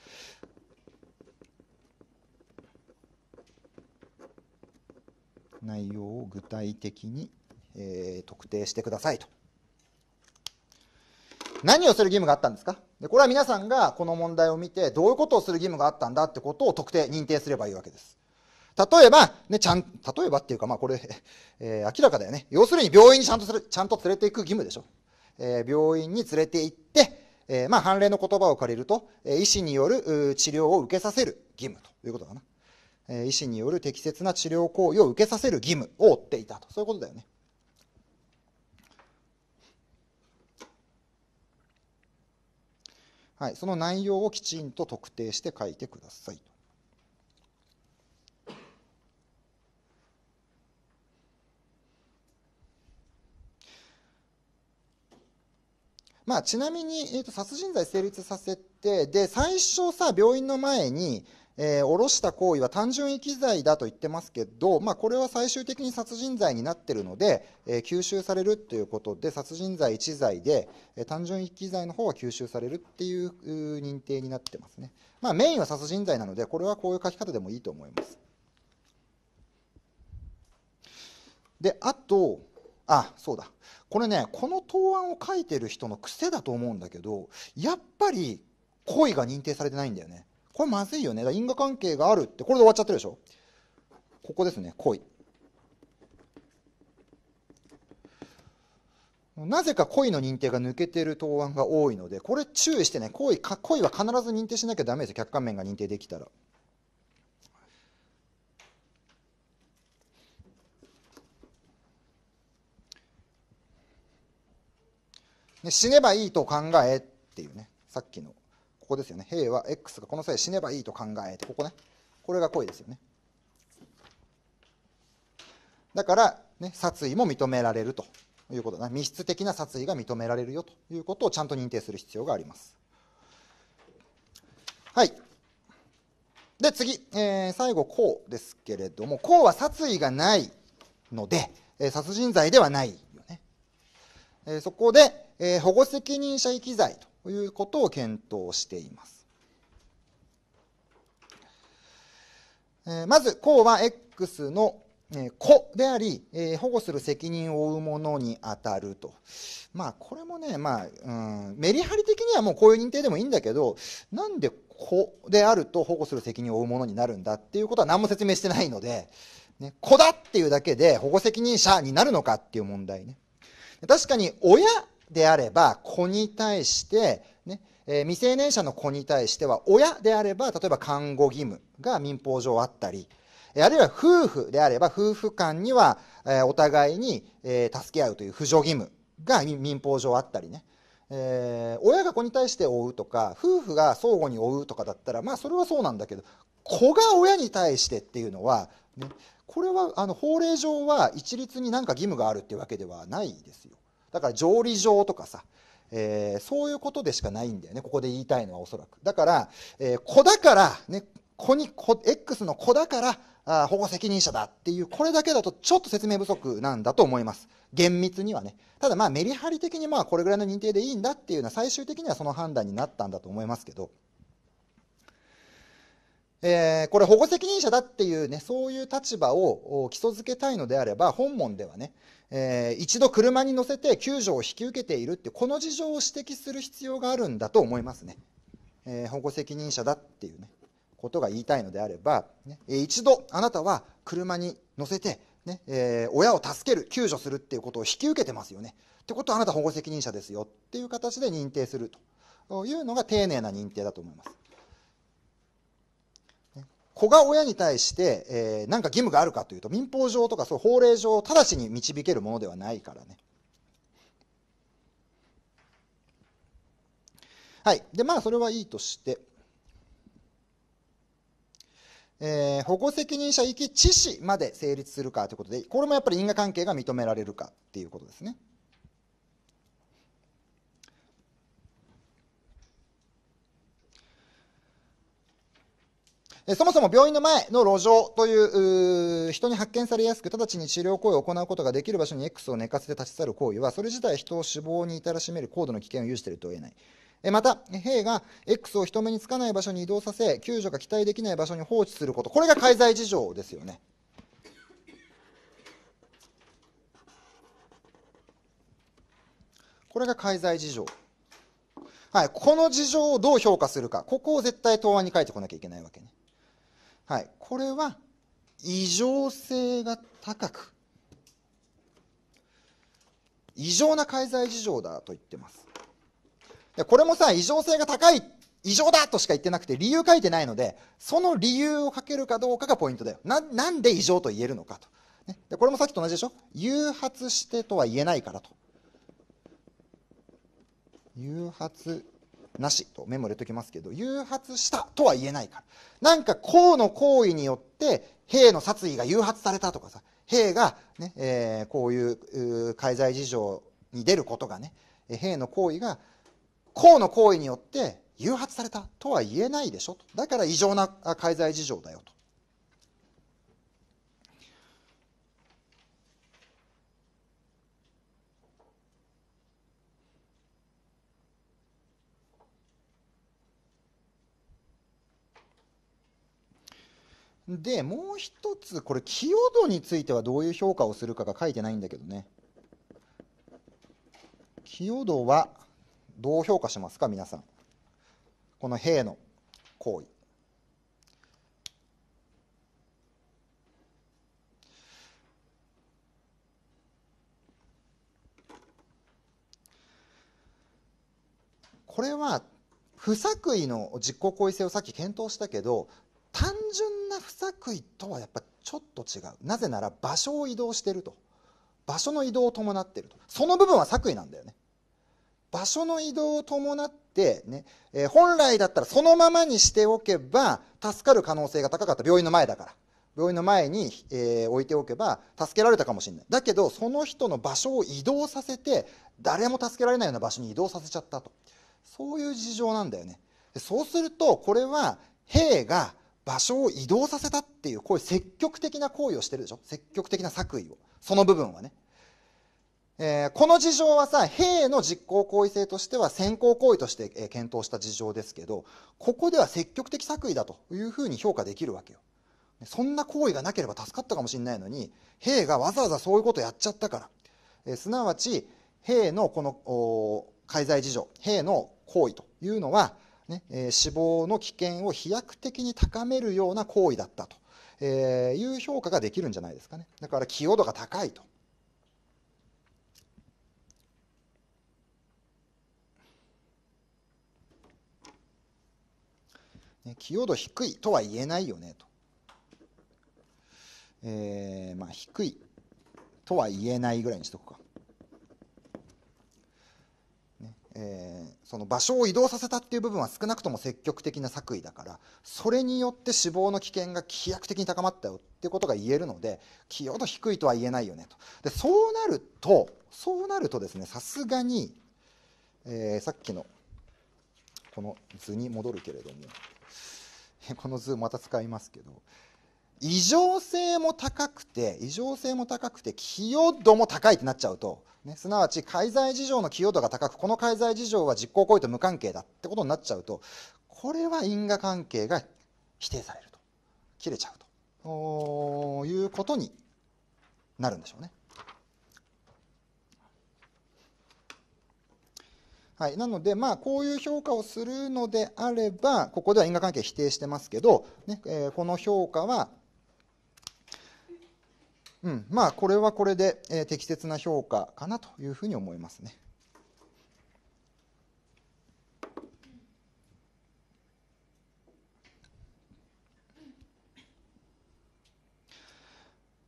内容を具体的に、えー、特定してくださいと。何をする義務があったんですかでこれは皆さんがこの問題を見てどういうことをする義務があったんだってことを特定認定すればいいわけです例えば、ね、ちゃん例えばっていうか、まあ、これ、えー、明らかだよね要するに病院にちゃんとするちゃんと連れていく義務でしょ、えー、病院に連れて行って、えー、まあ、判例の言葉を借りると、え医師による治療を受けさせる義務ということかな、え医師による適切な治療行為を受けさせる義務を負っていたとそういうことだよねはい、その内容をきちんと特定して書いてくださいまあ、ちなみに、えーと、と殺人罪成立させてで最初さ病院の前にえー、下ろした行為は単純遺棄罪だと言ってますけど、まあ、これは最終的に殺人罪になってるので、えー、吸収されるということで殺人罪1罪で、えー、単純遺棄罪の方は吸収されるっていう認定になってますね、まあ、メインは殺人罪なのでこれはこういう書き方でもいいと思いますであとあそうだこれねこの答案を書いてる人の癖だと思うんだけどやっぱり行為が認定されてないんだよねこれまずいよね。因果関係があるって、これで終わっちゃってるでしょ。ここですね、恋。なぜか恋の認定が抜けてる答案が多いので、これ注意してね、恋か恋は必ず認定しなきゃだめですよ、客観面が認定できたら。死ねばいいと考えっていうね、さっきの。こですよね。兵は X がこの際死ねばいいと考えて、ここね。これが恋ですよね。だから、ね、殺意も認められるということだ、ね、密室的な殺意が認められるよということをちゃんと認定する必要があります。はい。で、次、えー、最後、こうですけれども、こうは殺意がないので、えー、殺人罪ではないよね。えー、そこで、えー、保護責任者遺棄罪とということを検討しています。まず、項は X の子であり、保護する責任を負うものに当たると。まあ、これもね、まあ、うん、メリハリ的にはもうこういう認定でもいいんだけど、なんで子であると保護する責任を負うものになるんだっていうことは何も説明してないので、ね、子だっていうだけで保護責任者になるのかっていう問題ね。確かに親であれば子に対してね、え未成年者の子に対しては親であれば例えば看護義務が民法上あったりあるいは夫婦であれば夫婦間にはお互いに助け合うという扶助義務が民法上あったりねえー、親が子に対して負うとか夫婦が相互に負うとかだったらまあそれはそうなんだけど子が親に対してっていうのは、ね、これはあの法令上は一律に何か義務があるっていうわけではないですよ。だから条理上とかさ、えー、そういうことでしかないんだよねここで言いたいのはおそらくだから、えー、子だからね子に子 X の子だからあ保護責任者だっていうこれだけだとちょっと説明不足なんだと思います厳密にはねただまあメリハリ的にまあこれぐらいの認定でいいんだっていうのは最終的にはその判断になったんだと思いますけどえー、これ保護責任者だっていうねそういう立場を基礎づけたいのであれば本門ではね、えー、一度車に乗せて救助を引き受けているってこの事情を指摘する必要があるんだと思いますね、えー、保護責任者だっていうねことが言いたいのであれば、ね、一度あなたは車に乗せてね、ねえー、親を助ける救助するっていうことを引き受けてますよねってことはあなた保護責任者ですよっていう形で認定するというのが丁寧な認定だと思います子が親に対して何、えー、か義務があるかというと民法上とかそう法令上を直ちに導けるものではないからね。はい、でまあそれはいいとして、えー、保護責任者遺棄致死まで成立するかということでこれもやっぱり因果関係が認められるかっていうことですね。そもそも病院の前の路上という人に発見されやすく直ちに治療行為を行うことができる場所に X を寝かせて立ち去る行為はそれ自体人を死亡に至らしめる高度の危険を有していると言えない。また、兵が X を人目につかない場所に移動させ、救助が期待できない場所に放置すること、これが介在事情ですよね。これが介在事情。はい、この事情をどう評価するか、ここを絶対答案に書いてこなきゃいけないわけね。はい、これは異常性が高く異常な介在事情だと言ってますこれもさ異常性が高い異常だとしか言ってなくて理由書いてないのでその理由を書けるかどうかがポイントだよなんで異常と言えるのかと、ね、でこれもさっきと同じでしょ誘発してとは言えないからと誘発なしとメモ入れておきますけど誘発したとは言えないからなんか公の行為によって兵の殺意が誘発されたとかさ兵がね、ねえー、こういう介在事情に出ることがね兵の行為が公の行為によって誘発されたとは言えないでしょとだから異常な介在事情だよとでもう一つこれ寄与度についてはどういう評価をするかが書いてないんだけどね寄与度はどう評価しますか皆さんこの兵の行為これは不作為の実行行為性をさっき検討したけど単純な不作為とはやっぱちょっと違うなぜなら場所を移動してると場所の移動を伴ってるとその部分は作為なんだよね場所の移動を伴ってね、ねえー、本来だったらそのままにしておけば助かる可能性が高かった病院の前だから病院の前に、えー、置いておけば助けられたかもしれないだけどその人の場所を移動させて誰も助けられないような場所に移動させちゃったとそういう事情なんだよねそうするとこれは兵が場所を移動させたっていうこういう積極的な行為をしてるでしょ積極的な作為をその部分はね、えー、この事情はさ兵の実行行為性としては先行行為として、えー、検討した事情ですけどここでは積極的作為だというふうに評価できるわけよそんな行為がなければ助かったかもしれないのに兵がわざわざそういうことやっちゃったから、えー、すなわち兵のこの介在事情兵の行為というのはねえ死亡の危険を飛躍的に高めるような行為だったと、えいう評価ができるんじゃないですかねだから寄与度が高いと。寄与度低いとは言えないよねと、えー、まあ、低いとは言えないぐらいにしとくか。えー、その場所を移動させたっていう部分は少なくとも積極的な作為だからそれによって死亡の危険が飛躍的に高まったよっていうことが言えるので寄与度低いとは言えないよねとでそうなるとそうなるとですねさすがに、えー、さっきのこの図に戻るけれども この図また使いますけど異常性も高くて異常性も高くて寄与度も高いってなっちゃうと、ね、すなわち介在事情の寄与度が高くこの介在事情は実行行為と無関係だってことになっちゃうとこれは因果関係が否定されると切れちゃうということになるんでしょうね。はい、なので、まあ、こういう評価をするのであればここでは因果関係否定してますけど、ねえー、この評価はうん、まあこれはこれで、えー、適切な評価かなというふうに思いますね。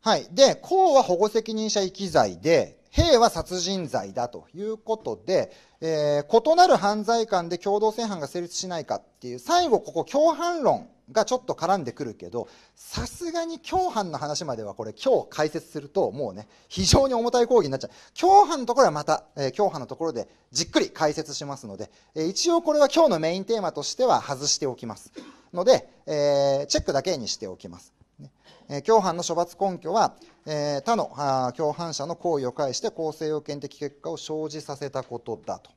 はい。で、公は保護責任者遺棄罪で、兵は殺人罪だということで、えー、異なる犯罪間で共同正犯が成立しないかっていう最後ここ共犯論がちょっと絡んでくるけどさすがに共犯の話まではこれ今日解説するともうね非常に重たい講義になっちゃう共犯のところはまた、えー、共犯のところでじっくり解説しますので、えー、一応これは今日のメインテーマとしては外しておきますので、えー、チェックだけにしておきます共犯の処罰根拠は、え他の共犯者の行為を介して公正要件的結果を生じさせたことだと。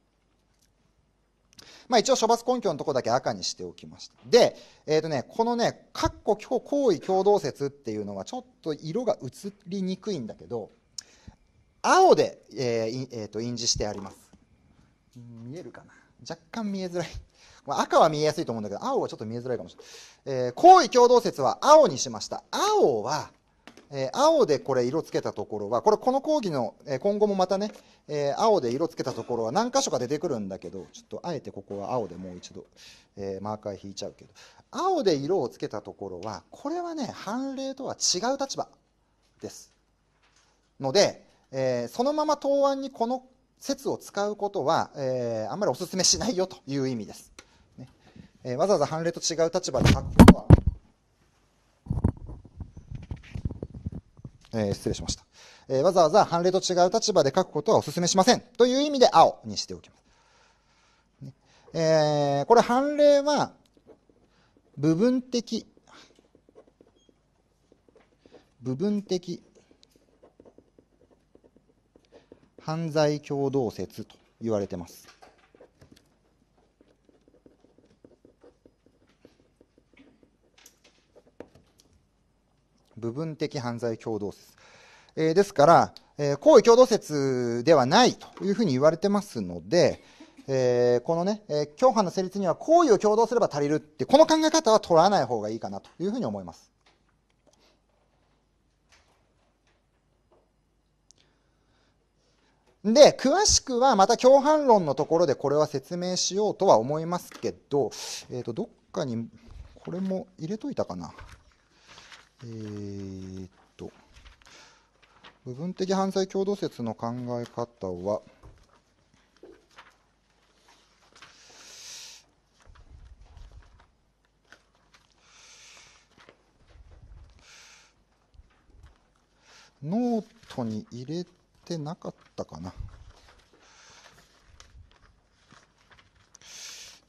まあ、一応処罰根拠のとこだけ赤にしておきました。で、えーとね、このね、括弧行為共同説っていうのはちょっと色が移りにくいんだけど、青で、えーえー、と印字してあります。見えるかな若干見えづらい。まあ、赤は見えやすいと思うんだけど青はちょっと見えづらいかもしれない、えー、行為共同説は青にしました青はえー、青でこれ色つけたところはこれこの講義の、えー、今後もまたね、えー、青で色つけたところは何箇所か出てくるんだけどちょっとあえてここは青でもう一度、えマーカー引いちゃうけど青で色をつけたところはこれはね判例とは違う立場ですので、えそのまま答案にこの説を使うことは、えあんまりお勧めしないよという意味です。えー、わざわざ判例と違う立場で書くことは、えー、失礼しました、えー。わざわざ判例と違う立場で書くことはお勧めしません。という意味で青にしておきます。ね、えー、これ判例は、部分的、部分的犯罪共同説と言われてます。部分的犯罪共同説。えー、ですから、えー、行為共同説ではないというふうに言われてますので、えー、このね、えー、共犯の成立には行為を共同すれば足りるって、この考え方は取らない方がいいかなというふうに思います。で、詳しくはまた共犯論のところでこれは説明しようとは思いますけど、えっ、ー、と、どっかにこれも入れといたかな。えー、っと、部分的犯罪共同説の考え方は、ノートに入れてなかったかな。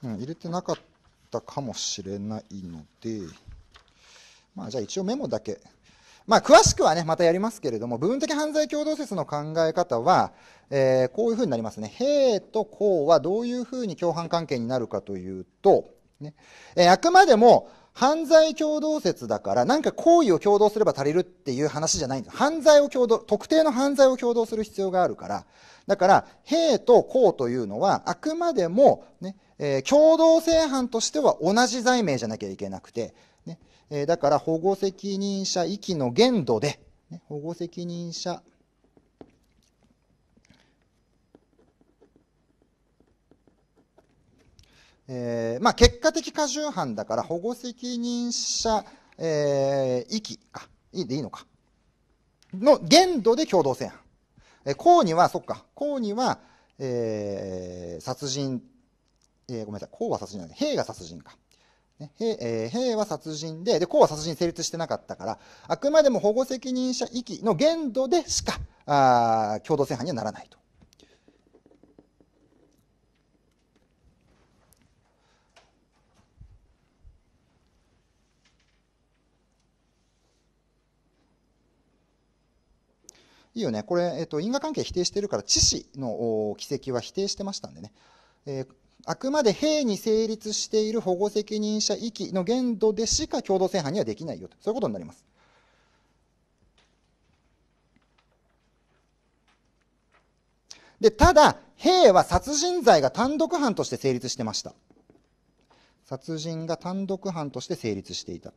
うん、入れてなかったかもしれないので、まあ、じゃあ一応メモだけ。まあ、詳しくはね、またやりますけれども、部分的犯罪共同説の考え方は、えー、こういうふうになりますね。兵と公はどういうふうに共犯関係になるかというと、ねえあくまでも、犯罪共同説だから何か行為を共同すれば足りるっていう話じゃないんです犯罪を共同特定の犯罪を共同する必要があるからだから兵と公というのはあくまでもね、えー、共同正犯としては同じ罪名じゃなきゃいけなくて、ねえー、だから保護責任者遺棄の限度で、ね、保護責任者えー、まあ、結果的過重犯だから保護責任者、え遺棄か、いいでいいのか。の限度で共同正犯。えー、公には、そっか、公には、えー、殺人、えー、ごめんなさい、公は殺人なんで、兵が殺人か。ね、兵、えー、兵は殺人で、で、公は殺人成立してなかったから、あくまでも保護責任者遺棄の限度でしか、あ共同正犯にはならないと。いいよね。これ、えっと、因果関係否定してるから、致死の奇跡は否定してましたんでね。えー、あくまで兵に成立している保護責任者遺棄の限度でしか共同正犯にはできないよと、そういうことになります。で、ただ、兵は殺人罪が単独犯として成立してました。殺人が単独犯として成立していた。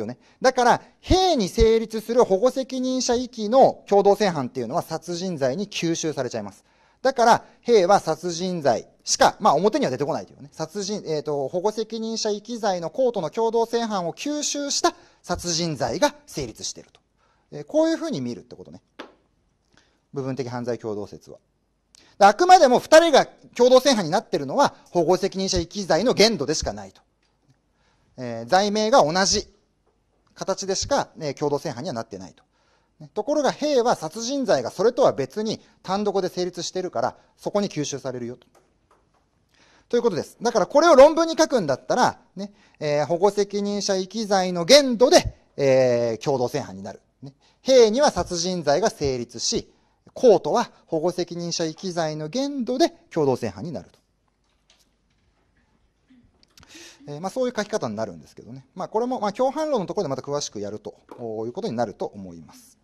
よね。だから、兵に成立する保護責任者遺棄の共同正犯っていうのは殺人罪に吸収されちゃいます。だから、兵は殺人罪しか、まあ表には出てこないというね、殺人、えっ、ー、と、保護責任者遺棄罪のコートの共同正犯を吸収した殺人罪が成立していると。えー、こういうふうに見るってことね。部分的犯罪共同説は。あくまでも2人が共同正犯になっているのは保護責任者遺棄罪の限度でしかないと。えー、罪名が同じ形でしか、ね、共同正犯にはなってないと。ところが兵は殺人罪がそれとは別に単独で成立しているからそこに吸収されるよと。ということです。だからこれを論文に書くんだったら、ねえー、保護責任者遺棄罪の限度で、えー、共同正犯になる、ね。兵には殺人罪が成立し、コートは保護責任者遺棄罪の限度で共同正犯になると。えまあ、そういう書き方になるんですけどね、まあ、これも、ま共犯論のところでまた詳しくやるということになると思います。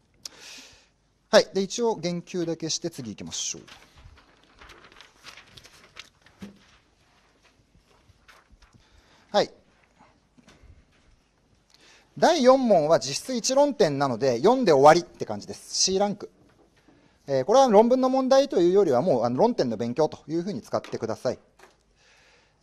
はい、で一応言及だけして次行きましょう。はい、第4問は実質一論点なので読んで終わりって感じです C ランク、えー、これは論文の問題というよりはもうあの論点の勉強というふうに使ってください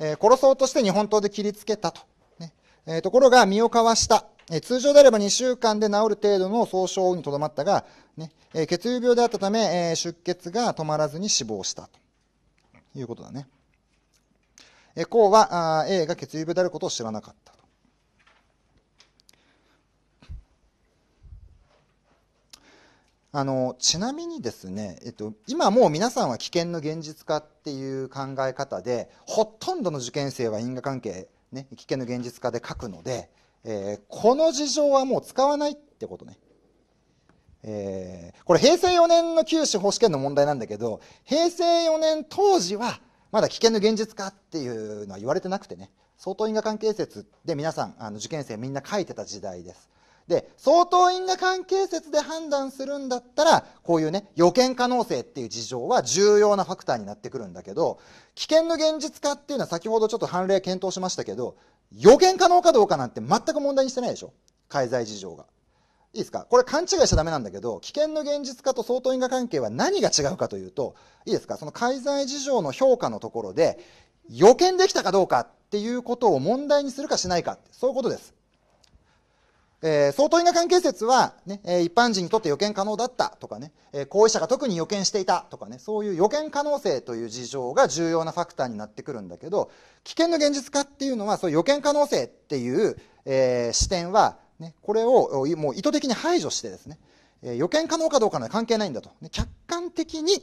え殺そうとして日本刀で切りつけたと。ねえところが身をかわした。え通常であれば2週間で治る程度の総傷にとどまったが、ねえ血友病であったため、え出血が止まらずに死亡したということだね。えー、は A が血友病であることを知らなかった。あのちなみにですね、えっと、今もう皆さんは危険の現実化っていう考え方でほとんどの受験生は因果関係、ね、危険の現実化で書くので、えー、この事情はもう使わないってことね。えー、これ平成4年の九州法試験の問題なんだけど平成4年当時はまだ危険の現実化っていうのは言われてなくてね相当因果関係説で皆さんあの受験生みんな書いてた時代です。で相当因果関係説で判断するんだったらこういうね予見可能性っていう事情は重要なファクターになってくるんだけど危険の現実化っていうのは先ほどちょっと判例検討しましたけど予見可能かどうかなんて全く問題にしてないでしょ介在事情が。いいですかこれ勘違いしちゃダメなんだけど危険の現実化と相当因果関係は何が違うかというといいですかその介在事情の評価のところで予見できたかどうかっていうことを問題にするかしないかそういうことです。えー、相当因果関係説はね、えー、一般人にとって予見可能だったとかね、えー、行為者が特に予見していたとかね、そういう予見可能性という事情が重要なファクターになってくるんだけど、危険の現実化っていうのは、そういう予見可能性っていう、えー、視点は、ね、これをもう意図的に排除してですね、えー、予見可能かどうかの関係ないんだと。ね、客観的に、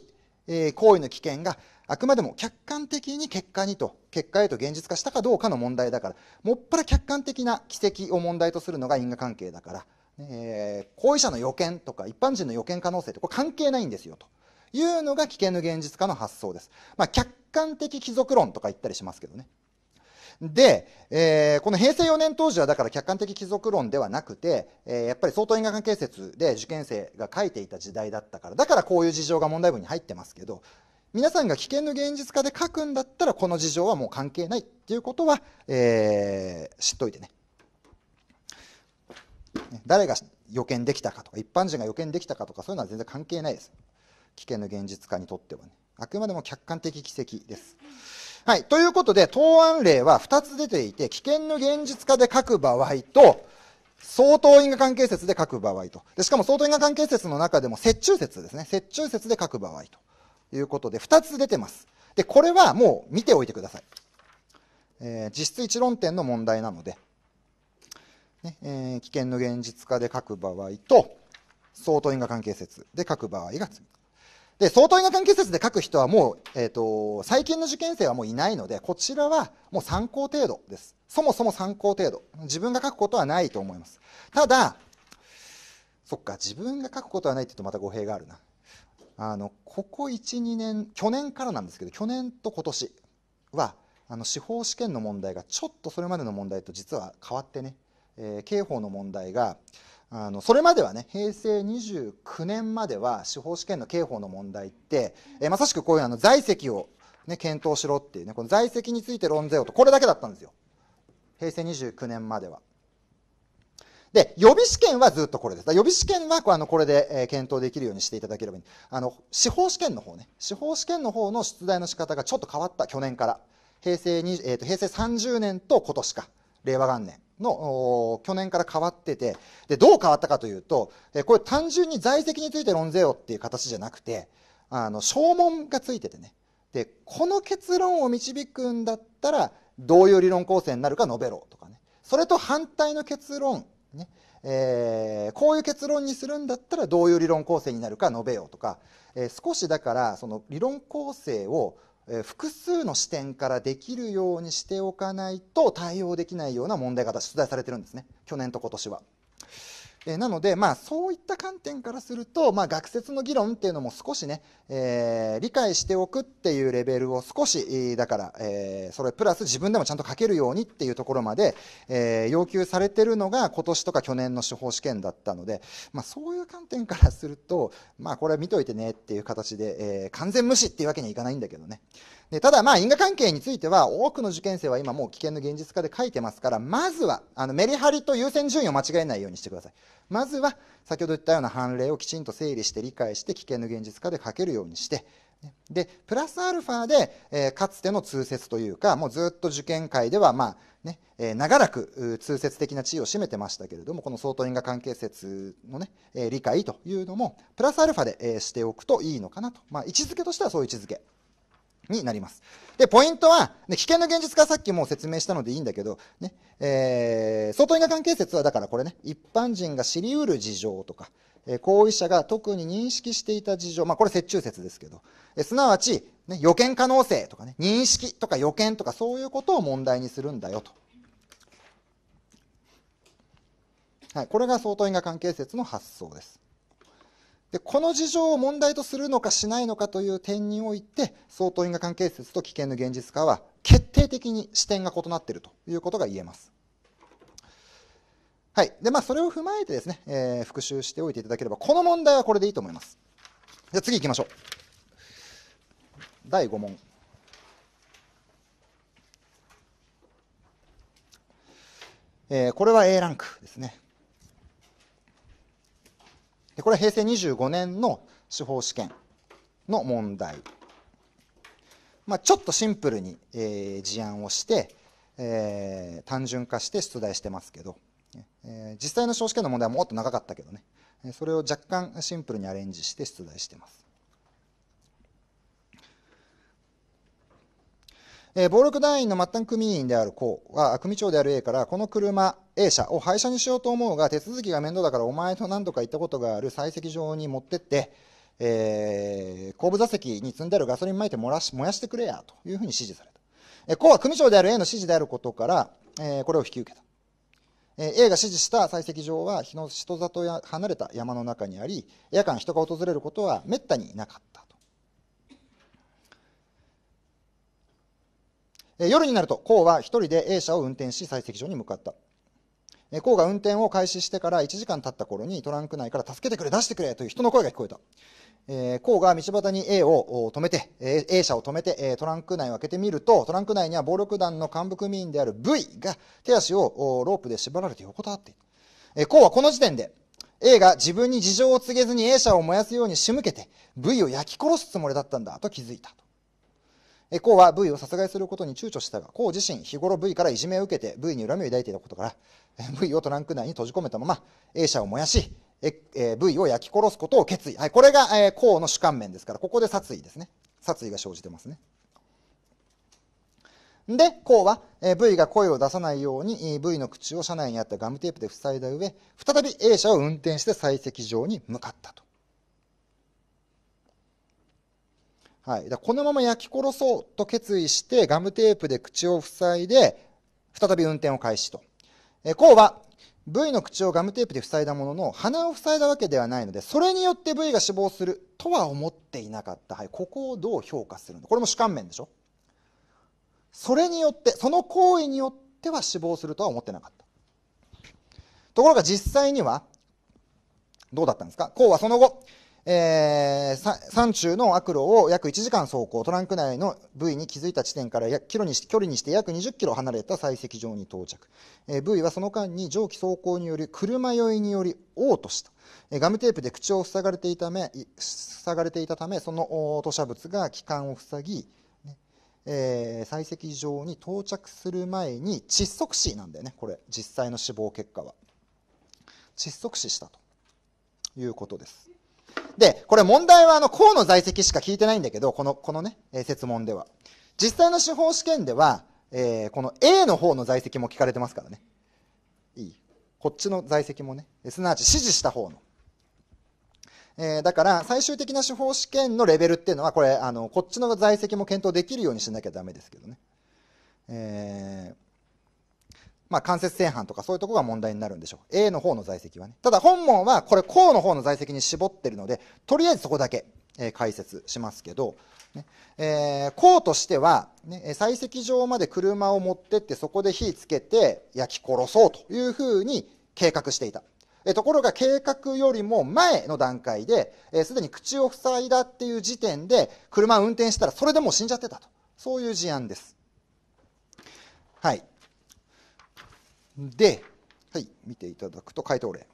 えー、行為の危険があくまでも客観的に結果にと、結果へと現実化したかどうかの問題だから、もっぱら客観的な奇跡を問題とするのが因果関係だから、えー、行為者の予見とか一般人の予見可能性ってこれ関係ないんですよというのが危険の現実化の発想です。まあ、客観的貴族論とか言ったりしますけどね。で、えー、この平成4年当時はだから客観的貴族論ではなくて、えー、やっぱり相当因果関係説で受験生が書いていた時代だったからだからこういう事情が問題文に入ってますけど皆さんが危険の現実化で書くんだったらこの事情はもう関係ないっていうことは、えー、知っといてね誰が予見できたかとか一般人が予見できたかとかそういうのは全然関係ないです危険の現実化にとってはねあくまでも客観的奇跡です。はい。ということで、答案例は2つ出ていて、危険の現実化で書く場合と、相当因果関係説で書く場合と。でしかも相当因果関係説の中でも、折衷説ですね。折衷説で書く場合と。いうことで、2つ出てます。で、これはもう見ておいてください。えー、実質一論点の問題なので、ねえー、危険の現実化で書く場合と、相当因果関係説で書く場合がで、相当因果関係説で書く人はもう、えっ、ー、と、最近の受験生はもういないので、こちらはもう参考程度です。そもそも参考程度。自分が書くことはないと思います。ただ、そっか、自分が書くことはないって言うとまた語弊があるな。あのここ12年去年からなんですけど去年と今年はあの司法試験の問題がちょっとそれまでの問題と実は変わってね、えー、刑法の問題があのそれまではね平成29年までは司法試験の刑法の問題って、えー、まさしくこういうあの在籍を、ね、検討しろっていうねこの在籍について論ぜようとこれだけだったんですよ平成29年までは。で、予備試験はずっとこれです。予備試験はあのこれで、え検討できるようにしていただければいい。あの、司法試験の方ね、司法試験の方の出題の仕方がちょっと変わった、去年から。平成に、えーと、平成30年と今年か、令和元年。の去年から変わっててでどう変わったかというとこれ単純に在籍について論ぜよっていう形じゃなくてあの証文がついててねでこの結論を導くんだったらどういう理論構成になるか述べろとかねそれと反対の結論ねえー、こういう結論にするんだったらどういう理論構成になるか述べようとか、えー、少しだからその理論構成を複数の視点からできるようにしておかないと対応できないような問題が出題されてるんですね去年と今年は。えなので、まあ、そういった観点からすると、まあ、学説の議論っていうのも少しね、えー、理解しておくっていうレベルを少し、だから、えー、それプラス自分でもちゃんと書けるようにっていうところまで、えー、要求されてるのが今年とか去年の司法試験だったので、まあ、そういう観点からすると、まあ、これは見といてねっていう形で、えー、完全無視っていうわけにはいかないんだけどね。でただ、まあ、因果関係については、多くの受験生は今もう危険の現実化で書いてますから、まずは、あの、メリハリと優先順位を間違えないようにしてください。まずは先ほど言ったような判例をきちんと整理して理解して危険の現実化で書けるようにしてでプラスアルファで、えー、かつての通説というかもうずっと受験界ではまあね、えー、長らく通説的な地位を占めてましたけれどもこの相当因果関係説のね、えー、理解というのもプラスアルファで、えしておくといいのかなと、まあ、位置づけとしてはそういう位置づけになります。で、ポイントは、ね、危険な現実かさっきもう説明したのでいいんだけど、ね、えー、相当因果関係説はだからこれね、一般人が知り得る事情とか、え行為者が特に認識していた事情、まあこれ折衷説ですけど、えすなわち、ね、予見可能性とかね、認識とか予見とかそういうことを問題にするんだよと。はい、これが相当因果関係説の発想です。でこの事情を問題とするのかしないのかという点において相当因果関係説と危険の現実化は決定的に視点が異なっているということが言えます。はいでまあ、それを踏まえてですね、えー、復習しておいていただければこの問題はこれでいいと思います。じゃあ次行きましょう。第5問。えー、これは A ランクですね。これは平成25年の司法試験の問題、まあ、ちょっとシンプルに、えー、事案をして、えー、単純化して出題してますけど、えー、実際の司法試験の問題はもっと長かったけどねそれを若干シンプルにアレンジして出題してますえー、暴力団員の末端組員である子は、組長である A から、この車、A 社を廃車にしようと思うが、手続きが面倒だから、お前と何度か行ったことがある採石場に持ってって、えー、後部座席に積んであるガソリン撒いて燃らし燃やしてくれや、というふうに指示された。えー、子は組長である A の指示であることから、えー、これを引き受けた。え A が指示した採石場は日の人里や離れた山の中にあり夜間人が訪れることはめったになかった夜になると、コウは一人で A 社を運転し、採石場に向かった。コウが運転を開始してから1時間経った頃にトランク内から助けてくれ、出してくれという人の声が聞こえた。えー、コウが道端に A を止めて、A 社を止めて、トランク内を開けてみると、トランク内には暴力団の幹部組員である V が手足をロープで縛られて横たわっている。コウはこの時点で、A が自分に事情を告げずに A 社を燃やすように仕向けて V を焼き殺すつもりだったんだと気づいたと。うは V を殺害することに躊躇したが、う自身、日頃 V からいじめを受けて V に恨みを抱いていたことから、V をトランク内に閉じ込めたまま、A 社を燃やし、ええ V を焼き殺すことを決意。はい、これが、えー、うの主観面ですから、ここで殺意ですね。殺意が生じてますね。で、こうは、えー、V が声を出さないように、V の口を車内にあったガムテープで塞いだ上、再び A 社を運転して採石場に向かったと。はい、だこのまま焼き殺そうと決意してガムテープで口を塞いで再び運転を開始と。えこうは V の口をガムテープで塞いだものの鼻を塞いだわけではないのでそれによって V が死亡するとは思っていなかった、はい、ここをどう評価するのこれも主観面でしょそれによってその行為によっては死亡するとは思ってなかったところが実際にはどうだったんですかこうはその後えー、山中の悪路を約1時間走行トランク内の部位に気づいた地点から約キロにし距離にして約20キロ離れた採石場に到着、えー、部位はその間に蒸気走行により車酔いにより嘔吐した、えー、ガムテープで口を塞がれていため塞がれていたためその吐砂物が気管を塞ぎ、ね、え採石場に到着する前に窒息死なんだよねこれ実際の死亡結果は窒息死したということですで、これ問題はあの、公の在籍しか聞いてないんだけど、この、このね、えー、説問では。実際の司法試験では、えー、この A の方の在籍も聞かれてますからね。いい。こっちの在籍もね。すなわち指示した方の。えー、だから最終的な司法試験のレベルっていうのはこれあのこっちの在籍も検討できるようにしなきゃダメですけどね。えーまあ、間接正犯とかそういうとこが問題になるんでしょう。A の方の在籍はね。ただ本門はこれ項の方の在籍に絞ってるので、とりあえずそこだけ、えー、解説しますけど、ねえー、項としては、ね、採石場まで車を持ってってそこで火つけて焼き殺そうというふうに計画していた。えところが計画よりも前の段階で、えー、すでに口を塞いだっていう時点で車を運転したらそれでもう死んじゃってたと。そういう事案です。はい。で、はい、見ていただくと回答例。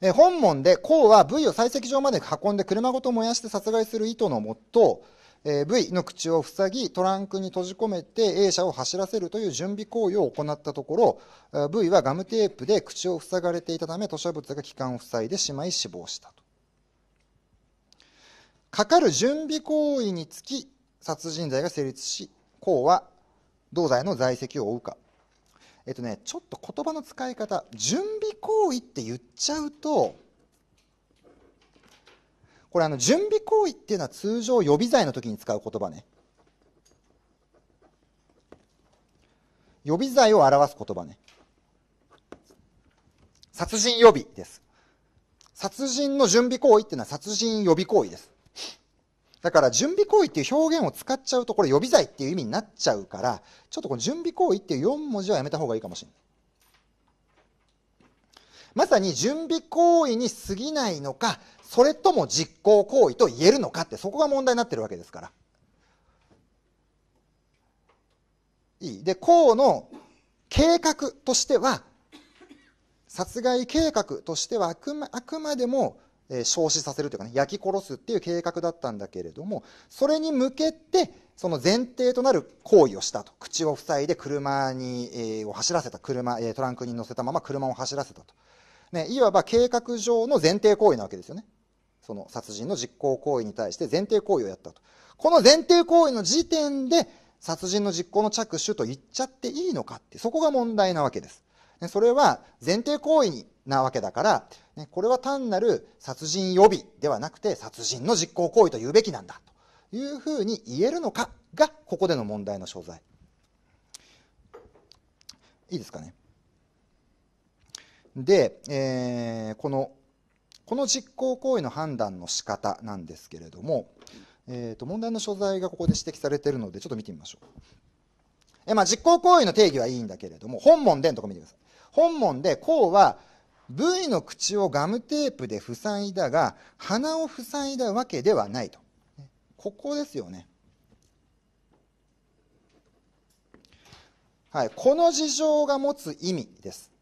え本門で、公は位を採石場まで運んで車ごと燃やして殺害する意図のもと、え V の口を塞ぎトランクに閉じ込めて A 社を走らせるという準備行為を行ったところ V はガムテープで口を塞がれていたため吐砂物が気管を塞いでしまい死亡したとかかる準備行為につき殺人罪が成立し公は同罪の在籍を負うかえっとねちょっと言葉の使い方準備行為って言っちゃうとこれあの準備行為っていうのは通常予備罪の時に使う言葉ね予備罪を表す言葉ね殺人予備です殺人の準備行為っていうのは殺人予備行為ですだから準備行為っていう表現を使っちゃうとこれ予備罪っていう意味になっちゃうからちょっとこの準備行為っていう4文字はやめた方がいいかもしれないまさに準備行為に過ぎないのかそれとも実行行為と言えるのかってそこが問題になってるわけですからいいで公の計画としては殺害計画としてはあくまあくまでも、え焼死させるというかね焼き殺すっていう計画だったんだけれどもそれに向けてその前提となる行為をしたと口を塞いで車に、えー、を走らせた車、えトランクに乗せたまま車を走らせたとね、いわば計画上の前提行為なわけですよね。その殺人の実行行為に対して前提行為をやったと。この前提行為の時点で殺人の実行の着手と言っちゃっていいのかって、そこが問題なわけです。ね、それは前提行為になわけだから、ね、これは単なる殺人予備ではなくて殺人の実行行為と言うべきなんだというふうに言えるのかがここでの問題の所在。いいですかね。で、えー、このこの実行行為の判断の仕方なんですけれども、えーと、問題の所在がここで指摘されているのでちょっと見てみましょうえ、まあ、実行行為の定義はいいんだけれども本文でのとこ見てください本文で「こう」は V の口をガムテープで塞いだが鼻を塞いだわけではないとここですよねはいこの事情が持つ意味です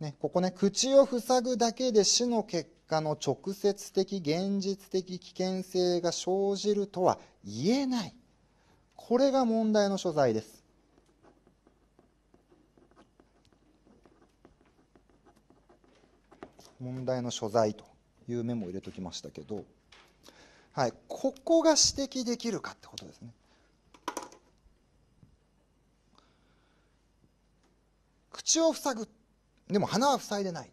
ね、ここね口を塞ぐだけで死の結果の直接的現実的危険性が生じるとは言えないこれが問題の所在です問題の所在というメモを入れておきましたけど、はい、ここが指摘できるかってことですね口を塞ぐでも鼻は塞いでない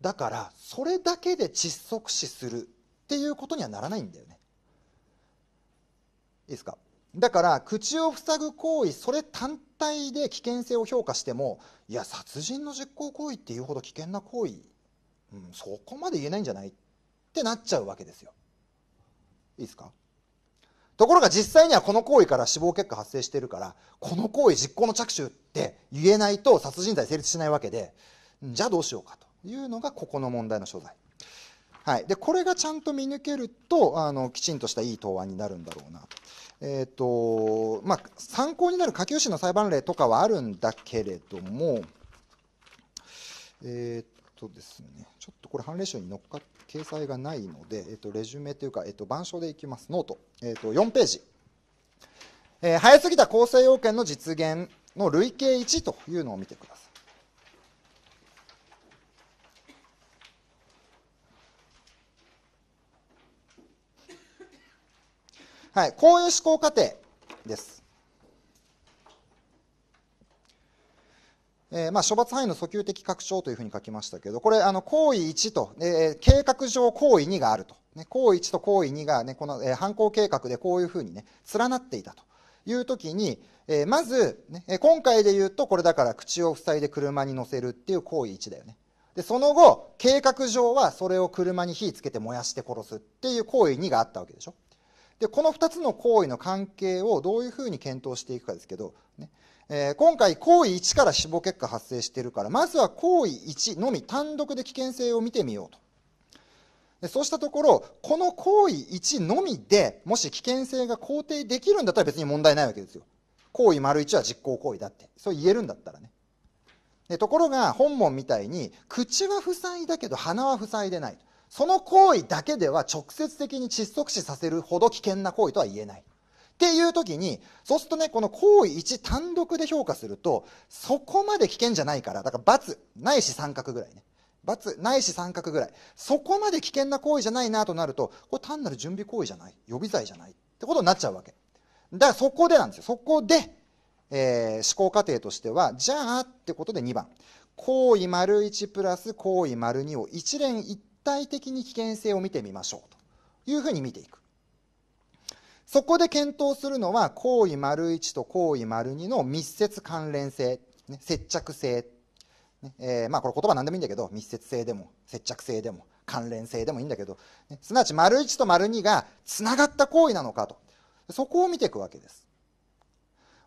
だからそれだけで窒息死するっていうことにはならないんだよねいいですかだから口を塞ぐ行為それ単体で危険性を評価してもいや殺人の実行行為っていうほど危険な行為、うん、そこまで言えないんじゃないってなっちゃうわけですよいいですかところが実際にはこの行為から死亡結果発生してるからこの行為実行の着手って言えないと殺人罪成立しないわけでじゃあどうしようかというのがここの問題の所在、はい、でこれがちゃんと見抜けるとあのきちんとしたいい答案になるんだろうなと。えーとまあ、参考になる下級審の裁判例とかはあるんだけれども、えーとですね、ちょっとこれ、判例書に乗っか掲載がないので、えー、とレジュメというか、えー、と板書でいきます、ノート、えー、と4ページ、えー、早すぎた構成要件の実現の累計1というのを見てください。はい、こういう思考過程です。えーまあ、処罰範囲の訴求的拡張というふうに書きましたけど、これ、あの行為1と、えー、計画上行為2があると、ね、行為1と行為2が、ね、この、えー、犯行計画でこういうふうに、ね、連なっていたというときに、えー、まず、ね、今回で言うと、これだから口を塞いで車に乗せるっていう行為1だよね。でその後、計画上はそれを車に火つけて燃やして殺すっていう行為2があったわけでしょ。でこの2つの行為の関係をどういうふうに検討していくかですけど、ねえー、今回行為1から死亡結果発生しているからまずは行為1のみ単独で危険性を見てみようとでそうしたところこの行為1のみでもし危険性が肯定できるんだったら別に問題ないわけですよ行為丸1は実行行為だってそう言えるんだったらねでところが本門みたいに口は塞いだけど鼻は塞いでないとその行為だけでは直接的に窒息死させるほど危険な行為とは言えない。っていう時に、そうするとね、この行為1単独で評価すると、そこまで危険じゃないから、だから罰、ないし三角ぐらいね。罰、ないし三角ぐらい。そこまで危険な行為じゃないなとなると、これ単なる準備行為じゃない。予備罪じゃない。ってことになっちゃうわけ。だからそこでなんですよ。そこで、えー、思考過程としては、じゃあってことで2番。行為丸1プラス行為丸2を一連一体的に危険性を見てみましょうというふうに見ていくそこで検討するのは行為1と行為2の密接関連性、ね、接着性、ねえー、まあこれ言葉何でもいいんだけど密接性でも接着性でも関連性でもいいんだけど、ね、すなわち1と2がつながった行為なのかとそこを見ていくわけです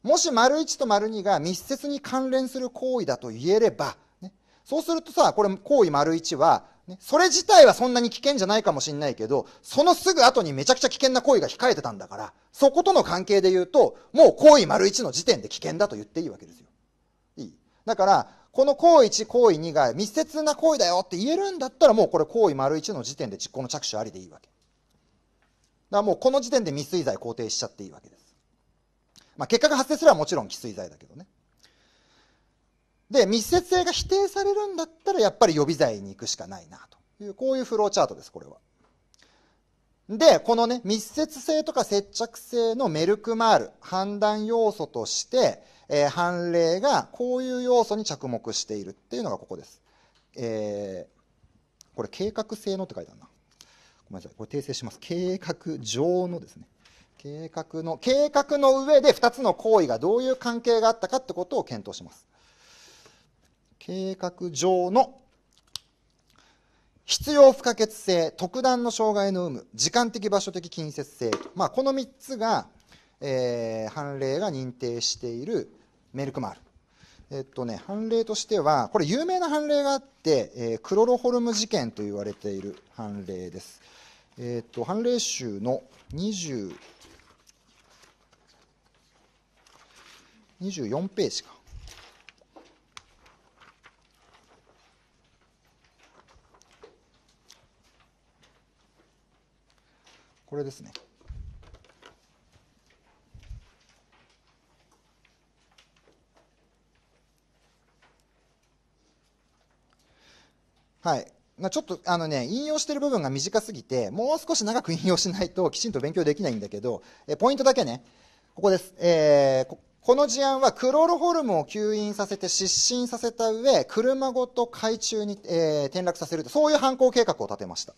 もし1と2が密接に関連する行為だと言えれば、ね、そうするとさこれ行為1はね、それ自体はそんなに危険じゃないかもしんないけど、そのすぐ後にめちゃくちゃ危険な行為が控えてたんだから、そことの関係で言うと、もう行為丸一の時点で危険だと言っていいわけですよ。いい。だから、この行為1、行為2が密接な行為だよって言えるんだったら、もうこれ行為丸一の時点で実行の着手ありでいいわけ。だからもうこの時点で未遂罪肯定しちゃっていいわけです。まあ、結果が発生すればもちろん既遂罪だけどね。で密接性が否定されるんだったらやっぱり予備罪に行くしかないなというこういうフローチャートですこれは。でこのね密接性とか接着性のメルクマール判断要素として、えー、判例がこういう要素に着目しているっていうのがここです。えー、これ計画性のって書いてあるな。ごめんなさいこれ訂正します。計画上のですね。計画の計画の上で2つの行為がどういう関係があったかってことを検討します。計画上の必要不可欠性、特段の障害の有無、時間的場所的近接性まあ、この3つが、えー、判例が認定しているメルクマール。えっとね、判例としては、これ有名な判例があって、えー、クロロホルム事件と言われている判例です。えっと、判例集の24ページか。これですね。はい。まあ、ちょっとあのね、引用している部分が短すぎて、もう少し長く引用しないときちんと勉強できないんだけど、えポイントだけね、ここです。えー、この事案はクロロホルムを吸引させて失神させた上、車ごと海中に、えー、転落させると、そういう犯行計画を立てました。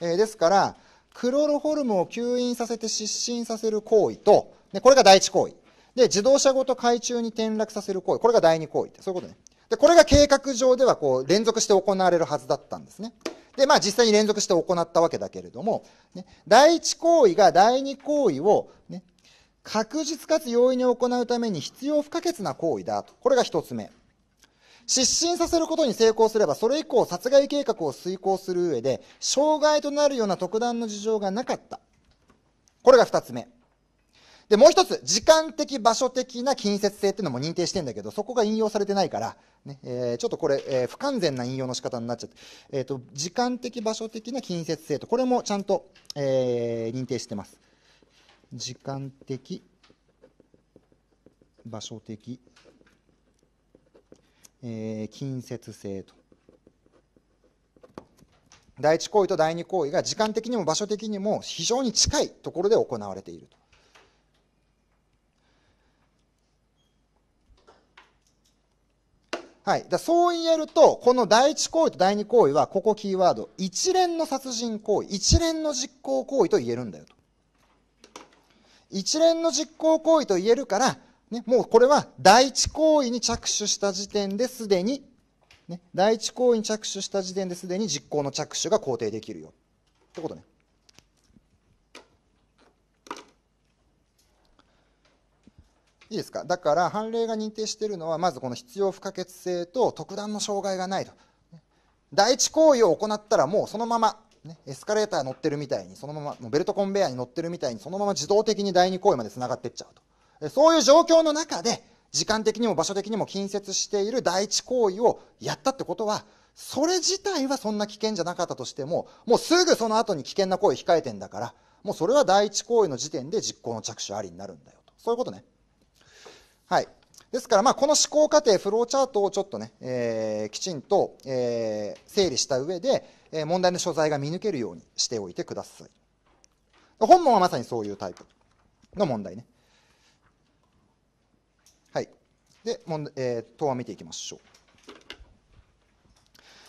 えー、ですから、クロロホルムを吸引させて失神させる行為と、でこれが第一行為。で、自動車ごと海中に転落させる行為。これが第二行為って、そういうことね。で、これが計画上ではこう連続して行われるはずだったんですね。で、まあ実際に連続して行ったわけだけれども、ね、第一行為が第二行為を、ね、確実かつ容易に行うために必要不可欠な行為だと。これが一つ目。失神させることに成功すれば、それ以降殺害計画を遂行する上で、障害となるような特段の事情がなかった。これが2つ目。で、もう一つ、時間的、場所的な近接性っていうのも認定してんだけど、そこが引用されてないから、ねえー、ちょっとこれ、えー、不完全な引用の仕方になっちゃって、えーと、時間的、場所的な近接性と、これもちゃんと、えー、認定してます。時間的、場所的え近接性と第一行為と第二行為が時間的にも場所的にも非常に近いところで行われていると。はい、だそう言えると、この第一行為と第二行為は、ここキーワード、一連の殺人行為、一連の実行行為と言えるんだよと。一連の実行行為と言えるから、ね、もうこれは第一行為に着手した時点ですでに、ね、第一行為に着手した時点ですでに実行の着手が肯定できるよってことね。いいですかだから判例が認定しているのはまずこの必要不可欠性と特段の障害がないと第一行為を行ったらもうそのまま、ね、エスカレーター乗ってるみたいにそのままもうベルトコンベヤーに乗ってるみたいにそのまま自動的に第二行為までつながっていっちゃうとそういう状況の中で時間的にも場所的にも近接している第一行為をやったってことはそれ自体はそんな危険じゃなかったとしてももうすぐその後に危険な行為控えてんだからもうそれは第一行為の時点で実行の着手ありになるんだよとそういうことねはいですからまあこの思考過程フローチャートをちょっとね、えー、きちんと、えー、整理した上で、え問題の所在が見抜けるようにしておいてください本文はまさにそういうタイプの問題ねで、問えー、答案見ていきましょう。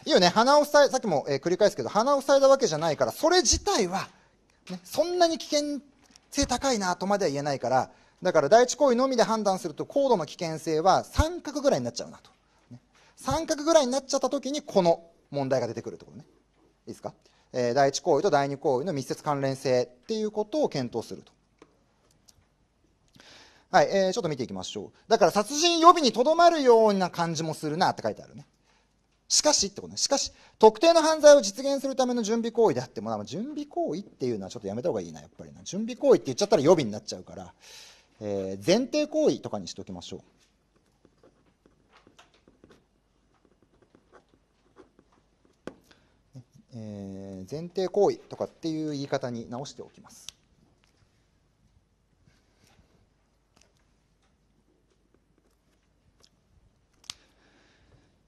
いいよね、鼻を塞い、さっきも、えー、繰り返すけど、鼻を塞いだわけじゃないから、それ自体は、ね、そんなに危険性高いなとまでは言えないから、だから第一行為のみで判断すると、高度の危険性は三角ぐらいになっちゃうなと。ね、三角ぐらいになっちゃった時に、この問題が出てくるってことね。いいですか、えー、第一行為と第二行為の密接関連性っていうことを検討すると。はい、えー、ちょっと見ていきましょう。だから殺人予備にとどまるような感じもするなって書いてあるね。しかしってことね。しかし、特定の犯罪を実現するための準備行為であっても、準備行為っていうのはちょっとやめた方がいいな、やっぱりな。準備行為って言っちゃったら予備になっちゃうから、えー、前提行為とかにしておきましょう。えー、前提行為とかっていう言い方に直しておきます。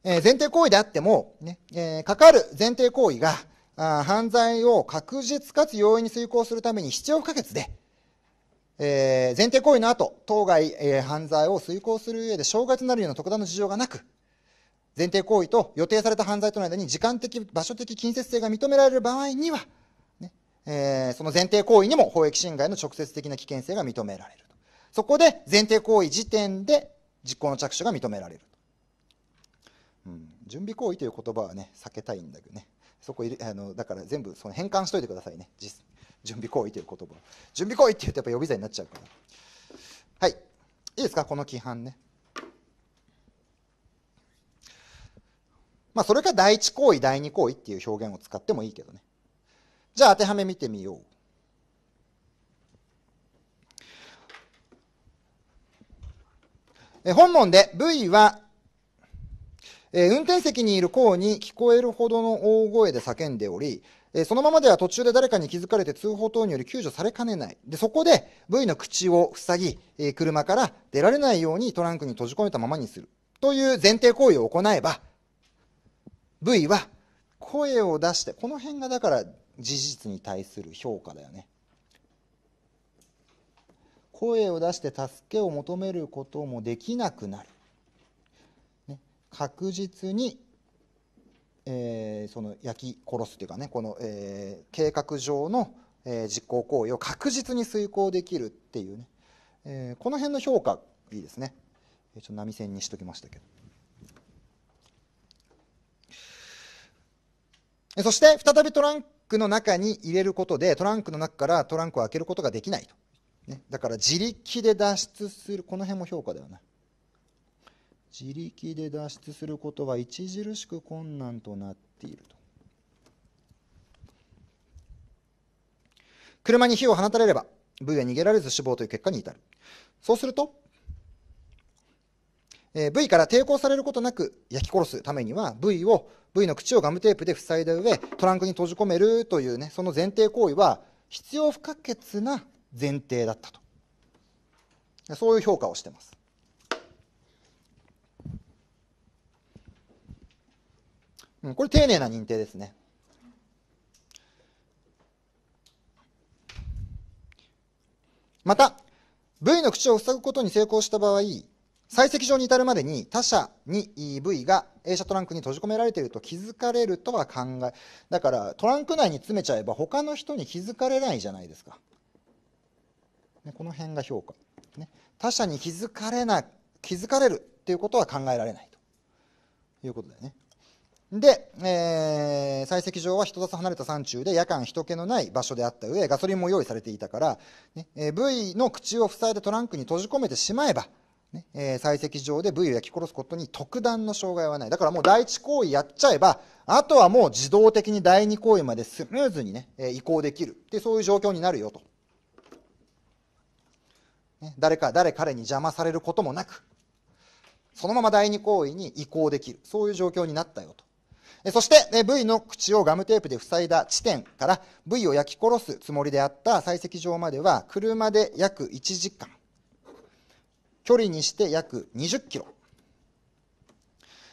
えー、前提行為であっても、ね、えー、かかる前提行為が、あ犯罪を確実かつ容易に遂行するために必要不可欠で、えー、前提行為の後、当該、えー、犯罪を遂行する上で障害となるような特段の事情がなく、前提行為と予定された犯罪との間に時間的、場所的近接性が認められる場合には、ねえー、その前提行為にも法益侵害の直接的な危険性が認められると。そこで前提行為時点で実行の着手が認められる。準備行為という言葉はね避けたいんだけどねそこあのだから全部その変換しといてくださいね準備行為という言葉準備行為って言うとやっぱ予備罪になっちゃうからはいいいですかこの規範ねまあそれが第一行為第二行為っていう表現を使ってもいいけどねじゃあ当てはめ見てみようえ本文で位はえー、運転席にいる校に聞こえるほどの大声で叫んでおり、えー、そのままでは途中で誰かに気づかれて通報等により救助されかねない。で、そこで V の口を塞ぎ、えー、車から出られないようにトランクに閉じ込めたままにする。という前提行為を行えば、V は声を出して、この辺がだから事実に対する評価だよね。声を出して助けを求めることもできなくなる。確実に、えー、その焼き殺すというかねこの、えー、計画上の、えー、実行行為を確実に遂行できるっていうね、えー、この辺の評価いいですね、えー、ちょっと波線にしときましたけど。そして再びトランクの中に入れることでトランクの中からトランクを開けることができないと、ね、だから自力で脱出するこの辺も評価ではない自力で脱出することは著しく困難となっていると。車に火を放たれれば、部位は逃げられず死亡という結果に至る。そうすると、え部位から抵抗されることなく焼き殺すためには、部位を、部位の口をガムテープで塞いだ上、トランクに閉じ込めるというね、その前提行為は、必要不可欠な前提だったと。そういう評価をしてます。うん、これ丁寧な認定ですね。また、V の口を塞ぐことに成功した場合、採石場に至るまでに他者に V が A 社トランクに閉じ込められていると気づかれるとは考え、だからトランク内に詰めちゃえば他の人に気づかれないじゃないですか。ね、この辺が評価、ね。他者に気づかれな、気づかれるっていうことは考えられないということだよね。で、えー、採石場は人里離れた山中で夜間人気のない場所であった上、ガソリンも用意されていたから、ねえー、ブイの口を塞いでトランクに閉じ込めてしまえば、ねえー、採石場でブイを焼き殺すことに特段の障害はない。だからもう第一行為やっちゃえば、あとはもう自動的に第二行為までスムーズにね、えー、移行できる。で、そういう状況になるよと。ね、誰か、誰彼に邪魔されることもなく、そのまま第二行為に移行できる。そういう状況になったよと。そして V の口をガムテープで塞いだ地点から V を焼き殺すつもりであった採石場までは車で約1時間距離にして約20キロ、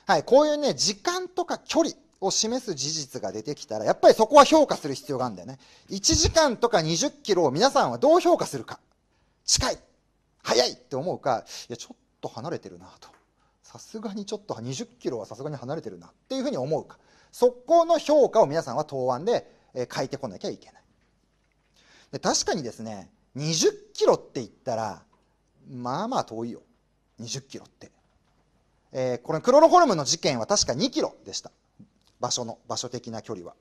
はい、こういうね時間とか距離を示す事実が出てきたらやっぱりそこは評価する必要があるんだよね1時間とか20キロを皆さんはどう評価するか近い速いって思うかいやちょっと離れてるなとさすがにちょっと20キロはさすがに離れてるなっていうふうに思うかそこの評価を皆さんは答案で書いてこなきゃいけないで確かにですね20キロって言ったらまあまあ遠いよ20キロって、えー、このクロロホルムの事件は確か2キロでした場所の場所的な距離は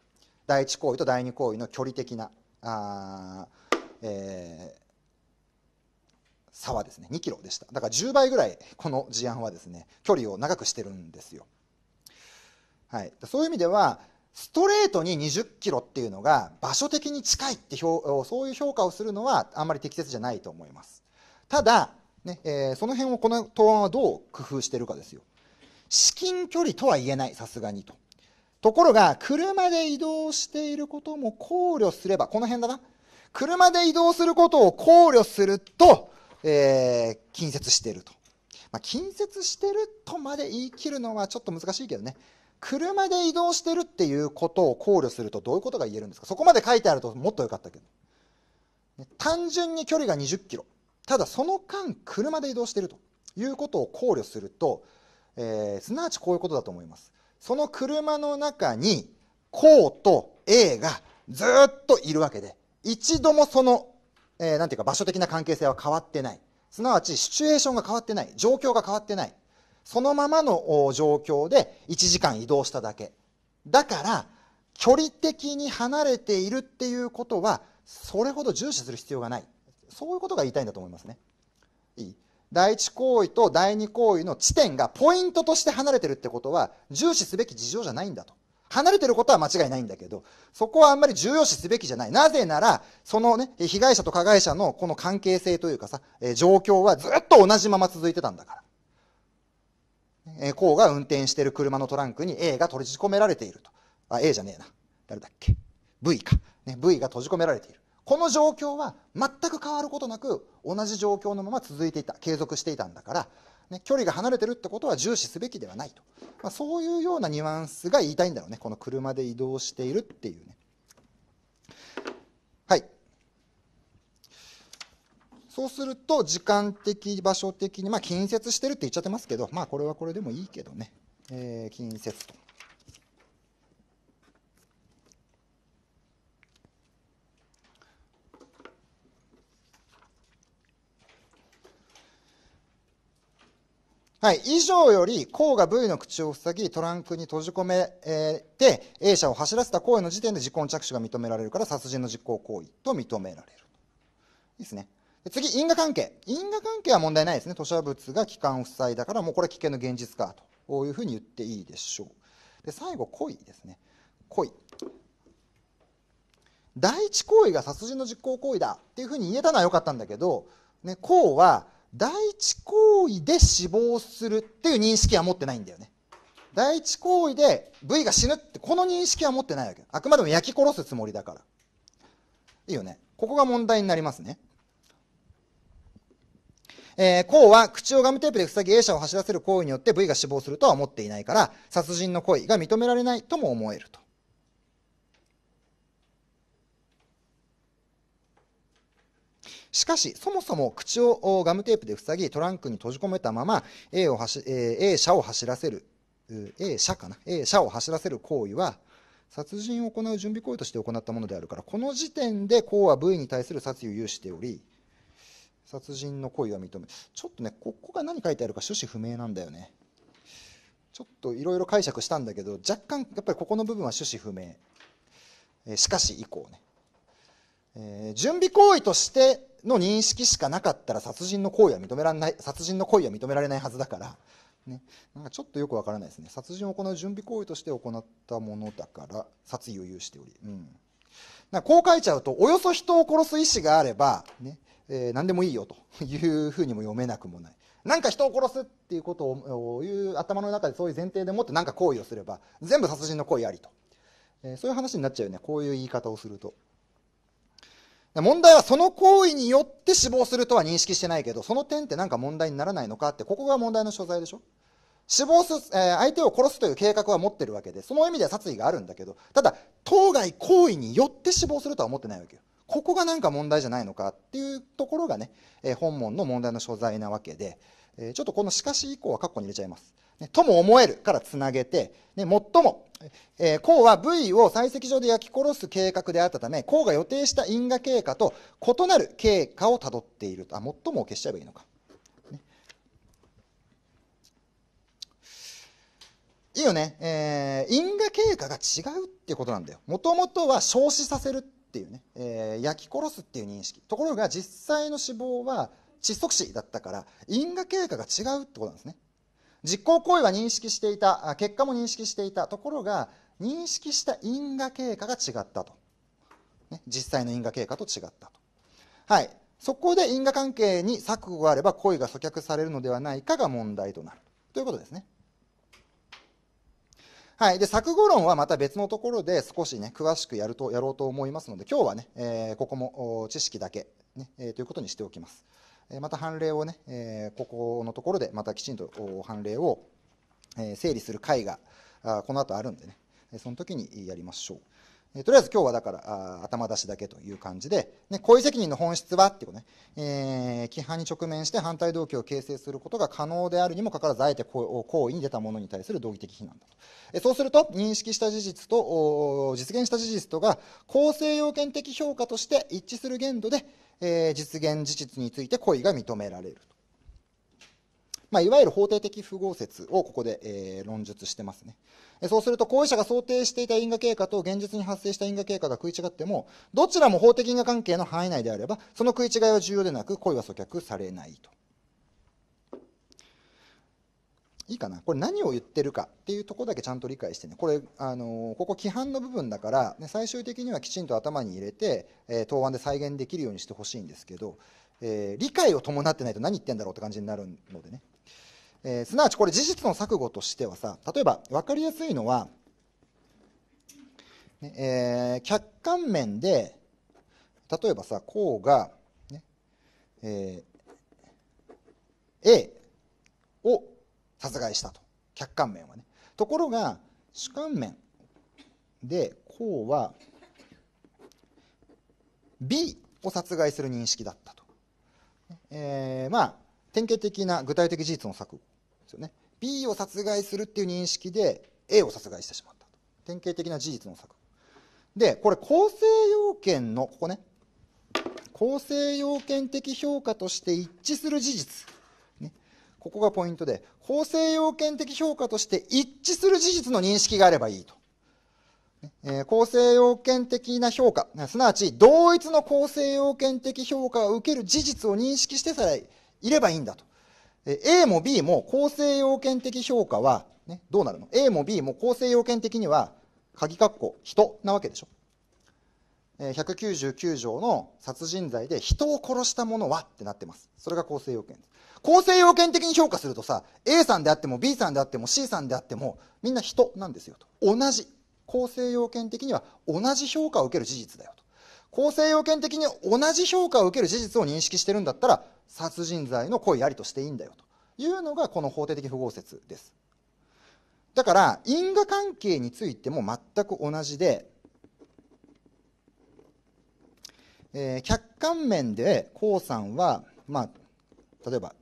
第一行為と第二行為の距離的なあ、えー、差はですね2キロでしただから10倍ぐらいこの事案はですね距離を長くしてるんですよはい、そういう意味ではストレートに20キロっていうのが場所的に近いってそういう評価をするのはあんまり適切じゃないと思いますただ、ねえー、その辺をこの答案はどう工夫してるかですよ至近距離とは言えないさすがにとところが車で移動していることも考慮すればこの辺だな車で移動することを考慮すると、えー、近接していると、まあ、近接してるとまで言い切るのはちょっと難しいけどね車で移動してるっていうことを考慮するとどういうことが言えるんですかそこまで書いてあるともっと良かったけど、単純に距離が2 0キロただその間車で移動してるということを考慮すると、えー、すなわちこういうことだと思いますその車の中にこうと A がずっといるわけで一度もその、えー、なんていうか場所的な関係性は変わってないすなわちシチュエーションが変わってない状況が変わってないそのままの状況で1時間移動しただけだから距離的に離れているっていうことはそれほど重視する必要がないそういうことが言いたいんだと思いますねいい第一行為と第二行為の地点がポイントとして離れてるってことは重視すべき事情じゃないんだと離れてることは間違いないんだけど、そこはあんまり重要視すべきじゃない。なぜなら、そのね、被害者と加害者のこの関係性というかさ、状況はずっと同じまま続いてたんだから。えこうが運転している車のトランクに A が取り込められていると。あ、A じゃねえな。誰だっけ ?V か。ね、V が閉じ込められている。この状況は全く変わることなく同じ状況のまま続いていた、継続していたんだから、ね、距離が離れてるってことは重視すべきではないと。まあ、そういうようなニュアンスが言いたいんだろうね。この車で移動しているっていうね。そうすると、時間的、場所的に、まあ、近接してるって言っちゃってますけど、まあ、これはこれでもいいけどね、えー、近接と。はい、以上より項が V の口を塞ぎトランクに閉じ込めて A 社を走らせた行為の時点で時の着手が認められるから殺人の実行行為と認められる。ですね。次、因果関係。因果関係は問題ないですね。土砂物が気管塞いだから、もうこれは危険の現実かと。こういうふうに言っていいでしょう。で、最後、故意ですね。故意。第一行為が殺人の実行行為だっていうふうに言えたのは良かったんだけど、ね、うは第一行為で死亡するっていう認識は持ってないんだよね。第一行為で V が死ぬってこの認識は持ってないわけ。あくまでも焼き殺すつもりだから。いいよね。ここが問題になりますね。えー、項は口をガムテープで塞ぎ A 社を走らせる行為によって V が死亡するとは思っていないから、殺人の行為が認められないとも思えると。しかし、そもそも口をガムテープで塞ぎ、トランクに閉じ込めたまま A を走、え A 車を走らせる、A 車かな、A 社を走らせる行為は、殺人を行う準備行為として行ったものであるから、この時点で、公は V に対する殺意を有しており、殺人の行為は認めちょっとねここが何書いてあるか趣旨不明なんだよねちょっといろいろ解釈したんだけど若干やっぱりここの部分は趣旨不明、えー、しかし以降ね、えー、準備行為としての認識しかなかったら殺人の行為は認められない殺人の行為は認められないはずだからね、なんかちょっとよくわからないですね殺人を行う準備行為として行ったものだから殺意を有しており、うん、書いちゃうとおよそ人を殺す意思があれば、ね、えー、何でもいいよというふうにも読めなくもない何か人を殺すっていうことをいう頭の中でそういう前提でもって何か行為をすれば全部殺人の行為ありと、えー、そういう話になっちゃうよねこういう言い方をすると問題はその行為によって死亡するとは認識してないけどその点って何か問題にならないのかってここが問題の所在でしょ死亡す、えー、相手を殺すという計画は持ってるわけでその意味では殺意があるんだけどただ当該行為によって死亡するとは思ってないわけよここが何か問題じゃないのかっていうところがね、え本門の問題の所在なわけで、えちょっとこのしかし以降は括弧に入れちゃいます。ね、とも思えるからつなげて、ね、最も、えー、項は部位を採石場で焼き殺す計画であったため、項が予定した因果経過と異なる経過をたどっていると。あ、最もを消しちゃえばいいのか。ね、いいよね、えー、因果経過が違うっていうことなんだよ。もともとは消死させるっていうね、えー、焼き殺すっていう認識ところが実際の死亡は窒息死だったから因果経過が違うってことなんですね実行行為は認識していた結果も認識していたところが認識した因果経過が違ったと、ね、実際の因果経過と違ったとはいそこで因果関係に錯誤があれば行為が阻却されるのではないかが問題となるということですねはい、で作語論はまた別のところで少しね詳しくやるとやろうと思いますので今日はね、えー、ここも知識だけね、えー、ということにしておきます、えー、また判例をね、えー、ここのところでまたきちんと判例を整理する会がこの後あるんでねその時にやりましょうえとりあえず今日はだから頭出しだけという感じで、ね、故意責任の本質はっていうね、えー、規範に直面して反対動機を形成することが可能であるにもかかわらずあえて行為に出たものに対する道義的非難だと、えそうすると認識した事実と実現した事実とが構成要件的評価として一致する限度で、えー、実現事実について故意が認められると。まあ、いわゆる法定的符合説をここで、えー、論述してますね。そうすると、行為者が想定していた因果経過と現実に発生した因果経過が食い違っても、どちらも法的因果関係の範囲内であれば、その食い違いは重要でなく、故意は阻却されないと。いいかなこれ何を言ってるかっていうとこだけちゃんと理解してねこれ、あのー、ここ規範の部分だから、ね、最終的にはきちんと頭に入れて、えー、答案で再現できるようにしてほしいんですけど、えー、理解を伴ってないと何言ってんだろうって感じになるのでねえー、すなわちこれ事実の錯誤としてはさ例えば分かりやすいのは、えー、客観面で例えばさこうが、ねえー、A を殺害したと客観面はねところが主観面でこうは B を殺害する認識だったと、えー、まあ典型的な具体的事実の錯誤ですよね B を殺害するっていう認識で A を殺害してしまった典型的な事実の錯誤でこれ構成要件のここね構成要件的評価として一致する事実、ね、ここがポイントで構成要件的評価として一致する事実の認識があればいいと、ね、えー、構成要件的な評価すなわち同一の構成要件的評価を受ける事実を認識してさえいればいいんだと A も B も構成要件的評価は、ね、どうなるの ?A も B も構成要件的には、鍵括弧人なわけでしょ。199条の殺人罪で人を殺した者はってなってます。それが構成要件です。構成要件的に評価するとさ、A さんであっても B さんであっても C さんであっても、みんな人なんですよと。同じ。構成要件的には同じ評価を受ける事実だよと。構成要件的に同じ評価を受ける事実を認識してるんだったら殺人罪の故意ありとしていいんだよというのがこの法定的不合説ですだから因果関係についても全く同じで、えー、客観面で江さんは、まあ、例えば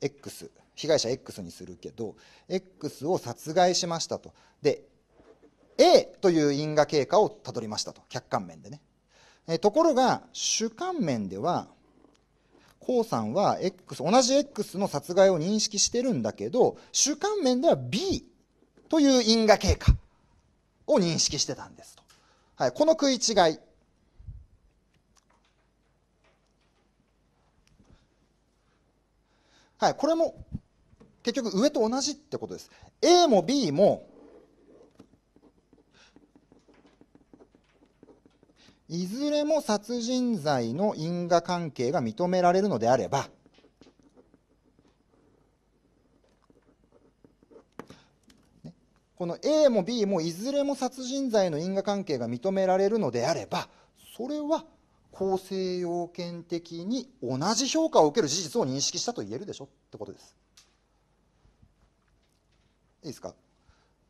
X 被害者 X にするけど X を殺害しましたとで A という因果経過をたどりましたと客観面でねえところが主観面ではコウさんは X 同じ X の殺害を認識してるんだけど主観面では B という因果経過を認識してたんですと、はい、この食い違いはい、これも結局上と同じってことです。A も B もいずれも殺人罪の因果関係が認められるのであればこの A も B もいずれも殺人罪の因果関係が認められるのであればそれは構成要件的に同じ評価を受ける事実を認識したと言えるでしょってことです。いいですか、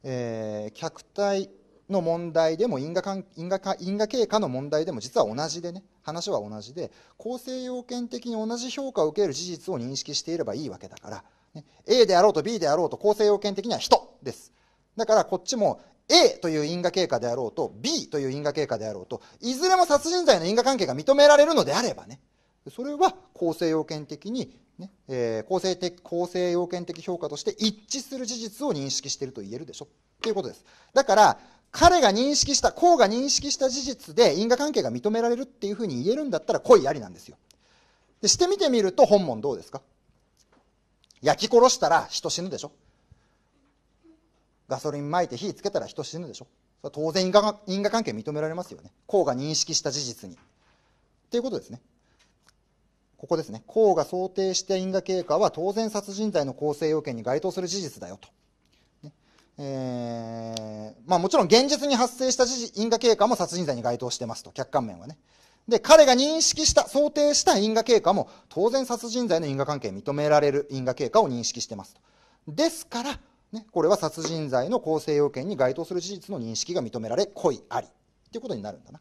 えー、客体の問題でも因果関因果因果経過の問題でも実は同じでね話は同じで構成要件的に同じ評価を受ける事実を認識していればいいわけだから、ね、A であろうと B であろうと構成要件的には人ですだからこっちも A という因果経過であろうと B という因果経過であろうといずれも殺人罪の因果関係が認められるのであればねそれは構成要件的にね、ねえー、構成的構成要件的評価として一致する事実を認識していると言えるでしょということですだから彼が認識した、公が認識した事実で因果関係が認められるっていうふうに言えるんだったら恋ありなんですよ。で、してみてみると本門どうですか焼き殺したら人死ぬでしょガソリン撒いて火つけたら人死ぬでしょ当然因果因果関係認められますよね。公が認識した事実に。っていうことですね。ここですね。公が想定した因果経過は当然殺人罪の構成要件に該当する事実だよと。えー、まあもちろん現実に発生した因果経過も殺人罪に該当してますと、客観面はね。で、彼が認識した、想定した因果経過も、当然殺人罪の因果関係認められる因果経過を認識してますと。ですから、ね、これは殺人罪の構成要件に該当する事実の認識が認められ、故意あり。っていうことになるんだな。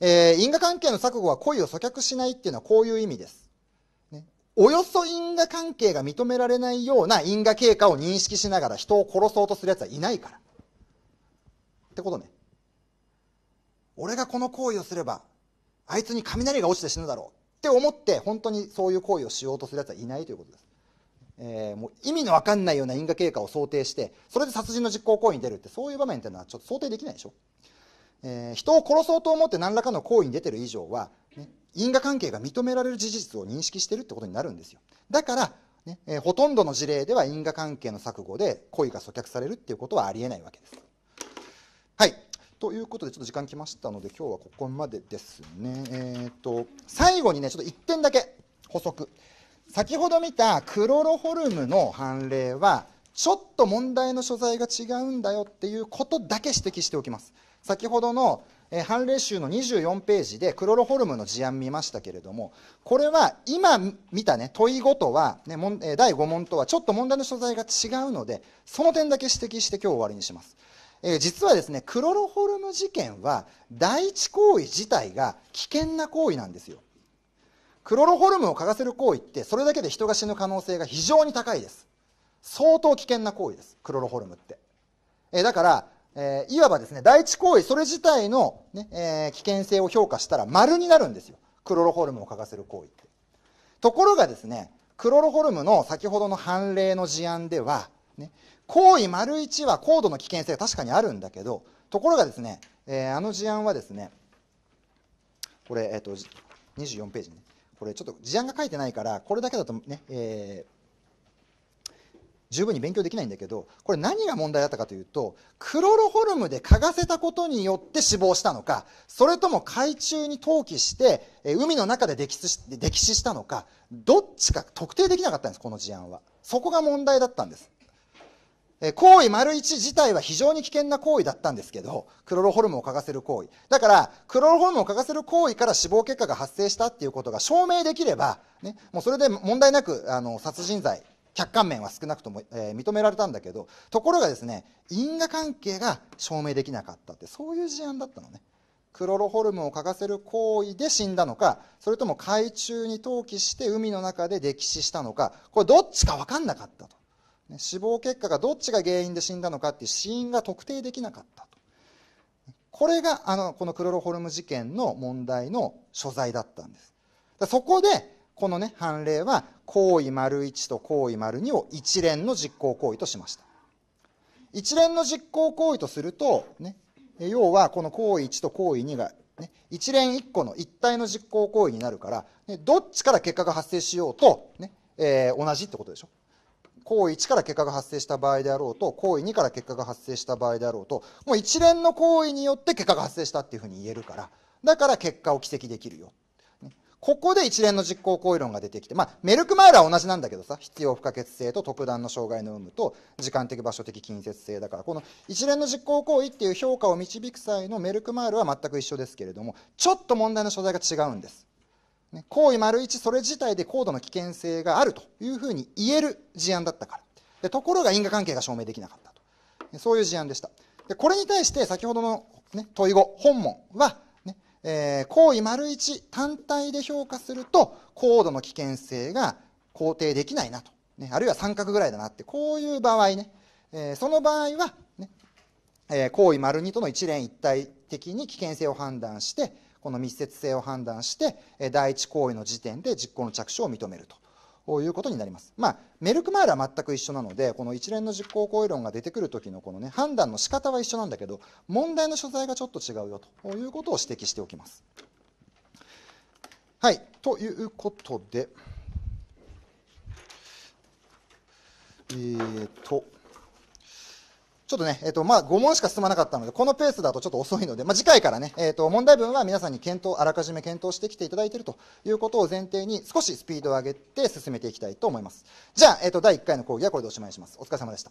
えー、因果関係の錯誤は故意を阻却しないっていうのはこういう意味です。およそ因果関係が認められないような因果経過を認識しながら人を殺そうとする奴はいないから。ってことね。俺がこの行為をすれば、あいつに雷が落ちて死ぬだろうって思って、本当にそういう行為をしようとする奴はいないということです。えー、もう意味のわかんないような因果経過を想定して、それで殺人の実行行為に出るって、そういう場面っていうのはちょっと想定できないでしょ。えー、人を殺そうと思って何らかの行為に出てる以上は、因果関係が認められる事実を認識してるってことになるんですよだからね、えー、ほとんどの事例では因果関係の錯誤で故意が阻却されるっていうことはありえないわけです。はいということでちょっと時間きましたので今日はここまでですねえっ、ー、と最後にねちょっと1点だけ補足先ほど見たクロロホルムの判例はちょっと問題の所在が違うんだよっていうことだけ指摘しておきます先ほどのえ判例集の24ページでクロロホルムの事案見ましたけれどもこれは今見た、ね、問いごとは、ね、もんえ第5問とはちょっと問題の所在が違うのでその点だけ指摘して今日終わりにします。えー、実はですねクロロホルム事件は第一行為自体が危険な行為なんですよクロロホルムを嗅がせる行為ってそれだけで人が死ぬ可能性が非常に高いです相当危険な行為ですクロロホルムって、えー、だからえー、いわばですね、第一行為、それ自体のね、えー、危険性を評価したら丸になるんですよ。クロロホルムを嗅がせる行為って。ところがですね、クロロホルムの先ほどの判例の事案では、ね、行為丸1は高度の危険性が確かにあるんだけど、ところがですね、えー、あの事案はですね、これ、えっ、ー、と、24ページね。これちょっと事案が書いてないから、これだけだとね、えー、十分に勉強できないんだけどこれ何が問題だったかというとクロロホルムで嗅がせたことによって死亡したのかそれとも海中に投棄して海の中で溺死し溺死したのかどっちか特定できなかったんですこの事案はそこが問題だったんです行為丸一自体は非常に危険な行為だったんですけど、クロロホルムを嗅がせる行為。だから、クロロホルムを嗅がせる行為から死亡結果が発生したっていうことが証明できれば、ね、もうそれで問題なく、あの、殺人罪客観面は少なくとも、えー、認められたんだけどところがですね因果関係が証明できなかったってそういう事案だったのねクロロホルムを嗅がせる行為で死んだのかそれとも海中に投棄して海の中で溺死したのかこれどっちか分かんなかったと、ね、死亡結果がどっちが原因で死んだのかっていう死因が特定できなかったとこれがあのこのクロロホルム事件の問題の所在だったんですそこでこのね判例は行為丸1と行為丸2を一連の実行行為としました一連の実行行為とすると、ね、要はこの行為1と行為2が、ね、一連1個の一体の実行行為になるから、ね、どっちから結果が発生しようと、ねえー、同じってことでしょ行為1から結果が発生した場合であろうと行為2から結果が発生した場合であろうともう一連の行為によって結果が発生したっていうふうに言えるからだから結果を奇跡できるよここで一連の実行行為論が出てきて、まあ、メルクマールは同じなんだけどさ、必要不可欠性と特段の障害の有無と、時間的場所的近接性だから、この一連の実行行為っていう評価を導く際のメルクマールは全く一緒ですけれども、ちょっと問題の所在が違うんです。ね、行為丸一それ自体で高度の危険性があるというふうに言える事案だったから。でところが因果関係が証明できなかったと。そういう事案でした。でこれに対して先ほどの、ね、問い5、本問は、えー、行為丸一単体で評価すると高度の危険性が肯定できないなと、ね、あるいは三角ぐらいだなってこういう場合ね、えー、その場合はね、えー、行為丸二との一連一体的に危険性を判断してこの密接性を判断して、え第一行為の時点で実行の着手を認めるということになります。まあ、メルクマールは全く一緒なので、この一連の実行行為論が出てくる時のこのね、判断の仕方は一緒なんだけど、問題の所在がちょっと違うよということを指摘しておきます。はい、ということで、えっ、と、ちょっとね、えっ、ー、と、まあ、5問しか進まなかったので、このペースだとちょっと遅いので、まあ、次回からね、えっ、ー、と、問題文は皆さんに検討、あらかじめ検討してきていただいているということを前提に、少しスピードを上げて進めていきたいと思います。じゃあ、えっ、ー、と、第1回の講義はこれでおしまいします。お疲れ様でした。